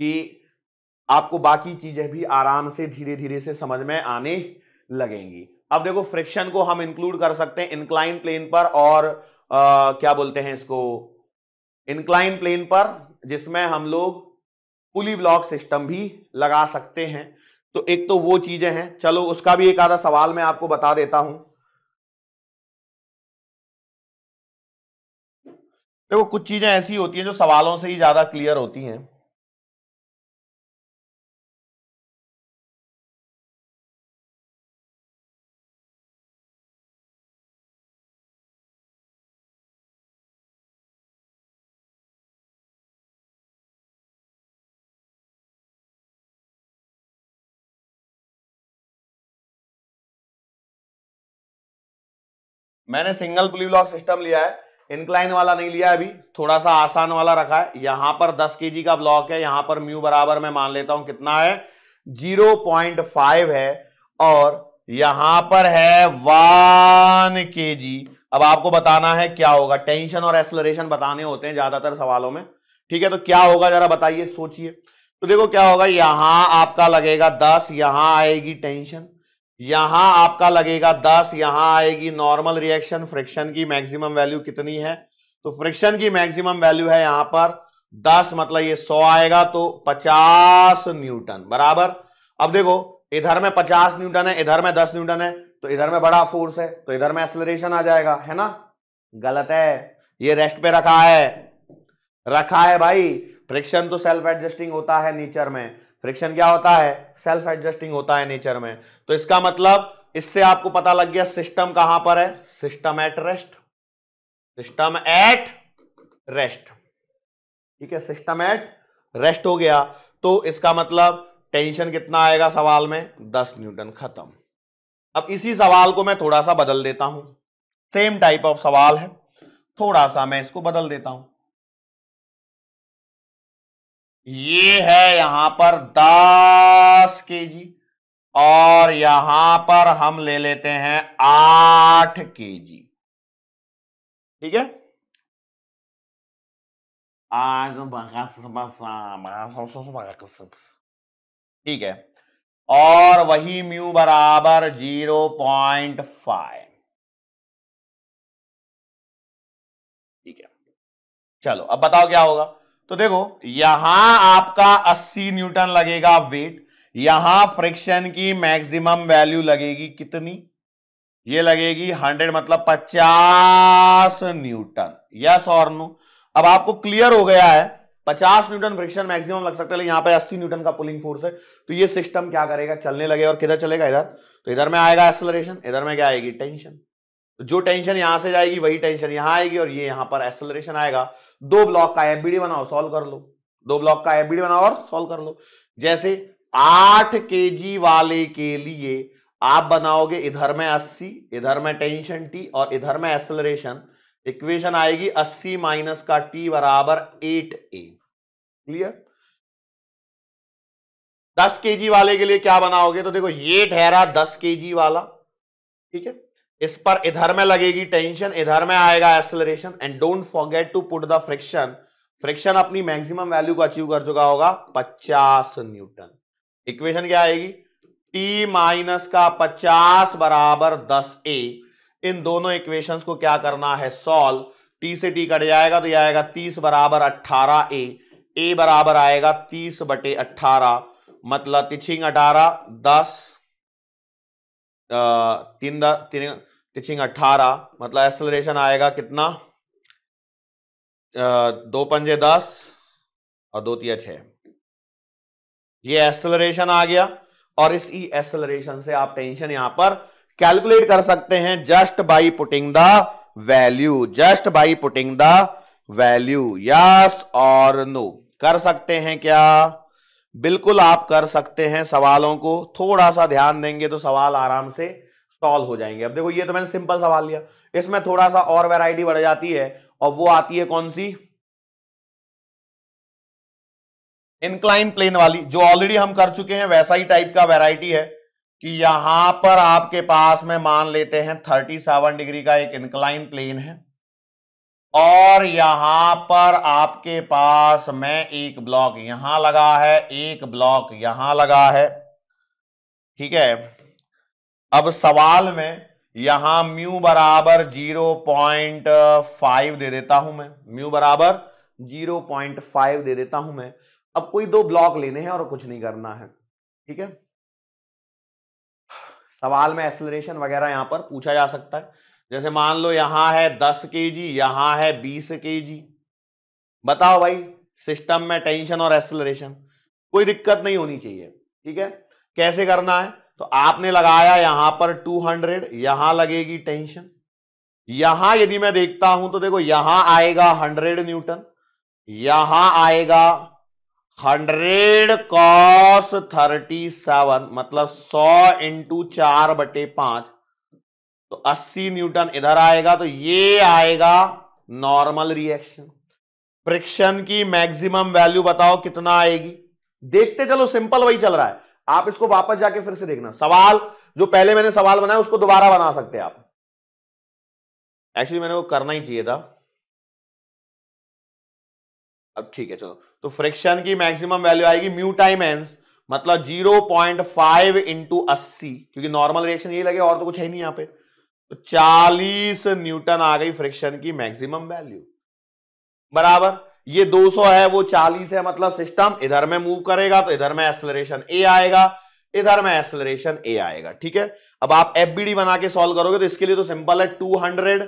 कि आपको बाकी चीजें भी आराम से धीरे धीरे से समझ में आने लगेंगी अब देखो फ्रिक्शन को हम इंक्लूड कर सकते हैं इंक्लाइन प्लेन पर और आ, क्या बोलते हैं इसको इंक्लाइन प्लेन पर जिसमें हम लोग पुली ब्लॉक सिस्टम भी लगा सकते हैं तो एक तो वो चीजें हैं चलो उसका भी एक आधा सवाल मैं आपको बता देता हूं देखो कुछ चीजें ऐसी होती हैं जो सवालों से ही ज्यादा क्लियर होती हैं मैंने सिंगल पुली ब्लॉक सिस्टम लिया है इंक्लाइन वाला नहीं लिया अभी थोड़ा सा आसान वाला रखा है यहां पर 10 केजी का ब्लॉक है यहां पर म्यू बराबर मैं मान लेता हूं कितना है 0.5 है और यहां पर है वन के जी अब आपको बताना है क्या होगा टेंशन और एक्सलरेशन बताने होते हैं ज्यादातर सवालों में ठीक है तो क्या होगा जरा बताइए सोचिए तो देखो क्या होगा यहां आपका लगेगा दस यहां आएगी टेंशन यहां आपका लगेगा दस यहां आएगी नॉर्मल रिएक्शन फ्रिक्शन की मैक्सिमम वैल्यू कितनी है तो फ्रिक्शन की मैक्सिमम वैल्यू है यहां पर दस मतलब ये सौ आएगा तो पचास न्यूटन बराबर अब देखो इधर में पचास न्यूटन है इधर में दस न्यूटन है तो इधर में बड़ा फोर्स है तो इधर में एक्सलरेशन आ जाएगा है ना गलत है ये रेस्ट पे रखा है रखा है भाई फ्रिक्शन तो सेल्फ एडजस्टिंग होता है नेचर में फ्रिक्शन क्या होता है सेल्फ एडजस्टिंग होता है नेचर में तो इसका मतलब इससे आपको पता लग गया सिस्टम कहां पर है system at rest system at rest ठीक है सिस्टम एट रेस्ट हो गया तो इसका मतलब टेंशन कितना आएगा सवाल में दस न्यूटन खत्म अब इसी सवाल को मैं थोड़ा सा बदल देता हूं सेम टाइप ऑफ सवाल है थोड़ा सा मैं इसको बदल देता हूं ये है यहां पर दस के जी और यहां पर हम ले लेते हैं आठ के जी ठीक है ठीक है और वही म्यू बराबर जीरो पॉइंट फाइव ठीक है चलो अब बताओ क्या होगा तो देखो यहां आपका 80 न्यूटन लगेगा वेट यहां फ्रिक्शन की मैक्सिमम वैल्यू लगेगी कितनी ये लगेगी 100 मतलब 50 न्यूटन यस और नो अब आपको क्लियर हो गया है 50 न्यूटन फ्रिक्शन मैक्सिमम लग सकता है यहां पे 80 न्यूटन का पुलिंग फोर्स है तो ये सिस्टम क्या करेगा चलने लगे और किधर चलेगा इधर तो इधर में आएगा एक्सलरेशन इधर में क्या आएगी टेंशन जो टेंशन यहां से जाएगी वही टेंशन यहां आएगी और ये यहां पर एक्सलरेशन आएगा दो ब्लॉक का एफबीडी बनाओ सॉल्व कर लो दो ब्लॉक का एफबीडी बनाओ और सॉल्व कर लो जैसे आठ के वाले के लिए आप बनाओगे इधर में अस्सी इधर में टेंशन टी और इधर में एक्सलरेशन इक्वेशन आएगी अस्सी माइनस का टी बराबर एट ए क्लियर दस के वाले के लिए क्या बनाओगे तो देखो ये ठहरा दस के वाला ठीक है इस पर इधर में लगेगी टेंशन इधर में आएगा acceleration and don't forget to put the friction friction अपनी मैक्सिमम वैल्यू को अचीव कर चुका होगा 50 न्यूटन इक्वेशन क्या आएगी टी माइनस का 50 बराबर 10 ए इन दोनों इक्वेशंस को क्या करना है सॉल्व टी से टी कट जाएगा तो यह आएगा 30 बराबर 18 ए ए बराबर आएगा 30 बटे 18 मतलब तिछिंग अठारह दस तीन तीन टिचिंग अट्ठारह मतलब एक्सलरेशन आएगा कितना दो पंजे दस और दो तिया छः ये एक्सलरेशन आ गया और इस ई एक्सलरेशन से आप टेंशन यहां पर कैलकुलेट कर सकते हैं just by putting the value just by putting the value yes और नो कर सकते हैं क्या बिल्कुल आप कर सकते हैं सवालों को थोड़ा सा ध्यान देंगे तो सवाल आराम से सॉल्व हो जाएंगे अब देखो ये तो मैंने सिंपल सवाल लिया इसमें थोड़ा सा और वेराइटी बढ़ जाती है और वो आती है कौन सी इनक्लाइन प्लेन वाली जो ऑलरेडी हम कर चुके हैं वैसा ही टाइप का वेराइटी है कि यहां पर आपके पास में मान लेते हैं 37 डिग्री का एक इनक्लाइन प्लेन है और यहां पर आपके पास में एक ब्लॉक यहां लगा है एक ब्लॉक यहां लगा है ठीक है अब सवाल में यहां म्यू बराबर जीरो पॉइंट फाइव दे देता हूं मैं म्यू बराबर जीरो पॉइंट फाइव दे देता हूं मैं अब कोई दो ब्लॉक लेने हैं और कुछ नहीं करना है ठीक है सवाल में एक्सलरेशन वगैरह यहां पर पूछा जा सकता है जैसे मान लो यहां है दस के जी यहां है बीस के जी बताओ भाई सिस्टम में टेंशन और एक्सलरेशन कोई दिक्कत नहीं होनी चाहिए ठीक है कैसे करना है तो आपने लगाया यहां पर 200 यहां लगेगी टेंशन यहां यदि मैं देखता हूं तो देखो यहां आएगा 100 न्यूटन यहां आएगा 100 कॉस 37 मतलब 100 इंटू चार बटे पांच तो 80 न्यूटन इधर आएगा तो ये आएगा नॉर्मल रिएक्शन फ्रिक्शन की मैक्सिमम वैल्यू बताओ कितना आएगी देखते चलो सिंपल वही चल रहा है आप इसको वापस जाके फिर से देखना सवाल जो पहले मैंने सवाल बनाया उसको दोबारा बना सकते हैं आप एक्चुअली मैंने वो करना ही चाहिए था अब ठीक है चलो तो फ्रिक्शन की मैक्सिमम वैल्यू आएगी म्यू टाइम एंस मतलब 0.5 पॉइंट फाइव इंटू अस्सी क्योंकि नॉर्मल रिएक्शन यही लगे और तो कुछ है नहीं यहां पे तो 40 न्यूटन आ गई फ्रिक्शन की मैक्सिमम वैल्यू बराबर ये 200 है वो 40 है मतलब सिस्टम इधर में मूव करेगा तो इधर में एक्सलरेशन ए आएगा इधर में एक्सलरेशन ए आएगा ठीक है अब आप एफ बना के सॉल्व करोगे तो इसके लिए तो सिंपल है 200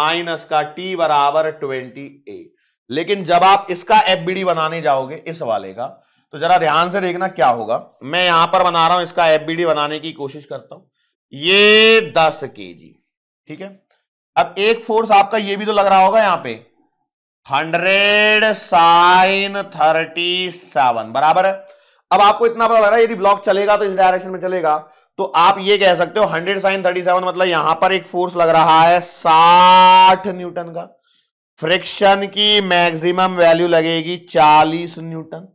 माइनस का टी बराबर ट्वेंटी ए लेकिन जब आप इसका एफ बनाने जाओगे इस वाले का तो जरा ध्यान से देखना क्या होगा मैं यहां पर बना रहा हूं इसका एफ बनाने की कोशिश करता हूं ये दस के ठीक है अब एक फोर्स आपका ये भी तो लग रहा होगा यहां पे हंड्रेड साइन थर्टी सेवन बराबर है अब आपको इतना पता लगा यदि ब्लॉक चलेगा तो इस डायरेक्शन में चलेगा तो आप ये कह सकते हो हंड्रेड साइन थर्टी सेवन मतलब यहां पर एक फोर्स लग रहा है साठ न्यूटन का फ्रिक्शन की मैक्सिमम वैल्यू लगेगी चालीस न्यूटन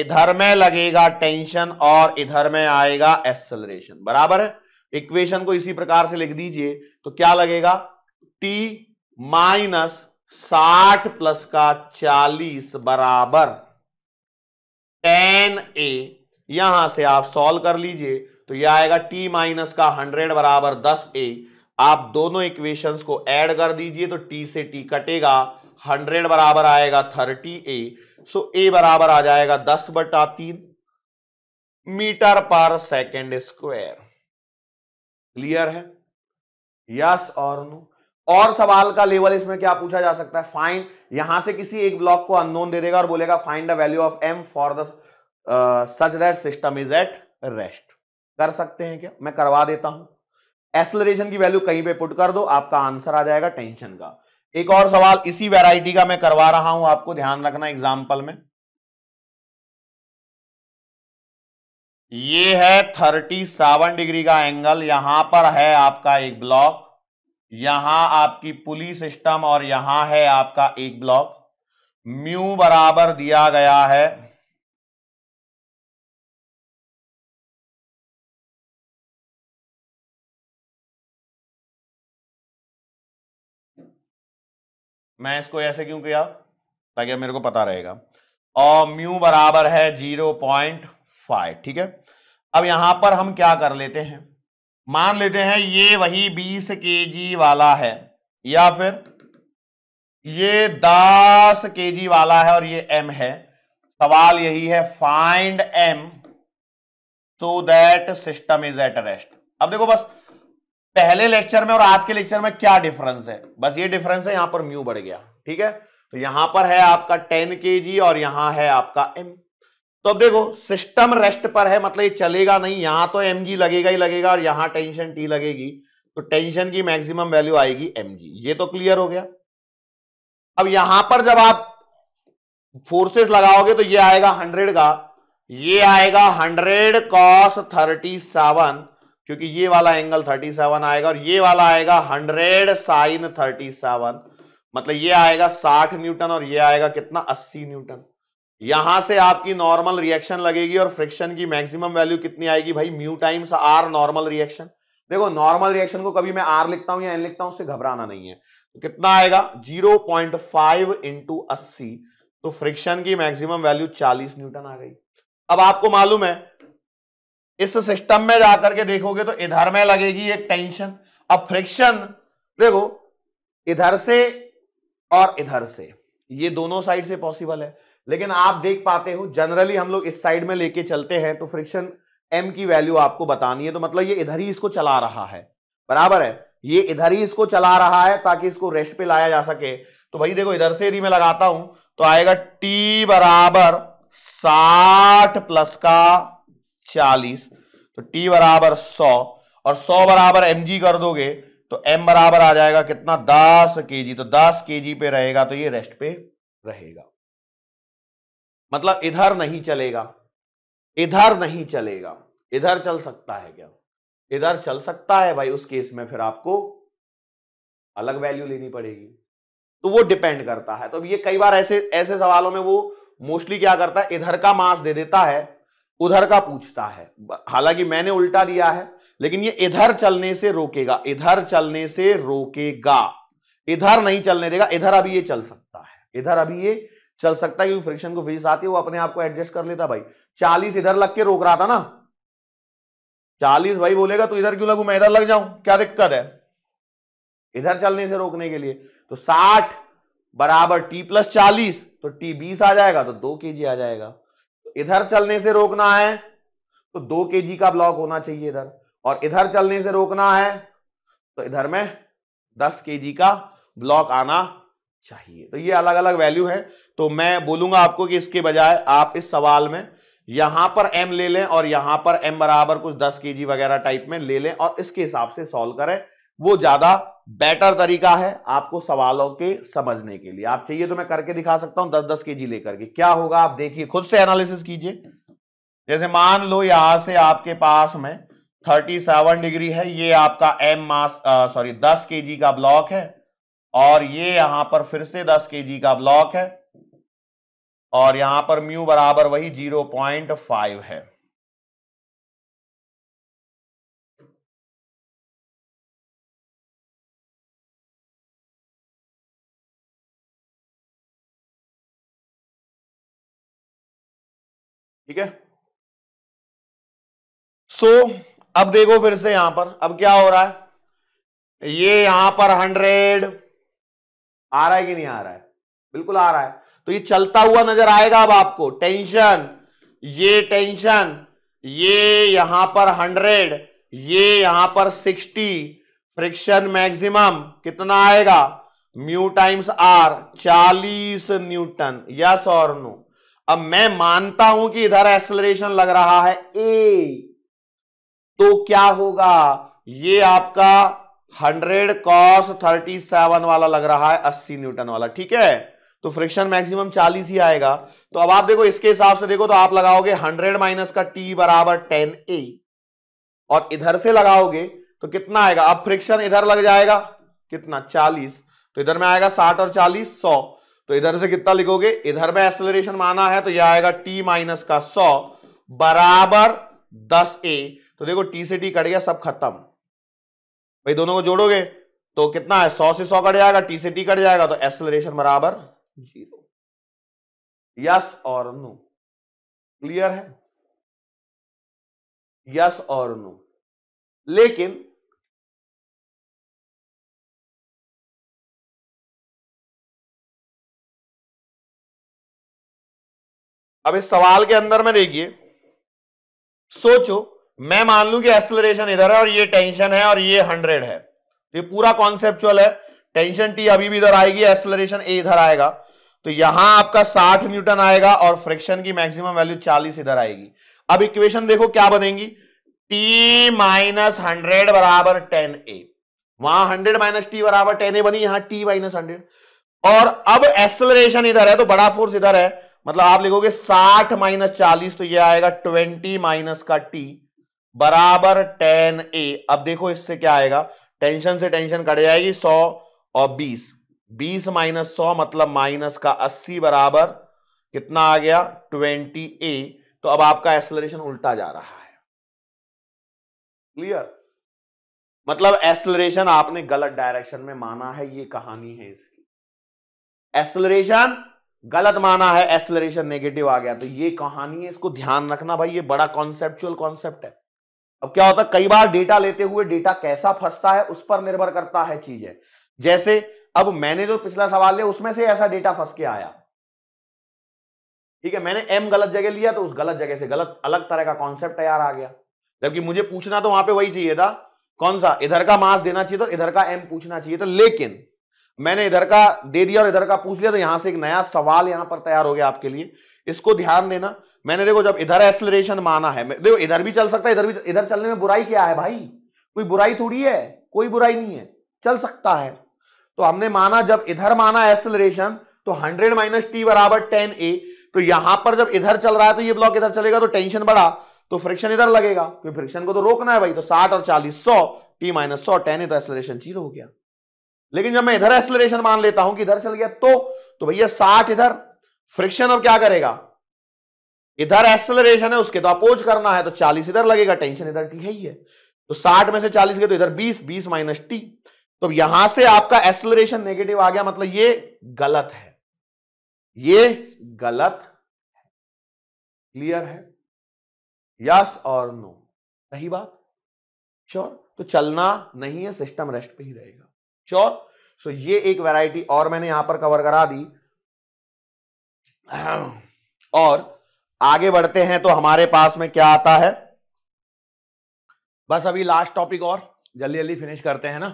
इधर में लगेगा टेंशन और इधर में आएगा एक्सेलरेशन बराबर है इक्वेशन को इसी प्रकार से लिख दीजिए तो क्या लगेगा टी माइनस साठ प्लस का चालीस बराबर टेन ए यहां से आप सॉल्व कर लीजिए तो यह आएगा टी माइनस का हंड्रेड बराबर दस ए आप दोनों इक्वेशंस को ऐड कर दीजिए तो टी से टी कटेगा हंड्रेड बराबर आएगा थर्टी ए सो ए बराबर आ जाएगा दस बटा तीन metre per second square clear है यस और नो और सवाल का लेवल इसमें क्या पूछा जा सकता है फाइंड यहां से किसी एक ब्लॉक को अननोन दे देगा और बोलेगा find the value of M for the such that system is at rest कर सकते हैं क्या मैं करवा देता हूं एक्सलरेशन की वैल्यू कहीं पे पुट कर दो आपका आंसर आ जाएगा टेंशन का एक और सवाल इसी वैरायटी का मैं करवा रहा हूं आपको ध्यान रखना एग्जाम्पल में ये है थर्टी सेवन डिग्री का एंगल यहां पर है आपका एक ब्लॉक यहां आपकी पुली सिस्टम और यहां है आपका एक ब्लॉक म्यू बराबर दिया गया है मैं इसको ऐसे क्यों किया ताकि मेरे को पता रहेगा और म्यू बराबर है जीरो पॉइंट फाइव ठीक है अब यहां पर हम क्या कर लेते हैं मान लेते हैं ये वही बीस के जी वाला है या फिर ये दस के जी वाला है और ये एम है सवाल यही है find M so that system is at rest अब देखो बस पहले लेक्चर में और आज के लेक्चर में क्या डिफरेंस है बस ये डिफरेंस है यहां पर म्यू बढ़ गया ठीक है तो यहां पर है आपका टेन के जी और यहां है आपका एम तो अब देखो सिस्टम रेस्ट पर है मतलब ये चलेगा नहीं यहां तो एम लगेगा ही लगेगा और यहां टेंशन टी लगेगी तो टेंशन की मैक्सिमम वैल्यू आएगी एम ये तो क्लियर हो गया अब यहां पर जब आप फोर्सेस लगाओगे तो ये आएगा हंड्रेड का ये आएगा हंड्रेड कॉस थर्टी सेवन क्योंकि ये वाला एंगल थर्टी सेवन आएगा और ये वाला आएगा हंड्रेड साइन थर्टी सेवन मतलब ये आएगा साठ न्यूटन और ये आएगा कितना अस्सी न्यूटन यहां से आपकी नॉर्मल रिएक्शन लगेगी और फ्रिक्शन की मैक्सिमम वैल्यू कितनी आएगी भाई mu times R normal reaction देखो नॉर्मल रिएक्शन को कभी मैं आर लिखता हूं या एन लिखता हूं उससे घबराना नहीं है तो कितना आएगा 0.5 पॉइंट फाइव इंटू अस्सी तो फ्रिक्शन की मैक्सिमम वैल्यू 40 न्यूटन आ गई अब आपको मालूम है इस सिस्टम में जाकर के देखोगे तो इधर में लगेगी एक टेंशन अब फ्रिक्शन देखो इधर से और इधर से ये दोनों साइड से पॉसिबल है लेकिन आप देख पाते हो जनरली हम लोग इस साइड में लेके चलते हैं तो फ्रिक्शन एम की वैल्यू आपको बतानी है तो मतलब ये इधर ही इसको चला रहा है बराबर है ये इधर ही इसको चला रहा है ताकि इसको रेस्ट पे लाया जा सके तो भाई देखो इधर से यदि मैं लगाता हूं तो आएगा टी बराबर साठ प्लस का चालीस तो टी बराबर सौ और सौ बराबर एम जी कर दोगे तो एम बराबर आ जाएगा कितना दस के जी तो दस के जी पे रहेगा तो ये रेस्ट पे रहेगा मतलब इधर नहीं चलेगा इधर नहीं चलेगा इधर चल सकता है क्या इधर चल सकता है भाई उस केस में फिर आपको अलग वैल्यू लेनी पड़ेगी तो वो डिपेंड करता है तो ये कई बार ऐसे ऐसे सवालों में वो मोस्टली क्या करता है इधर का मास दे देता है उधर का पूछता है हालांकि मैंने उल्टा दिया है लेकिन ये इधर चलने से रोकेगा इधर चलने से रोकेगा इधर नहीं चलने देगा इधर अभी ये चल सकता है इधर अभी ये चल सकता है क्योंकि फ्रिक्शन को फेस आती है वो अपने आप को एडजस्ट कर लेता भाई चालीस इधर लग के रोक रहा था ना चालीस भाई बोलेगा तो इधर क्यों लगू मैं इधर लग जाऊं क्या दिक्कत है इधर चलने से रोकने के लिए तो साठ बराबर टी प्लस चालीस तो टी बीस आ जाएगा तो दो के जी आ जाएगा तो इधर चलने से रोकना है तो दो के जी का ब्लॉक होना चाहिए इधर और इधर चलने से रोकना है तो इधर में दस के जी का ब्लॉक आना चाहिए तो ये अलग अलग वैल्यू है तो मैं बोलूंगा आपको कि इसके बजाय आप इस सवाल में यहां पर m ले लें और यहां पर m बराबर कुछ 10 के वगैरह टाइप में ले लें और इसके हिसाब से सॉल्व करें वो ज्यादा बेटर तरीका है आपको सवालों के समझने के लिए आप चाहिए तो मैं करके दिखा सकता हूं दस दस के जी लेकर के क्या होगा आप देखिए खुद से एनालिसिस कीजिए जैसे मान लो यहां से आपके पास में सेवन डिग्री है ये आपका एम मास सॉरी दस के का ब्लॉक है और ये यहां पर फिर से दस के का ब्लॉक है और यहां पर म्यू बराबर वही जीरो पॉइंट फाइव है ठीक है सो so, अब देखो फिर से यहां पर अब क्या हो रहा है ये यहां पर हंड्रेड आ रहा है कि नहीं आ रहा है बिल्कुल आ रहा है तो ये चलता हुआ नजर आएगा अब आपको टेंशन ये टेंशन ये यहां पर हंड्रेड ये यहां पर सिक्सटी फ्रिक्शन मैक्सिमम कितना आएगा म्यू टाइम्स आर चालीस न्यूटन यस और नो अब मैं मानता हूं कि इधर एक्सलरेशन लग रहा है ए तो क्या होगा ये आपका हंड्रेड कॉस थर्टी सेवन वाला लग रहा है अस्सी न्यूटन वाला ठीक है तो फ्रिक्शन मैक्सिमम 40 ही आएगा तो अब आप देखो इसके हिसाब से देखो तो आप लगाओगे 100 माइनस का टी बराबर टेन ए और इधर से लगाओगे तो कितना आएगा अब फ्रिक्शन इधर लग जाएगा कितना 40 तो इधर में आएगा 60 और 40 सौ तो इधर से कितना लिखोगे इधर में एक्सेलरेशन माना है तो यह आएगा टी माइनस का सौ बराबर दस ए तो देखो टी से टी कट गया सब खत्म भाई दोनों को जोड़ोगे तो कितना है सौ से सौ कट जाएगा टी से टी कट जाएगा तो एक्सेलरेशन बराबर जीरो यस और नो क्लियर है यस और नो लेकिन अब इस सवाल के अंदर में देखिए सोचो मैं मान लू कि एक्सलरेशन इधर है और ये टेंशन है और ये हंड्रेड है तो ये पूरा कॉन्सेप्चुअल है टेंशन टी अभी भी इधर आएगी एक्सलरेशन ए इधर आएगा तो यहां आपका 60 न्यूटन आएगा और फ्रिक्शन की मैक्सिमम वैल्यू 40 इधर आएगी अब इक्वेशन देखो क्या बनेगी टी माइनस हंड्रेड बराबर टेन ए वहां हंड्रेड माइनस टी बराबर टेन ए बनी यहां टी माइनस हंड्रेड और अब एक्सलरेशन इधर है तो बड़ा फोर्स इधर है मतलब आप लिखोगे साठ माइनस चालीस तो ये आएगा ट्वेंटी माइनस का टी बराबर टेन ए अब देखो इससे क्या आएगा टेंशन से टेंशन कट जाएगी सौ और बीस बीस माइनस सौ मतलब माइनस का अस्सी बराबर कितना आ गया ट्वेंटी ए तो अब आपका एक्सलरेशन उल्टा जा रहा है क्लियर मतलब एक्सलरेशन आपने गलत डायरेक्शन में माना है ये कहानी है इसकी एक्सलरेशन गलत माना है एसलरेशन नेगेटिव आ गया तो ये कहानी है इसको ध्यान रखना भाई ये बड़ा कॉन्सेप्चुअल कॉन्सेप्ट है अब क्या होता है कई बार डेटा लेते हुए डेटा कैसा फंसता है उस पर निर्भर करता है चीजें जैसे अब मैंने जो पिछला सवाल लिया उसमें से ऐसा डेटा फंस के आया ठीक है मैंने एम गलत जगह लिया तो उस गलत जगह से गलत अलग तरह का कॉन्सेप्ट तैयार आ गया जबकि मुझे पूछना तो वहां पे वही चाहिए था कौन सा इधर का मास देना चाहिए था इधर का एम पूछना चाहिए था लेकिन मैंने इधर का दे दिया और इधर का पूछ लिया तो यहां से एक नया सवाल यहां पर तैयार हो गया आपके लिए इसको ध्यान देना मैंने देखो जब इधर एक्सलरेशन माना है देखो इधर भी चल सकता है इधर भी इधर चलने में बुराई क्या है भाई कोई बुराई थोड़ी है कोई बुराई नहीं है चल सकता है तो हमने माना जब इधर माना एक्सलरेशन तो 100 माइनस टी बराबर टेन ए तो यहां पर जब इधर चल रहा है तो ये ब्लॉक इधर चलेगा तो टेंशन बढ़ा तो फ्रिक्शन इधर लगेगा क्योंकि फ्रिक्शन को तो रोकना है भाई तो 60 और 40 सौ टी माइनस सौ टेन ए तो एक्सलरेशन जीरो हो गया लेकिन जब मैं इधर एक्सलरेशन मान लेता हूं कि इधर चल गया तो तो भैया साठ इधर फ्रिक्शन अब क्या करेगा इधर एक्सलरेशन है उसके तो अपोज करना है तो चालीस इधर लगेगा टेंशन इधर टी है ही है तो साठ में से चालीस के तो इधर बीस बीस माइनस टी तो यहां से आपका एक्सलरेशन नेगेटिव आ गया मतलब ये गलत है ये गलत है क्लियर है यस और नो सही बात श्योर तो चलना नहीं है सिस्टम रेस्ट पे ही रहेगा श्योर सो so, ये एक वैरायटी और मैंने यहां पर कवर करा दी और आगे बढ़ते हैं तो हमारे पास में क्या आता है बस अभी लास्ट टॉपिक और जल्दी जल्दी फिनिश करते हैं ना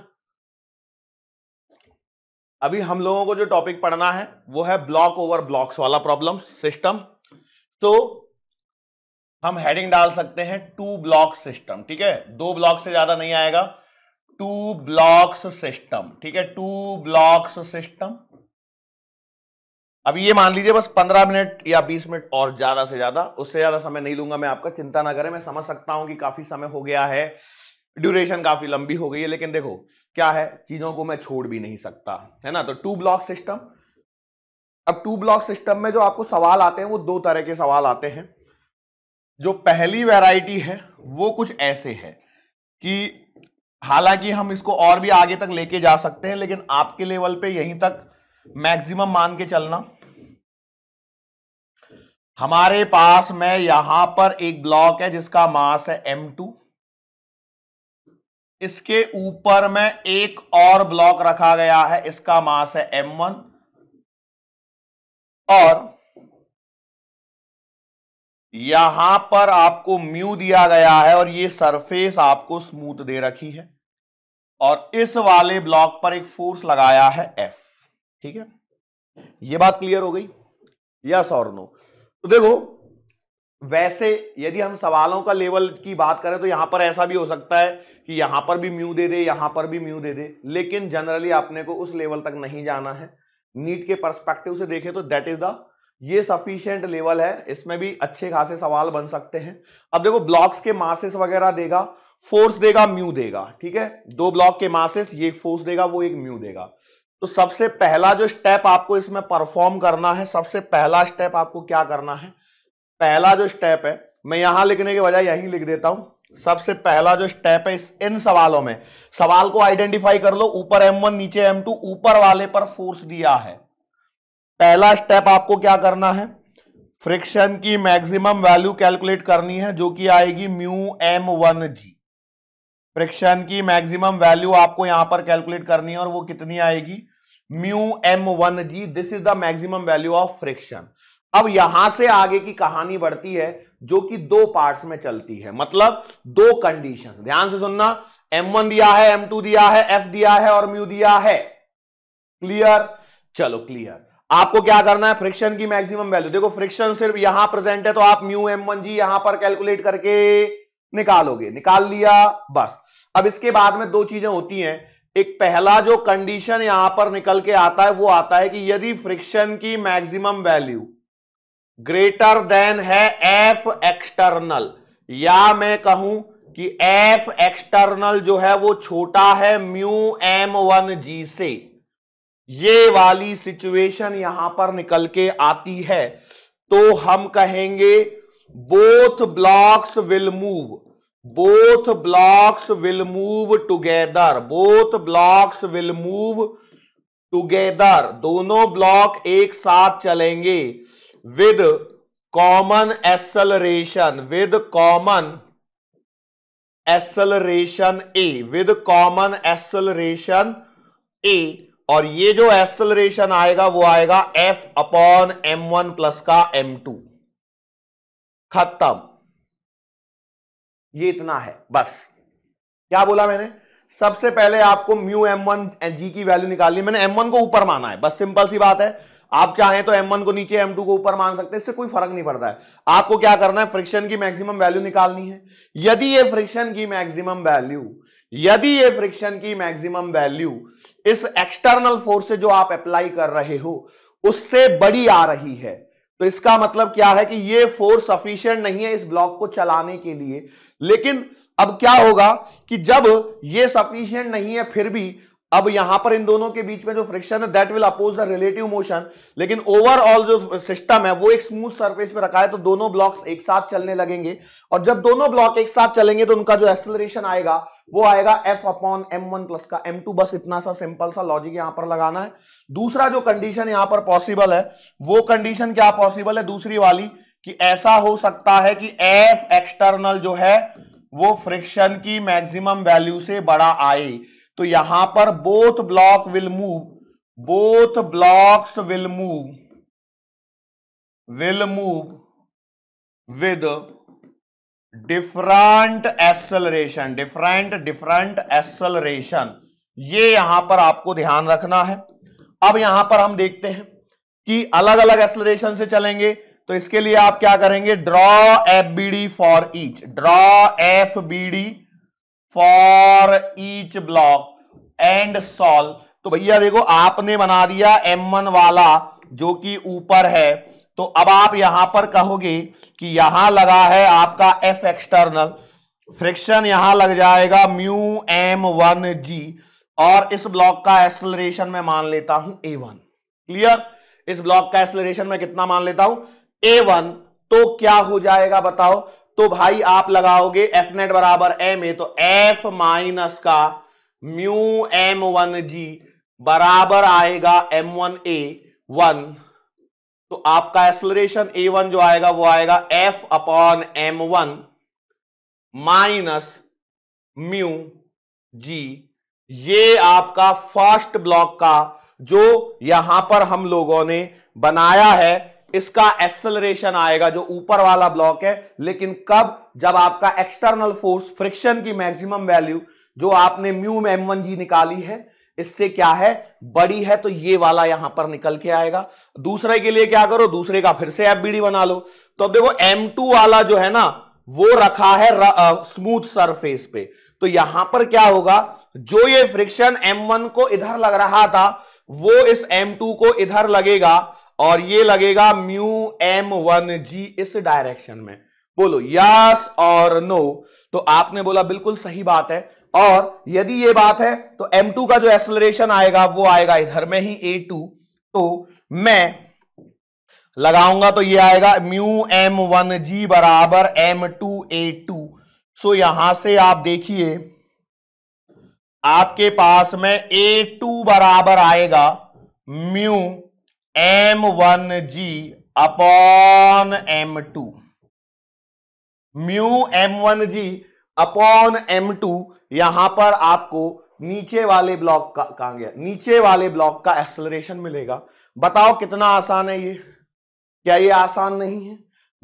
अभी हम लोगों को जो टॉपिक पढ़ना है वो है ब्लॉक ओवर ब्लॉक्स वाला प्रॉब्लम सिस्टम तो हम हेडिंग डाल सकते हैं टू ब्लॉक सिस्टम ठीक है दो ब्लॉक से ज्यादा नहीं आएगा टू ब्लॉक्स सिस्टम ठीक है टू ब्लॉक्स सिस्टम अब ये मान लीजिए बस पंद्रह मिनट या बीस मिनट और ज्यादा से ज्यादा उससे ज्यादा समय नहीं लूंगा मैं आपका चिंता ना करें मैं समझ सकता हूं कि काफी समय हो गया है ड्यूरेशन काफी लंबी हो गई है लेकिन देखो क्या है चीजों को मैं छोड़ भी नहीं सकता है ना तो टू ब्लॉक सिस्टम अब टू ब्लॉक सिस्टम में जो आपको सवाल आते हैं वो दो तरह के सवाल आते हैं जो पहली वैरायटी है वो कुछ ऐसे है कि हालांकि हम इसको और भी आगे तक लेके जा सकते हैं लेकिन आपके लेवल पे यहीं तक मैक्सिमम मान के चलना हमारे पास में यहां पर एक ब्लॉक है जिसका मास है M2 इसके ऊपर में एक और ब्लॉक रखा गया है इसका मास है m1 और यहां पर आपको म्यू दिया गया है और ये सरफेस आपको स्मूथ दे रखी है और इस वाले ब्लॉक पर एक फोर्स लगाया है F ठीक है ये बात क्लियर हो गई यस और नो तो देखो वैसे यदि हम सवालों का लेवल की बात करें तो यहां पर ऐसा भी हो सकता है कि यहां पर भी म्यू दे दे यहां पर भी म्यू दे दे लेकिन जनरली आपने को उस लेवल तक नहीं जाना है नीट के परस्पेक्टिव से देखें तो दैट इज द ये सफिशियंट लेवल है इसमें भी अच्छे खासे सवाल बन सकते हैं अब देखो ब्लॉक्स के मासेस वगैरह देगा फोर्स देगा म्यू देगा ठीक है दो ब्लॉक के मासेस ये फोर्स देगा वो एक म्यू देगा तो सबसे पहला जो स्टेप आपको इसमें परफॉर्म करना है सबसे पहला स्टेप आपको क्या करना है पहला जो स्टेप है मैं यहां लिखने के बजाय यही लिख देता हूं सबसे पहला जो स्टेप है इस इन सवालों में सवाल को आइडेंटिफाई कर लो ऊपर M1 नीचे M2 ऊपर वाले पर फोर्स दिया है पहला स्टेप आपको क्या करना है फ्रिक्शन की मैक्सिमम वैल्यू कैलकुलेट करनी है जो कि आएगी mu M one G friction की मैक्सिमम वैल्यू आपको यहां पर कैलकुलेट करनी है और वो कितनी आएगी mu M one G this is the maximum value of friction अब यहां से आगे की कहानी बढ़ती है जो कि दो पार्ट्स में चलती है मतलब दो कंडीशंस ध्यान से सुनना M1 दिया है M2 दिया है F दिया है और म्यू दिया है क्लियर चलो क्लियर आपको क्या करना है फ्रिक्शन की मैक्सिमम वैल्यू देखो फ्रिक्शन सिर्फ यहां प्रेजेंट है तो आप म्यू एम वन जी यहां पर कैलकुलेट करके निकालोगे निकाल लिया बस अब इसके बाद में दो चीजें होती हैं एक पहला जो कंडीशन यहां पर निकल के आता है वो आता है कि यदि फ्रिक्शन की मैक्सिमम वैल्यू ग्रेटर देन है एफ एक्सटर्नल या मैं कहूं कि एफ एक्सटर्नल जो है वो छोटा है म्यू एम वन जी से ये वाली सिचुएशन यहां पर निकल के आती है तो हम कहेंगे both blocks will move both blocks will move together both blocks will move together दोनों ब्लॉक एक साथ चलेंगे with common acceleration with common acceleration A with common acceleration A और ये जो एसेलरेशन आएगा वो आएगा f upon M one plus का एम टू खत्म ये इतना है बस क्या बोला मैंने सबसे पहले आपको म्यू एम वन जी की वैल्यू निकालनी मैंने एम वन को ऊपर माना है बस सिंपल सी बात है आप चाहें तो M1 को नीचे M2 को ऊपर मान सकते हैं इससे कोई फर्क नहीं पड़ता है आपको क्या करना है फ्रिक्शन की मैक्सिमम वैल्यू निकालनी है यदि ये फ्रिक्शन की मैक्सिमम वैल्यू यदि ये फ्रिक्शन की मैक्सिमम वैल्यू इस एक्सटर्नल फोर्स से जो आप अप्लाई कर रहे हो उससे बड़ी आ रही है तो इसका मतलब क्या है कि ये फोर्स सफिशियंट नहीं है इस ब्लॉक को चलाने के लिए लेकिन अब क्या होगा कि जब ये सफिशियंट नहीं है फिर भी अब यहां पर इन दोनों के बीच में जो फ्रिक्शन है that will oppose the relative motion लेकिन ओवरऑल जो सिस्टम है वो एक स्मूथ सरफेस पर रखा है तो दोनों ब्लॉक्स एक साथ चलने लगेंगे और जब दोनों ब्लॉक एक साथ चलेंगे तो उनका जो एक्सेलरेशन आएगा वो आएगा F upon M one plus का एम टू बस इतना सा सिंपल सा लॉजिक यहां पर लगाना है दूसरा जो कंडीशन यहां पर पॉसिबल है वो कंडीशन क्या पॉसिबल है दूसरी वाली कि ऐसा हो सकता है कि एफ एक्सटर्नल जो है वो फ्रिक्शन की मैक्सिमम वैल्यू से बड़ा आए तो यहां पर both block will move both blocks will move will move with different acceleration different different acceleration ये यहां पर आपको ध्यान रखना है अब यहां पर हम देखते हैं कि अलग अलग एक्सलरेशन से चलेंगे तो इसके लिए आप क्या करेंगे draw F B D for each draw F B D for each block and solve तो भैया देखो आपने बना दिया M1 वाला जो कि ऊपर है तो अब आप यहां पर कहोगे कि यहां लगा है आपका F एक्सटर्नल फ्रिक्शन यहां लग जाएगा म्यू एम वन जी और इस ब्लॉक का एक्सलरेशन मैं मान लेता हूं ए वन क्लियर इस ब्लॉक का एसलरेशन मैं कितना मान लेता हूं ए वन तो क्या हो जाएगा बताओ तो भाई आप लगाओगे एफ नेट बराबर एम ए तो एफ माइनस का म्यू एम वन जी बराबर आएगा एम वन ए वन तो आपका एक्सलरेशन ए वन जो आएगा वो आएगा F upon M one minus mu G ये आपका फर्स्ट ब्लॉक का जो यहां पर हम लोगों ने बनाया है इसका एक्सलरेशन आएगा जो ऊपर वाला ब्लॉक है लेकिन कब जब आपका एक्सटर्नल फोर्स फ्रिक्शन की मैक्सिमम वैल्यू जो आपने म्यू में एम वन जी निकाली है इससे क्या है बड़ी है तो ये वाला यहां पर निकल के आएगा दूसरे के लिए क्या करो दूसरे का फिर से एफ बी डी बना लो तो अब देखो एम टू वाला जो है ना वो रखा है स्मूथ सरफेस पे तो यहां पर क्या होगा जो ये फ्रिक्शन एम वन को इधर लग रहा था वो इस एम टू को इधर लगेगा और ये लगेगा म्यू एम वन जी इस डायरेक्शन में बोलो यस और नो तो आपने बोला बिल्कुल सही बात है और यदि ये बात है तो m2 का जो एक्सलरेशन आएगा वो आएगा इधर में ही a2 तो मैं लगाऊंगा तो ये आएगा म्यू एम वन जी बराबर एम टू ए टू सो यहां से आप देखिए आपके पास में ए टू बराबर आएगा mu M one G upon M two mu M one G upon M two यहां पर आपको नीचे वाले ब्लॉक का कहा गया नीचे वाले ब्लॉक का एक्सलरेशन मिलेगा बताओ कितना आसान है ये क्या ये आसान नहीं है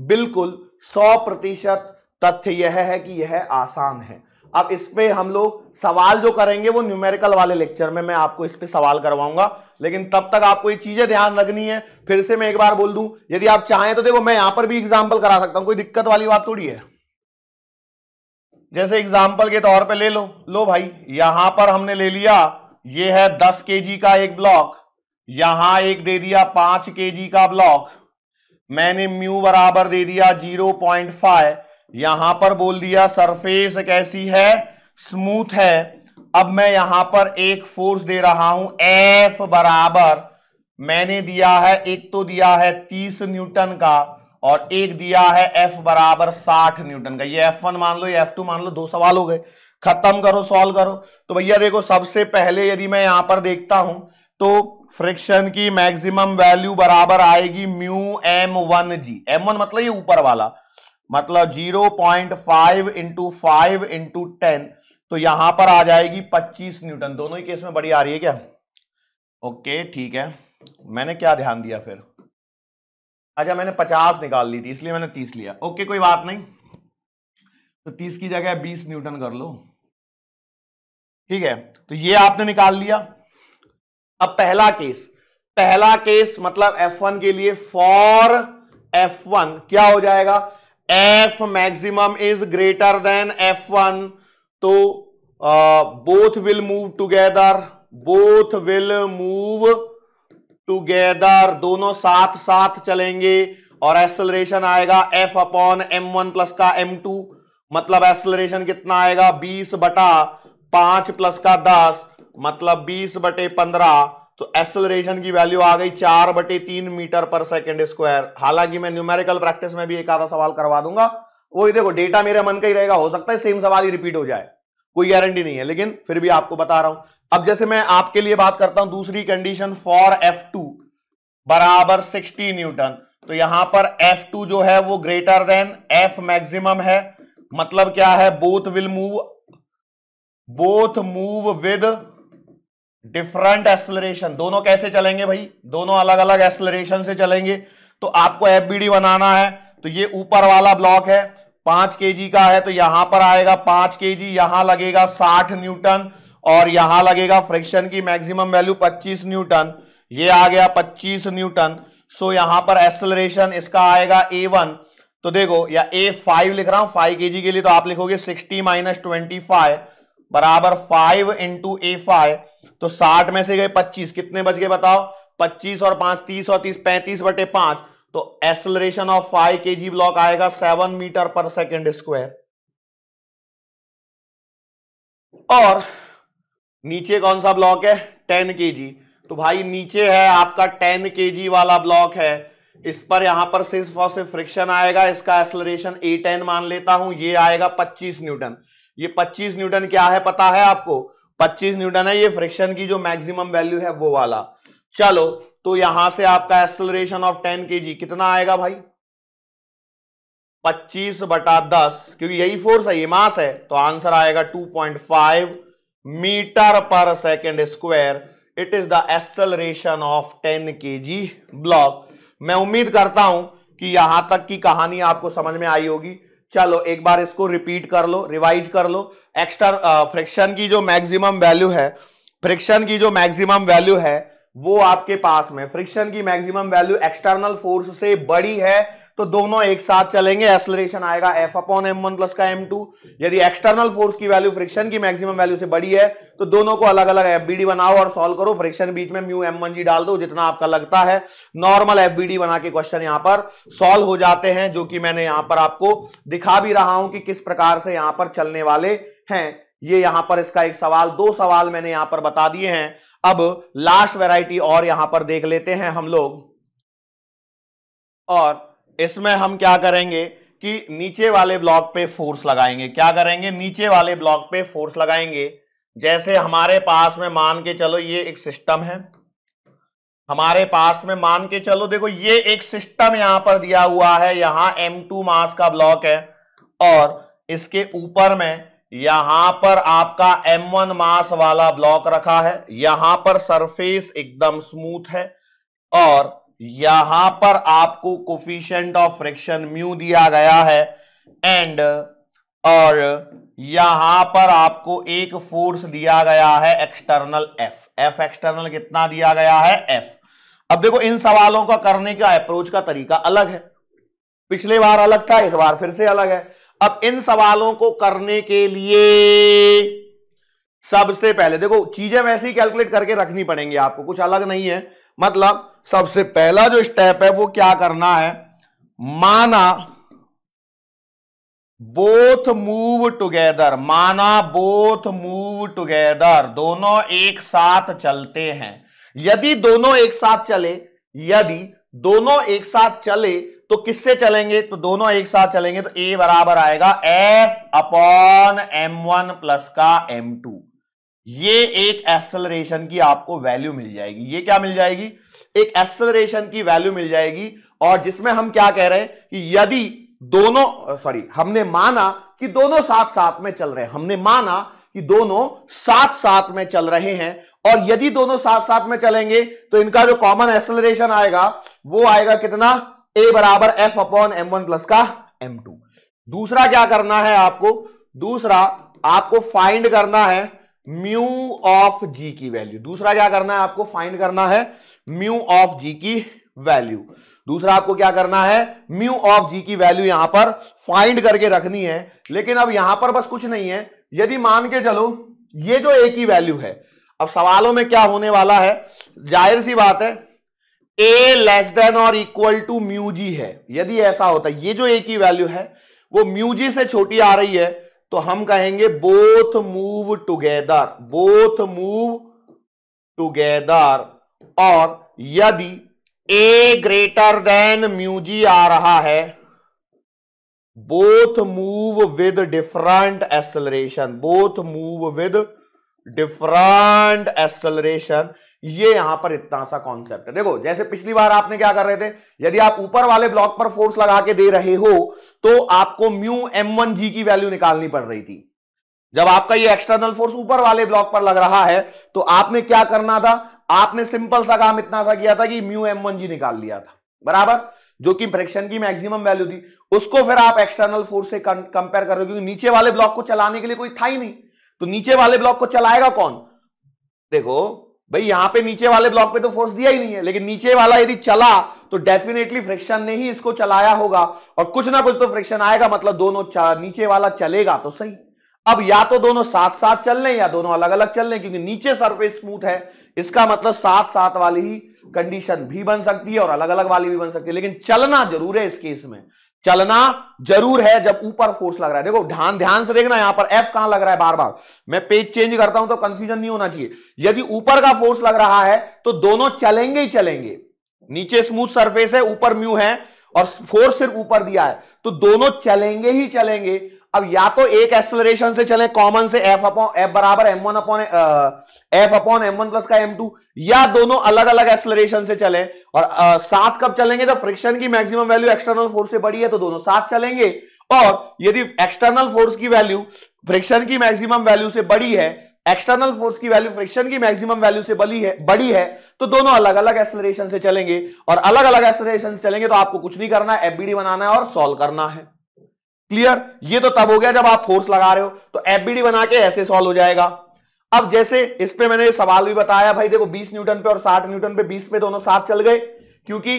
बिल्कुल सौ प्रतिशत तथ्य यह है कि यह आसान है अब इस पे हम लोग सवाल जो करेंगे वो न्यूमेरिकल वाले लेक्चर में मैं आपको इस पे सवाल करवाऊंगा लेकिन तब तक आपको ये चीजें ध्यान रखनी है फिर से मैं एक बार बोल दूं यदि आप चाहें तो देखो मैं यहां पर भी एग्जाम्पल करा सकता हूं कोई दिक्कत वाली बात थोड़ी है जैसे एग्जाम्पल के तौर पे ले लो लो भाई यहां पर हमने ले लिया ये है दस के का एक ब्लॉक यहां एक दे दिया पांच के का ब्लॉक मैंने म्यू बराबर दे दिया जीरो पॉइंट फाइव यहां पर बोल दिया सरफेस कैसी है स्मूथ है अब मैं यहां पर एक फोर्स दे रहा हूं एफ बराबर मैंने दिया है एक तो दिया है तीस न्यूटन का और एक दिया है एफ बराबर साठ न्यूटन का ये F1 मान लो ये F2 मान लो दो सवाल हो गए खत्म करो सॉल्व करो तो भैया देखो सबसे पहले यदि मैं यहां पर देखता हूं तो फ्रिक्शन की मैक्सिमम वैल्यू बराबर आएगी mu M one G M one मतलब ये ऊपर वाला मतलब zero point five into five into ten तो यहां पर आ जाएगी पच्चीस न्यूटन दोनों ही केस में बड़ी आ रही है क्या ओके ठीक है मैंने क्या ध्यान दिया फिर अच्छा मैंने पचास निकाल ली थी इसलिए मैंने तीस लिया ओके कोई बात नहीं तो तीस की जगह बीस न्यूटन कर लो ठीक है तो ये आपने निकाल लिया अब पहला केस पहला केस मतलब F1 के लिए फॉर F1 क्या हो जाएगा F maximum is greater than F1 तो both will move together both will move together दोनों साथ साथ चलेंगे और एक्सलरेशन आएगा F upon M one plus का एम टू मतलब एक्सलरेशन कितना आएगा बीस बटा पांच प्लस का दस मतलब बीस बटे पंद्रह तो एक्सलरेशन की वैल्यू आ गई चार बटे तीन मीटर पर सेकेंड स्क्वायर हालांकि मैं न्यूमेरिकल प्रैक्टिस में भी एक आधा सवाल करवा दूंगा वही देखो डेटा मेरे मन का ही रहेगा हो सकता है सेम सवाल ही रिपीट हो जाए कोई गारंटी नहीं है लेकिन फिर भी आपको बता रहा हूं अब जैसे मैं आपके लिए बात करता हूं दूसरी कंडीशन फॉर एफ टू बराबर सिक्सटी न्यूटन तो यहां पर टू जो है वो ग्रेटर देन एफ मैक्सिमम है मतलब क्या है both will move both move with different acceleration दोनों कैसे चलेंगे भाई दोनों अलग अलग एक्सलरेशन से चलेंगे तो आपको एफ बनाना है तो ये ऊपर वाला ब्लॉक है पांच के का है तो यहां पर आएगा पांच के यहां लगेगा साठ न्यूटन और यहां लगेगा फ्रिक्शन की मैक्सिमम वैल्यू पच्चीस न्यूटन ये आ गया पच्चीस न्यूटन सो यहां पर एक्सलरेशन इसका आएगा ए वन तो देखो या ए फाइव लिख रहा हूं फाइव के के लिए तो आप लिखोगे सिक्सटी माइनस ट्वेंटी फाइव बराबर फाइव इंटू ए फाइव तो साठ में से गए पच्चीस कितने बच गए बताओ पच्चीस और पांच तीस और तीस पैंतीस बटे पांच तो acceleration of five K G block आएगा seven meter per second square और नीचे कौन सा ब्लॉक है टेन के जी तो भाई नीचे है आपका टेन के जी वाला ब्लॉक है इस पर यहां पर सिर्फ और सिर्फ फ्रिक्शन आएगा इसका एक्सलरेशन ए टेन मान लेता हूं ये आएगा पच्चीस न्यूटन ये पच्चीस न्यूटन क्या है पता है आपको पच्चीस न्यूटन है ये फ्रिक्शन की जो मैक्सिमम वैल्यू है वो वाला चलो तो यहां से आपका acceleration of ten K G कितना आएगा भाई पच्चीस बटा दस क्योंकि यही फोर्स है ये मास है तो आंसर आएगा two point five meter per second square it is the acceleration of ten K G block मैं उम्मीद करता हूं कि यहां तक की कहानी आपको समझ में आई होगी चलो एक बार इसको रिपीट कर लो रिवाइज कर लो एक्स्ट्रा फ्रिक्शन की जो मैक्सिमम वैल्यू है फ्रिक्शन की जो मैक्सिमम वैल्यू है वो आपके पास में फ्रिक्शन की मैक्सिमम वैल्यू एक्सटर्नल फोर्स से बड़ी है तो दोनों एक साथ चलेंगे एक्सलरेशन आएगा F upon M one plus का एम टू यदि एक्सटर्नल फोर्स की वैल्यू फ्रिक्शन की मैक्सिमम वैल्यू से बड़ी है तो दोनों को अलग अलग एफ बनाओ और सॉल्व करो फ्रिक्शन बीच में म्यू एम वन जी डाल दो जितना आपका लगता है नॉर्मल एफ बना के क्वेश्चन यहां पर सॉल्व हो जाते हैं जो कि मैंने यहां पर आपको दिखा भी रहा हूं कि किस प्रकार से यहां पर चलने वाले हैं ये यहां पर इसका एक सवाल दो सवाल मैंने यहां पर बता दिए हैं अब लास्ट वैरायटी और यहां पर देख लेते हैं हम लोग और इसमें हम क्या करेंगे कि नीचे वाले ब्लॉक पे फोर्स लगाएंगे क्या करेंगे नीचे वाले ब्लॉक पे फोर्स लगाएंगे जैसे हमारे पास में मान के चलो ये एक सिस्टम है हमारे पास में मान के चलो देखो ये एक सिस्टम यहां पर दिया हुआ है यहां M2 मास का ब्लॉक है और इसके ऊपर में यहां पर आपका M1 मास वाला ब्लॉक रखा है यहां पर सरफेस एकदम स्मूथ है और यहां पर आपको कोफिशियंट ऑफ फ्रिक्शन म्यू दिया गया है एंड और यहां पर आपको एक फोर्स दिया गया है एक्सटर्नल एफ एफ एक्सटर्नल कितना दिया गया है एफ अब देखो इन सवालों का करने का अप्रोच का तरीका अलग है पिछले बार अलग था इस बार फिर से अलग है अब इन सवालों को करने के लिए सबसे पहले देखो चीजें वैसे ही कैलकुलेट करके रखनी पड़ेंगी आपको कुछ अलग नहीं है मतलब सबसे पहला जो स्टेप है वो क्या करना है माना बोथ मूव टुगेदर माना बोथ मूव टुगेदर दोनों एक साथ चलते हैं यदि दोनों एक साथ चले यदि दोनों एक साथ चले तो किससे चलेंगे तो दोनों एक साथ चलेंगे तो ए बराबर आएगा F upon M one plus का एम टू ये एक एक्सलरेशन की आपको वैल्यू मिल जाएगी ये क्या मिल जाएगी एक एक्सलरेशन की वैल्यू मिल जाएगी और जिसमें हम क्या कह रहे हैं कि यदि दोनों सॉरी हमने माना कि दोनों साथ साथ में चल रहे हैं हमने माना कि दोनों साथ साथ में चल रहे हैं और यदि दोनों साथ साथ में चलेंगे तो इनका जो कॉमन एक्सलरेशन आएगा वो आएगा कितना ए बराबर F upon M one plus का एम टू दूसरा क्या करना है आपको दूसरा आपको फाइंड करना है म्यू ऑफ जी की वैल्यू दूसरा क्या करना है आपको फाइंड करना है म्यू ऑफ जी की वैल्यू दूसरा आपको क्या करना है म्यू ऑफ जी की वैल्यू यहां पर फाइंड करके रखनी है लेकिन अब यहां पर बस कुछ नहीं है यदि मान के चलो ये जो ए की वैल्यू है अब सवालों में क्या होने वाला है जाहिर सी बात है ए लेस देन और इक्वल टू म्यू जी है यदि ऐसा होता है ये जो ए की वैल्यू है वो म्यू जी से छोटी आ रही है तो हम कहेंगे both move together both move together और यदि a greater than mu G आ रहा है both move with different acceleration both move with different acceleration ये यहां पर इतना सा कॉन्सेप्ट है देखो जैसे पिछली बार आपने क्या कर रहे थे यदि आप ऊपर वाले ब्लॉक पर फोर्स लगा के दे रहे हो तो आपको म्यू एम वन जी की वैल्यू निकालनी पड़ रही थी जब आपका ये एक्सटर्नल फोर्स ऊपर वाले ब्लॉक पर लग रहा है तो आपने क्या करना था आपने सिंपल सा काम इतना सा किया था कि म्यू एम वन जी निकाल लिया था बराबर जो कि फ्रिक्शन की मैक्सिमम वैल्यू थी उसको फिर आप एक्सटर्नल फोर्स से कंपेयर कर रहे हो क्योंकि नीचे वाले ब्लॉक को चलाने के लिए कोई था ही नहीं तो नीचे वाले ब्लॉक को चलाएगा कौन देखो भाई यहां पे नीचे वाले ब्लॉक पे तो फोर्स दिया ही नहीं है लेकिन नीचे वाला यदि चला तो डेफिनेटली फ्रिक्शन ने ही इसको चलाया होगा और कुछ ना कुछ तो फ्रिक्शन आएगा मतलब दोनों नीचे वाला चलेगा तो सही अब या तो दोनों साथ साथ चल रहे या दोनों अलग अलग चल रहे क्योंकि नीचे सरफेस स्मूथ है इसका मतलब साथ साथ वाली ही कंडीशन भी बन सकती है और अलग अलग वाली भी बन सकती है लेकिन चलना जरूर है इस केस में चलना जरूर है जब ऊपर फोर्स लग रहा है देखो ध्यान ध्यान से देखना यहां पर एफ कहां लग रहा है बार बार मैं पेज चेंज करता हूं तो कंफ्यूजन नहीं होना चाहिए यदि ऊपर का फोर्स लग रहा है तो दोनों चलेंगे ही चलेंगे नीचे स्मूथ सरफेस है ऊपर म्यू है और फोर्स सिर्फ ऊपर दिया है तो दोनों चलेंगे ही चलेंगे अब या तो एक एक्सलरेशन से चले कॉमन से एफ अपॉन एफ बराबर M one upon F upon M one plus का एम टू या दोनों अलग अलग एक्सलरेशन से चले और आ, साथ कब चलेंगे जब फ्रिक्शन की मैक्सिमम वैल्यू एक्सटर्नल फोर्स से बड़ी है तो दोनों साथ चलेंगे और यदि एक्सटर्नल फोर्स की वैल्यू फ्रिक्शन की मैक्सिमम वैल्यू से बड़ी है एक्सटर्नल फोर्स की वैल्यू फ्रिक्शन की मैक्सिमम वैल्यू से बड़ी है बड़ी है तो दोनों अलग अलग एक्सलरेशन से चलेंगे और अलग अलग एक्सलरेशन से चलेंगे तो आपको कुछ नहीं करना है एफबीडी बनाना है और सॉल्व करना है क्लियर ये तो तब हो गया जब आप फोर्स लगा रहे हो तो एफबीडी बना के ऐसे सॉल्व हो जाएगा अब जैसे इस पे मैंने सवाल भी बताया भाई देखो 20 न्यूटन पे और 60 न्यूटन पे 20 पे दोनों साथ चल गए क्योंकि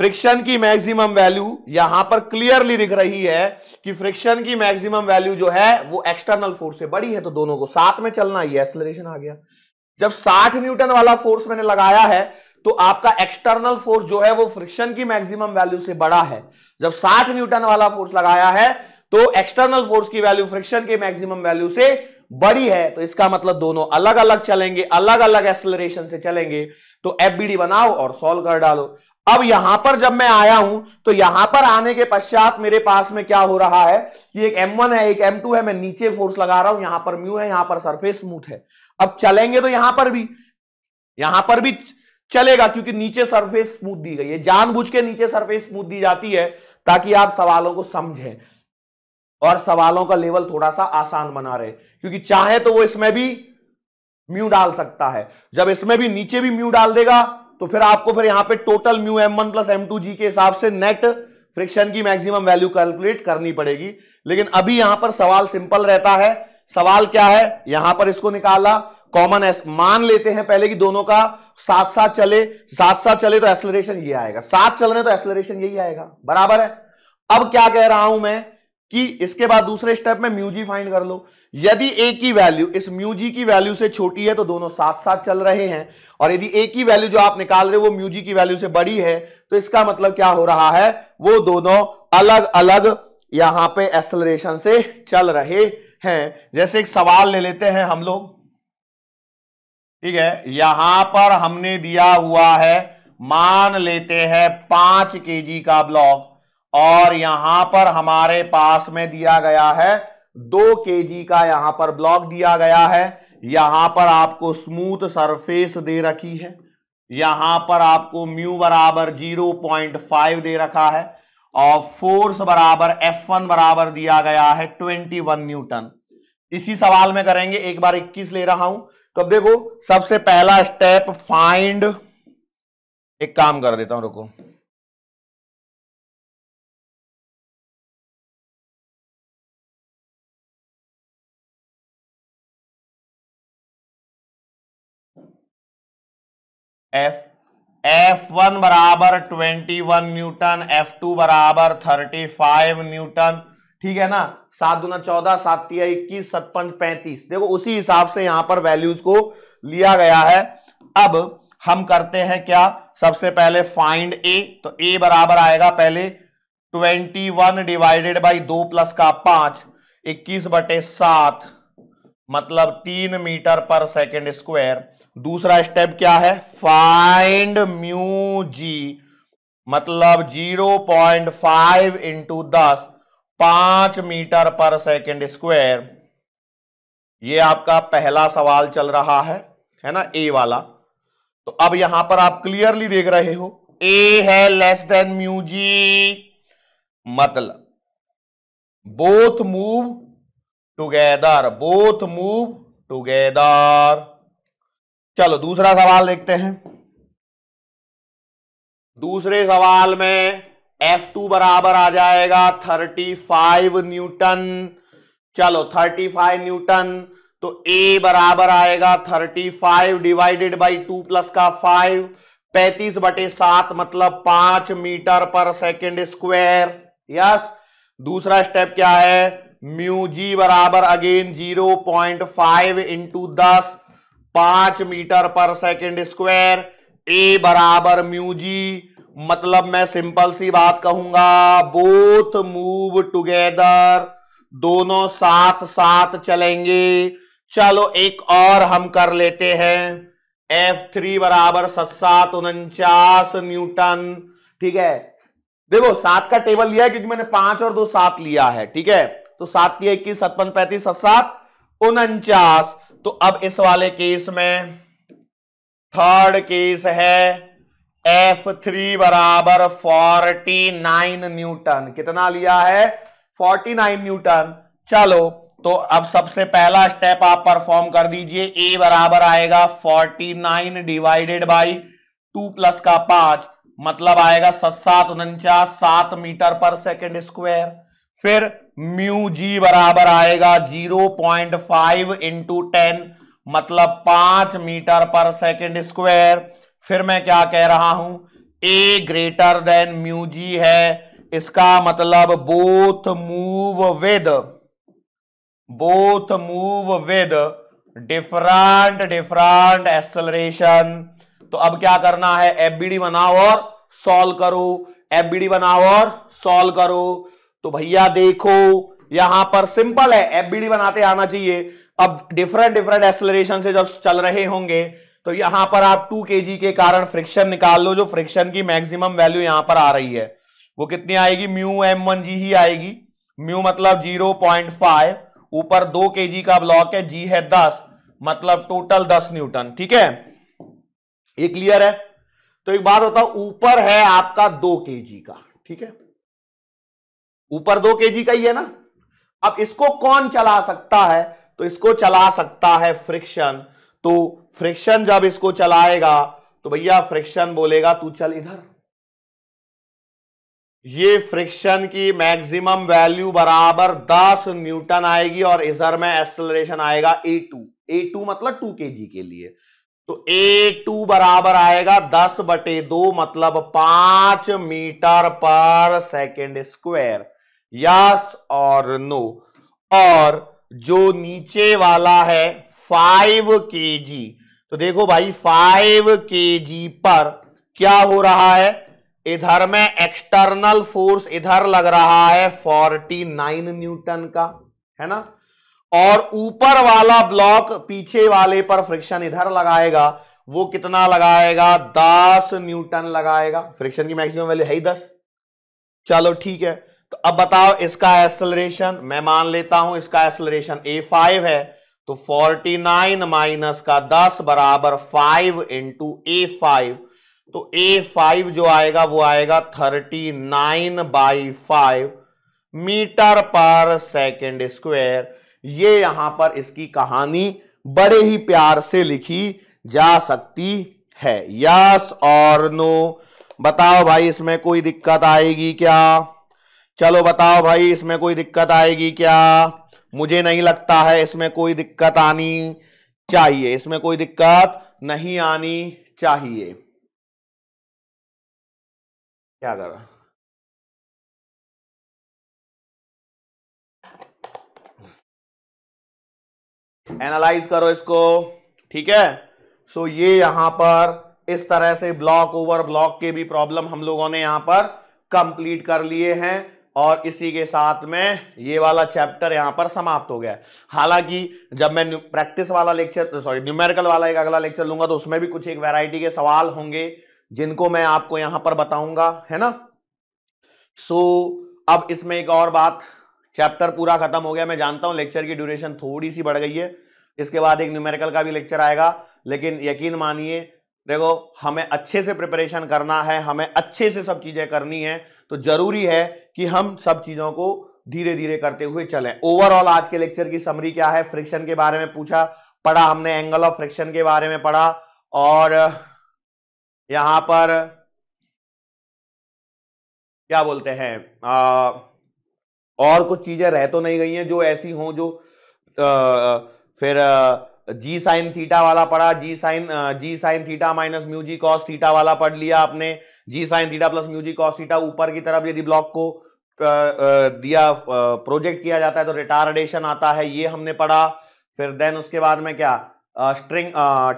फ्रिक्शन की मैक्सिमम वैल्यू यहां पर क्लियरली दिख रही है कि फ्रिक्शन की मैक्सिमम वैल्यू जो है वो एक्सटर्नल फोर्स से बड़ी है तो दोनों को साथ में चलना ये एक्सलरेशन आ गया जब 60 न्यूटन वाला फोर्स मैंने लगाया है तो आपका एक्सटर्नल फोर्स जो है वो फ्रिक्शन की मैक्सिमम वैल्यू से बड़ा है जब 60 न्यूटन वाला फोर्स लगाया है तो एक्सटर्नल फोर्स की वैल्यू फ्रिक्शन के मैक्सिमम वैल्यू से बड़ी है तो इसका मतलब दोनों अलग अलग चलेंगे अलग अलग एक्सलरेशन से चलेंगे तो एफबीडी बनाओ और सॉल्व कर डालो अब यहां पर जब मैं आया हूं तो यहां पर आने के पश्चात मेरे पास में क्या हो रहा है कि एक M1 है एक M2 है मैं नीचे फोर्स लगा रहा हूं यहां पर म्यू है यहां पर सरफेस स्मूथ है अब चलेंगे तो यहां पर भी यहां पर भी चलेगा क्योंकि नीचे सरफेस स्मूथ दी गई है जानबूझ के नीचे सरफेस स्मूथ दी जाती है ताकि आप सवालों को समझें और सवालों का लेवल थोड़ा सा आसान बना रहे क्योंकि चाहे तो वो इसमें भी म्यू डाल सकता है जब इसमें भी नीचे भी म्यू डाल देगा तो फिर आपको फिर यहां पे total mu M one plus M two G के हिसाब से नेट फ्रिक्शन की मैक्सिमम वैल्यू कैलकुलेट करनी पड़ेगी लेकिन अभी यहां पर सवाल सिंपल रहता है सवाल क्या है यहां पर इसको निकाला कॉमन एस मान लेते हैं पहले कि दोनों का साथ साथ चले साथ साथ चले तो एक्सलरेशन ये आएगा साथ चल रहे तो एक्सलरेशन यही आएगा बराबर है अब क्या कह रहा हूं मैं कि इसके बाद दूसरे स्टेप में म्यूजी फाइंड कर लो यदि ए की वैल्यू इस म्यूजी की वैल्यू से छोटी है तो दोनों साथ साथ चल रहे हैं और यदि ए की वैल्यू जो आप निकाल रहे हो वो म्यूजी की वैल्यू से बड़ी है तो इसका मतलब क्या हो रहा है वो दोनों अलग अलग यहां पे एसलरेशन से चल रहे हैं जैसे एक सवाल ले लेते हैं हम लोग ठीक है यहां पर हमने दिया हुआ है मान लेते हैं पांच केजी का ब्लॉक और यहां पर हमारे पास में दिया गया है दो केजी का यहां पर ब्लॉक दिया गया है यहां पर आपको स्मूथ सरफेस दे रखी है यहां पर आपको म्यू बराबर जीरो पॉइंट फाइव दे रखा है और फोर्स बराबर एफ वन बराबर दिया गया है ट्वेंटी वन न्यूटन इसी सवाल में करेंगे एक बार इक्कीस ले रहा हूं तो अब देखो सबसे पहला स्टेप फाइंड एक काम कर देता हूं रुको एफ एफ वन बराबर twenty one newton F two बराबर थर्टी फाइव न्यूटन ठीक है ना सात दुना चौदह सात तिया इक्कीस सतपंच पैंतीस देखो उसी हिसाब से यहां पर वैल्यूज को लिया गया है अब हम करते हैं क्या सबसे पहले फाइंड ए तो ए बराबर आएगा पहले ट्वेंटी वन डिवाइडेड बाई दो प्लस का पांच इक्कीस बटे सात मतलब तीन मीटर पर सेकेंड स्क्वायर दूसरा स्टेप क्या है फाइंड म्यू जी मतलब जीरो पॉइंट फाइव इंटू दस पांच मीटर पर सेकेंड स्क्वायर ये आपका पहला सवाल चल रहा है है ना ए वाला तो अब यहां पर आप क्लियरली देख रहे हो ए है लेस देन म्यू जी मतलब both move together both move together चलो दूसरा सवाल देखते हैं दूसरे सवाल में F2 बराबर आ जाएगा 35 न्यूटन चलो 35 न्यूटन तो A बराबर आएगा 35 डिवाइडेड बाई टू प्लस का 5 पैतीस बटे सात मतलब पांच meter per second square yes दूसरा स्टेप क्या है म्यू जी बराबर again zero point five into दस पांच मीटर पर सेकेंड स्क्वायर ए बराबर म्यू जी मतलब मैं सिंपल सी बात कहूंगा बोथ मूव टुगेदर दोनों साथ साथ चलेंगे चलो एक और हम कर लेते हैं एफ थ्री बराबर सत सात उनचास न्यूटन ठीक है देखो सात का टेबल लिया है क्योंकि मैंने पांच और दो सात लिया है ठीक है तो सात की इक्कीस सतपन पैंतीस सत सात उनचास तो अब इस वाले केस में थर्ड केस है एफ थ्री बराबर फोर्टी नाइन न्यूटन कितना लिया है फोर्टी नाइन न्यूटन चलो तो अब सबसे पहला स्टेप आप परफॉर्म कर दीजिए ए बराबर आएगा nine divided by two plus का पांच मतलब आएगा सत सात उनचास सात मीटर पर सेकेंड स्क्वायर फिर म्यू जी बराबर आएगा zero point five into ten मतलब पांच मीटर पर सेकेंड स्क्वायर फिर मैं क्या कह रहा हूं a greater than mu G है इसका मतलब both move with both move with different different acceleration तो अब क्या करना है एफबीडी बनाओ और सॉल्व करो एफबीडी बनाओ और सॉल्व करो तो भैया देखो यहां पर सिंपल है एफबीडी बनाते आना चाहिए अब डिफरेंट डिफरेंट एक्सलरेशन से जब चल रहे होंगे तो यहां पर आप टू के के कारण फ्रिक्शन निकाल लो जो फ्रिक्शन की मैक्सिमम वैल्यू यहां पर आ रही है वो कितनी आएगी म्यू एम वन जी ही आएगी म्यू मतलब जीरो पॉइंट फाइव ऊपर दो के का ब्लॉक है जी है दस मतलब टोटल दस न्यूटन ठीक है ये क्लियर है तो एक बात होता ऊपर है आपका दो के का ठीक है ऊपर दो के का ही है ना अब इसको कौन चला सकता है तो इसको चला सकता है फ्रिक्शन तो फ्रिक्शन जब इसको चलाएगा तो भैया फ्रिक्शन बोलेगा तू चल इधर ये फ्रिक्शन की मैक्सिमम वैल्यू बराबर 10 न्यूटन आएगी और इधर में एक्सलरेशन आएगा ए टू ए टू मतलब टू के जी के लिए तो ए टू बराबर आएगा 10 बटे दो मतलब पांच meter per second square yes और नो और जो नीचे वाला है फाइव के जी तो देखो भाई फाइव के जी पर क्या हो रहा है इधर में एक्सटर्नल फोर्स इधर लग रहा है फोर्टी नाइन न्यूटन का है ना और ऊपर वाला ब्लॉक पीछे वाले पर फ्रिक्शन इधर लगाएगा वो कितना लगाएगा दस न्यूटन लगाएगा फ्रिक्शन की मैक्सिमम वैल्यू है ही दस चलो ठीक है तो अब बताओ इसका एक्सलरेशन मैं मान लेता हूं इसका एक्सलरेशन ए फाइव है तो 49 माइनस का 10 बराबर 5 इंटू ए फाइव तो फाइव जो आएगा वो आएगा 39 nine by five meter per second square ये यहां पर इसकी कहानी बड़े ही प्यार से लिखी जा सकती है यस और नो बताओ भाई इसमें कोई दिक्कत आएगी क्या चलो बताओ भाई इसमें कोई दिक्कत आएगी क्या मुझे नहीं लगता है इसमें कोई दिक्कत आनी चाहिए इसमें कोई दिक्कत नहीं आनी चाहिए क्या कर एनालाइज करो इसको ठीक है सो so, ये यहां पर इस तरह से ब्लॉक ओवर ब्लॉक के भी प्रॉब्लम हम लोगों ने यहां पर कंप्लीट कर लिए हैं और इसी के साथ में ये वाला चैप्टर यहां पर समाप्त हो गया हालांकि जब मैं प्रैक्टिस वाला लेक्चर सॉरी न्यूमेरिकल वाला एक अगला लेक्चर लूंगा तो उसमें भी कुछ एक वैरायटी के सवाल होंगे जिनको मैं आपको यहां पर बताऊंगा है ना सो so, अब इसमें एक और बात चैप्टर पूरा खत्म हो गया मैं जानता हूं लेक्चर की ड्यूरेशन थोड़ी सी बढ़ गई है इसके बाद एक न्यूमेरिकल का भी लेक्चर आएगा लेकिन यकीन मानिए देखो हमें अच्छे से प्रिपरेशन करना है हमें अच्छे से सब चीज़ें करनी है तो ज़रूरी है कि हम सब चीजों को धीरे धीरे करते हुए चलें ओवरऑल आज के लेक्चर की समरी क्या है फ्रिक्शन के बारे में पूछा पढ़ा हमने एंगल ऑफ फ्रिक्शन के बारे में पढ़ा और यहां पर क्या बोलते हैं आ, और कुछ चीजें रह तो नहीं गई हैं जो ऐसी हों जो आ, फिर आ, जी साइन थीटा वाला पढ़ा G sine G sine theta minus mu G cos theta वाला पढ़ लिया आपने G sine theta plus mu G cos theta ऊपर की तरफ यदि ब्लॉक को दिया प्रोजेक्ट किया जाता है तो रिटार्डेशन आता है ये हमने पढ़ा फिर देन उसके बाद में क्या स्ट्रिंग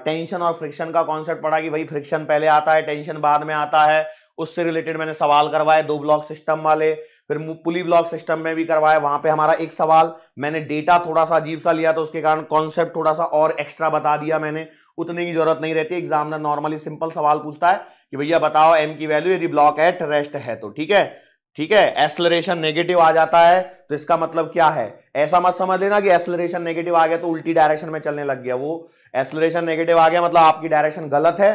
टेंशन और फ्रिक्शन का कॉन्सेप्ट पढ़ा कि भाई फ्रिक्शन पहले आता है टेंशन बाद में आता है उससे रिलेटेड मैंने सवाल करवाए दो ब्लॉक सिस्टम वाले फिर पुली ब्लॉक सिस्टम में भी करवाए वहां पे हमारा एक सवाल मैंने डेटा थोड़ा सा अजीब सा लिया तो उसके कारण कॉन्सेप्ट थोड़ा सा और एक्स्ट्रा बता दिया मैंने उतने की जरूरत नहीं रहती एग्जामिनर नॉर्मली सिंपल सवाल पूछता है कि भैया बताओ एम की वैल्यू यदि ब्लॉक एट रेस्ट है तो ठीक है ठीक है एक्सलरेशन नेगेटिव आ जाता है तो इसका मतलब क्या है ऐसा मत समझ लेना कि एक्सलरेशन नेगेटिव आ गया तो उल्टी डायरेक्शन में चलने लग गया वो एक्सलरेशन नेगेटिव आ गया मतलब आपकी डायरेक्शन गलत है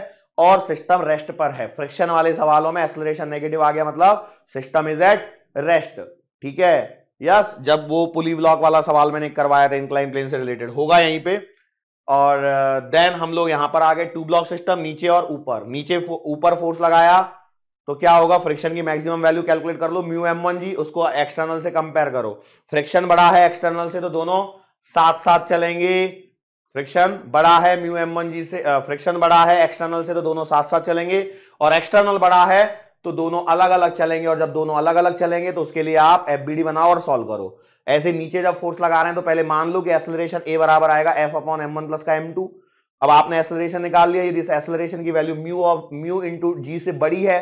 और सिस्टम रेस्ट पर है फ्रिक्शन वाले सवालों में एक्सलरेशन नेगेटिव आ गया मतलब सिस्टम इज एट रेस्ट ठीक है यस yes, जब वो पुली ब्लॉक वाला सवाल मैंने करवाया था इंक्लाइन प्लेन से रिलेटेड होगा यहीं पे और देन uh, हम लोग यहां पर आ गए टू ब्लॉक सिस्टम नीचे और ऊपर नीचे ऊपर फो, फोर्स लगाया तो क्या होगा फ्रिक्शन की मैक्सिमम वैल्यू कैलकुलेट कर लो म्यू एम वन जी उसको एक्सटर्नल से कंपेयर करो फ्रिक्शन बड़ा है एक्सटर्नल से तो दोनों साथ साथ चलेंगे फ्रिक्शन बड़ा है म्यू एम वन जी से फ्रिक्शन बड़ा है एक्सटर्नल से तो दोनों साथ साथ चलेंगे और एक्सटर्नल बड़ा है तो दोनों अलग अलग चलेंगे और जब दोनों अलग अलग चलेंगे तो उसके लिए आप एफ बनाओ और सॉल्व करो ऐसे नीचे जब फोर्स लगा रहे हैं तो पहले मान लो कि एसलरेशन ए बराबर आएगा F upon M one plus का एम टू अब आपने एसलरेशन निकाल लिया यदि एसलरेशन की value mu of mu into G से बड़ी है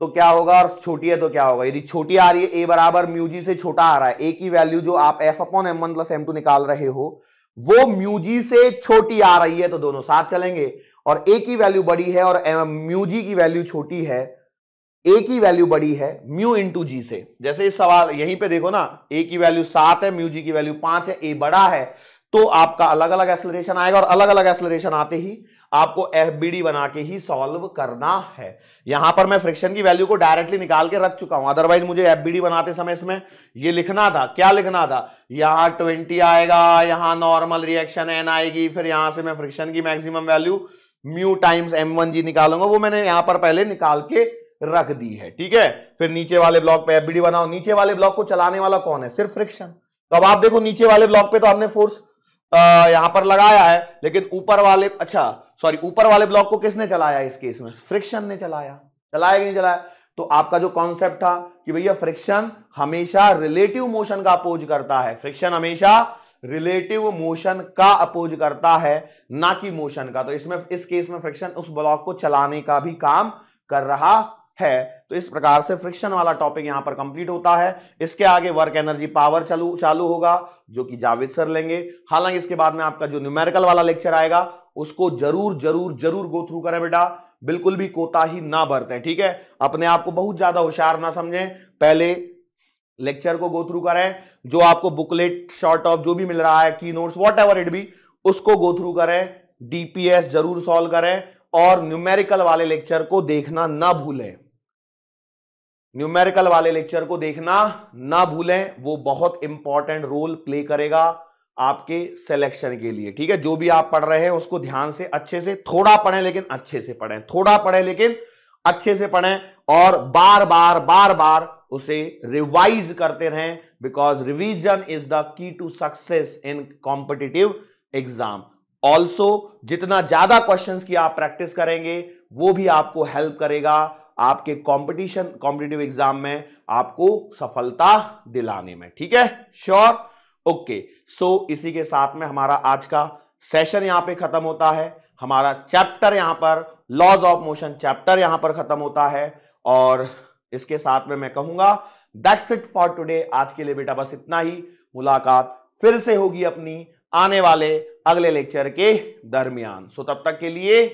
तो क्या होगा और छोटी है तो क्या होगा यदि छोटी आ रही है ए बराबर म्यूजी से छोटा आ रहा है ए की वैल्यू जो आप F upon M one plus M two निकाल रहे हो वो म्यूजी से छोटी आ रही है तो दोनों साथ चलेंगे और ए की वैल्यू बड़ी है और म्यूजी की वैल्यू छोटी है ए की वैल्यू बड़ी है म्यू टू जी से जैसे इस सवाल यहीं पे देखो ना ए की वैल्यू सात है म्यूजी की वैल्यू पांच है ए बड़ा है तो आपका अलग अलग एक्सलरेशन आएगा और अलग अलग एक्सलरेशन आते ही आपको एफ बना के ही सॉल्व करना है यहां पर मैं फ्रिक्शन की वैल्यू को डायरेक्टली निकाल के रख चुका हूं अदरवाइज मुझे एफ बनाते समय इसमें ये लिखना था क्या लिखना था यहां ट्वेंटी आएगा यहां नॉर्मल रिएक्शन एन आएगी फिर यहां से मैं फ्रिक्शन की maximum value mu times M one G निकालूंगा वो मैंने यहां पर पहले निकाल के रख दी है ठीक है फिर नीचे वाले ब्लॉक पे एफबीडी बनाओ नीचे वाले ब्लॉक को चलाने वाला कौन है सिर्फ फ्रिक्शन तो अब आप देखो नीचे वाले ब्लॉक पे तो हमने फोर्स यहां पर लगाया है लेकिन ऊपर वाले अच्छा सॉरी ऊपर वाले ब्लॉक को किसने चलाया इस केस में फ्रिक्शन ने चलाया चलाया कि नहीं चलाया तो आपका जो कॉन्सेप्ट था कि भैया फ्रिक्शन हमेशा रिलेटिव मोशन का अपोज करता है फ्रिक्शन हमेशा रिलेटिव मोशन का अपोज करता है ना कि मोशन का तो इसमें इस केस में फ्रिक्शन उस ब्लॉक को चलाने का भी काम कर रहा है तो इस प्रकार से फ्रिक्शन वाला टॉपिक यहां पर कंप्लीट होता है इसके आगे वर्क एनर्जी पावर चालू चालू होगा जो कि जावेद सर लेंगे हालांकि इसके बाद में आपका जो न्यूमेरिकल वाला लेक्चर आएगा उसको जरूर जरूर जरूर गो थ्रू करें बेटा बिल्कुल भी कोताही ना बरतें ठीक है अपने आप को बहुत ज्यादा होशियार ना समझें पहले लेक्चर को गो थ्रू करें जो आपको बुकलेट शॉर्ट ऑफ जो भी मिल रहा है की notes whatever it be उसको गो थ्रू करें डीपीएस जरूर सॉल्व करें और न्यूमेरिकल वाले लेक्चर को देखना ना भूलें न्यूमेरिकल वाले लेक्चर को देखना ना भूलें वो बहुत इंपॉर्टेंट रोल प्ले करेगा आपके सिलेक्शन के लिए ठीक है जो भी आप पढ़ रहे हैं उसको ध्यान से अच्छे से थोड़ा पढ़ें लेकिन अच्छे से पढ़ें थोड़ा पढ़ें लेकिन अच्छे से पढ़ें और बार बार बार बार उसे रिवाइज करते रहें because revision is the key to success in competitive exam also जितना ज्यादा क्वेश्चन की आप प्रैक्टिस करेंगे वो भी आपको हेल्प करेगा आपके कंपटीशन कॉम्पिटेटिव एग्जाम में आपको सफलता दिलाने में ठीक है श्योर ओके सो इसी के साथ में हमारा आज का सेशन यहां पे खत्म होता है हमारा चैप्टर यहां पर लॉज ऑफ मोशन चैप्टर यहां पर खत्म होता है और इसके साथ में मैं कहूंगा दैट्स इट फॉर टुडे आज के लिए बेटा बस इतना ही मुलाकात फिर से होगी अपनी आने वाले अगले लेक्चर के दरमियान सो तब तक के लिए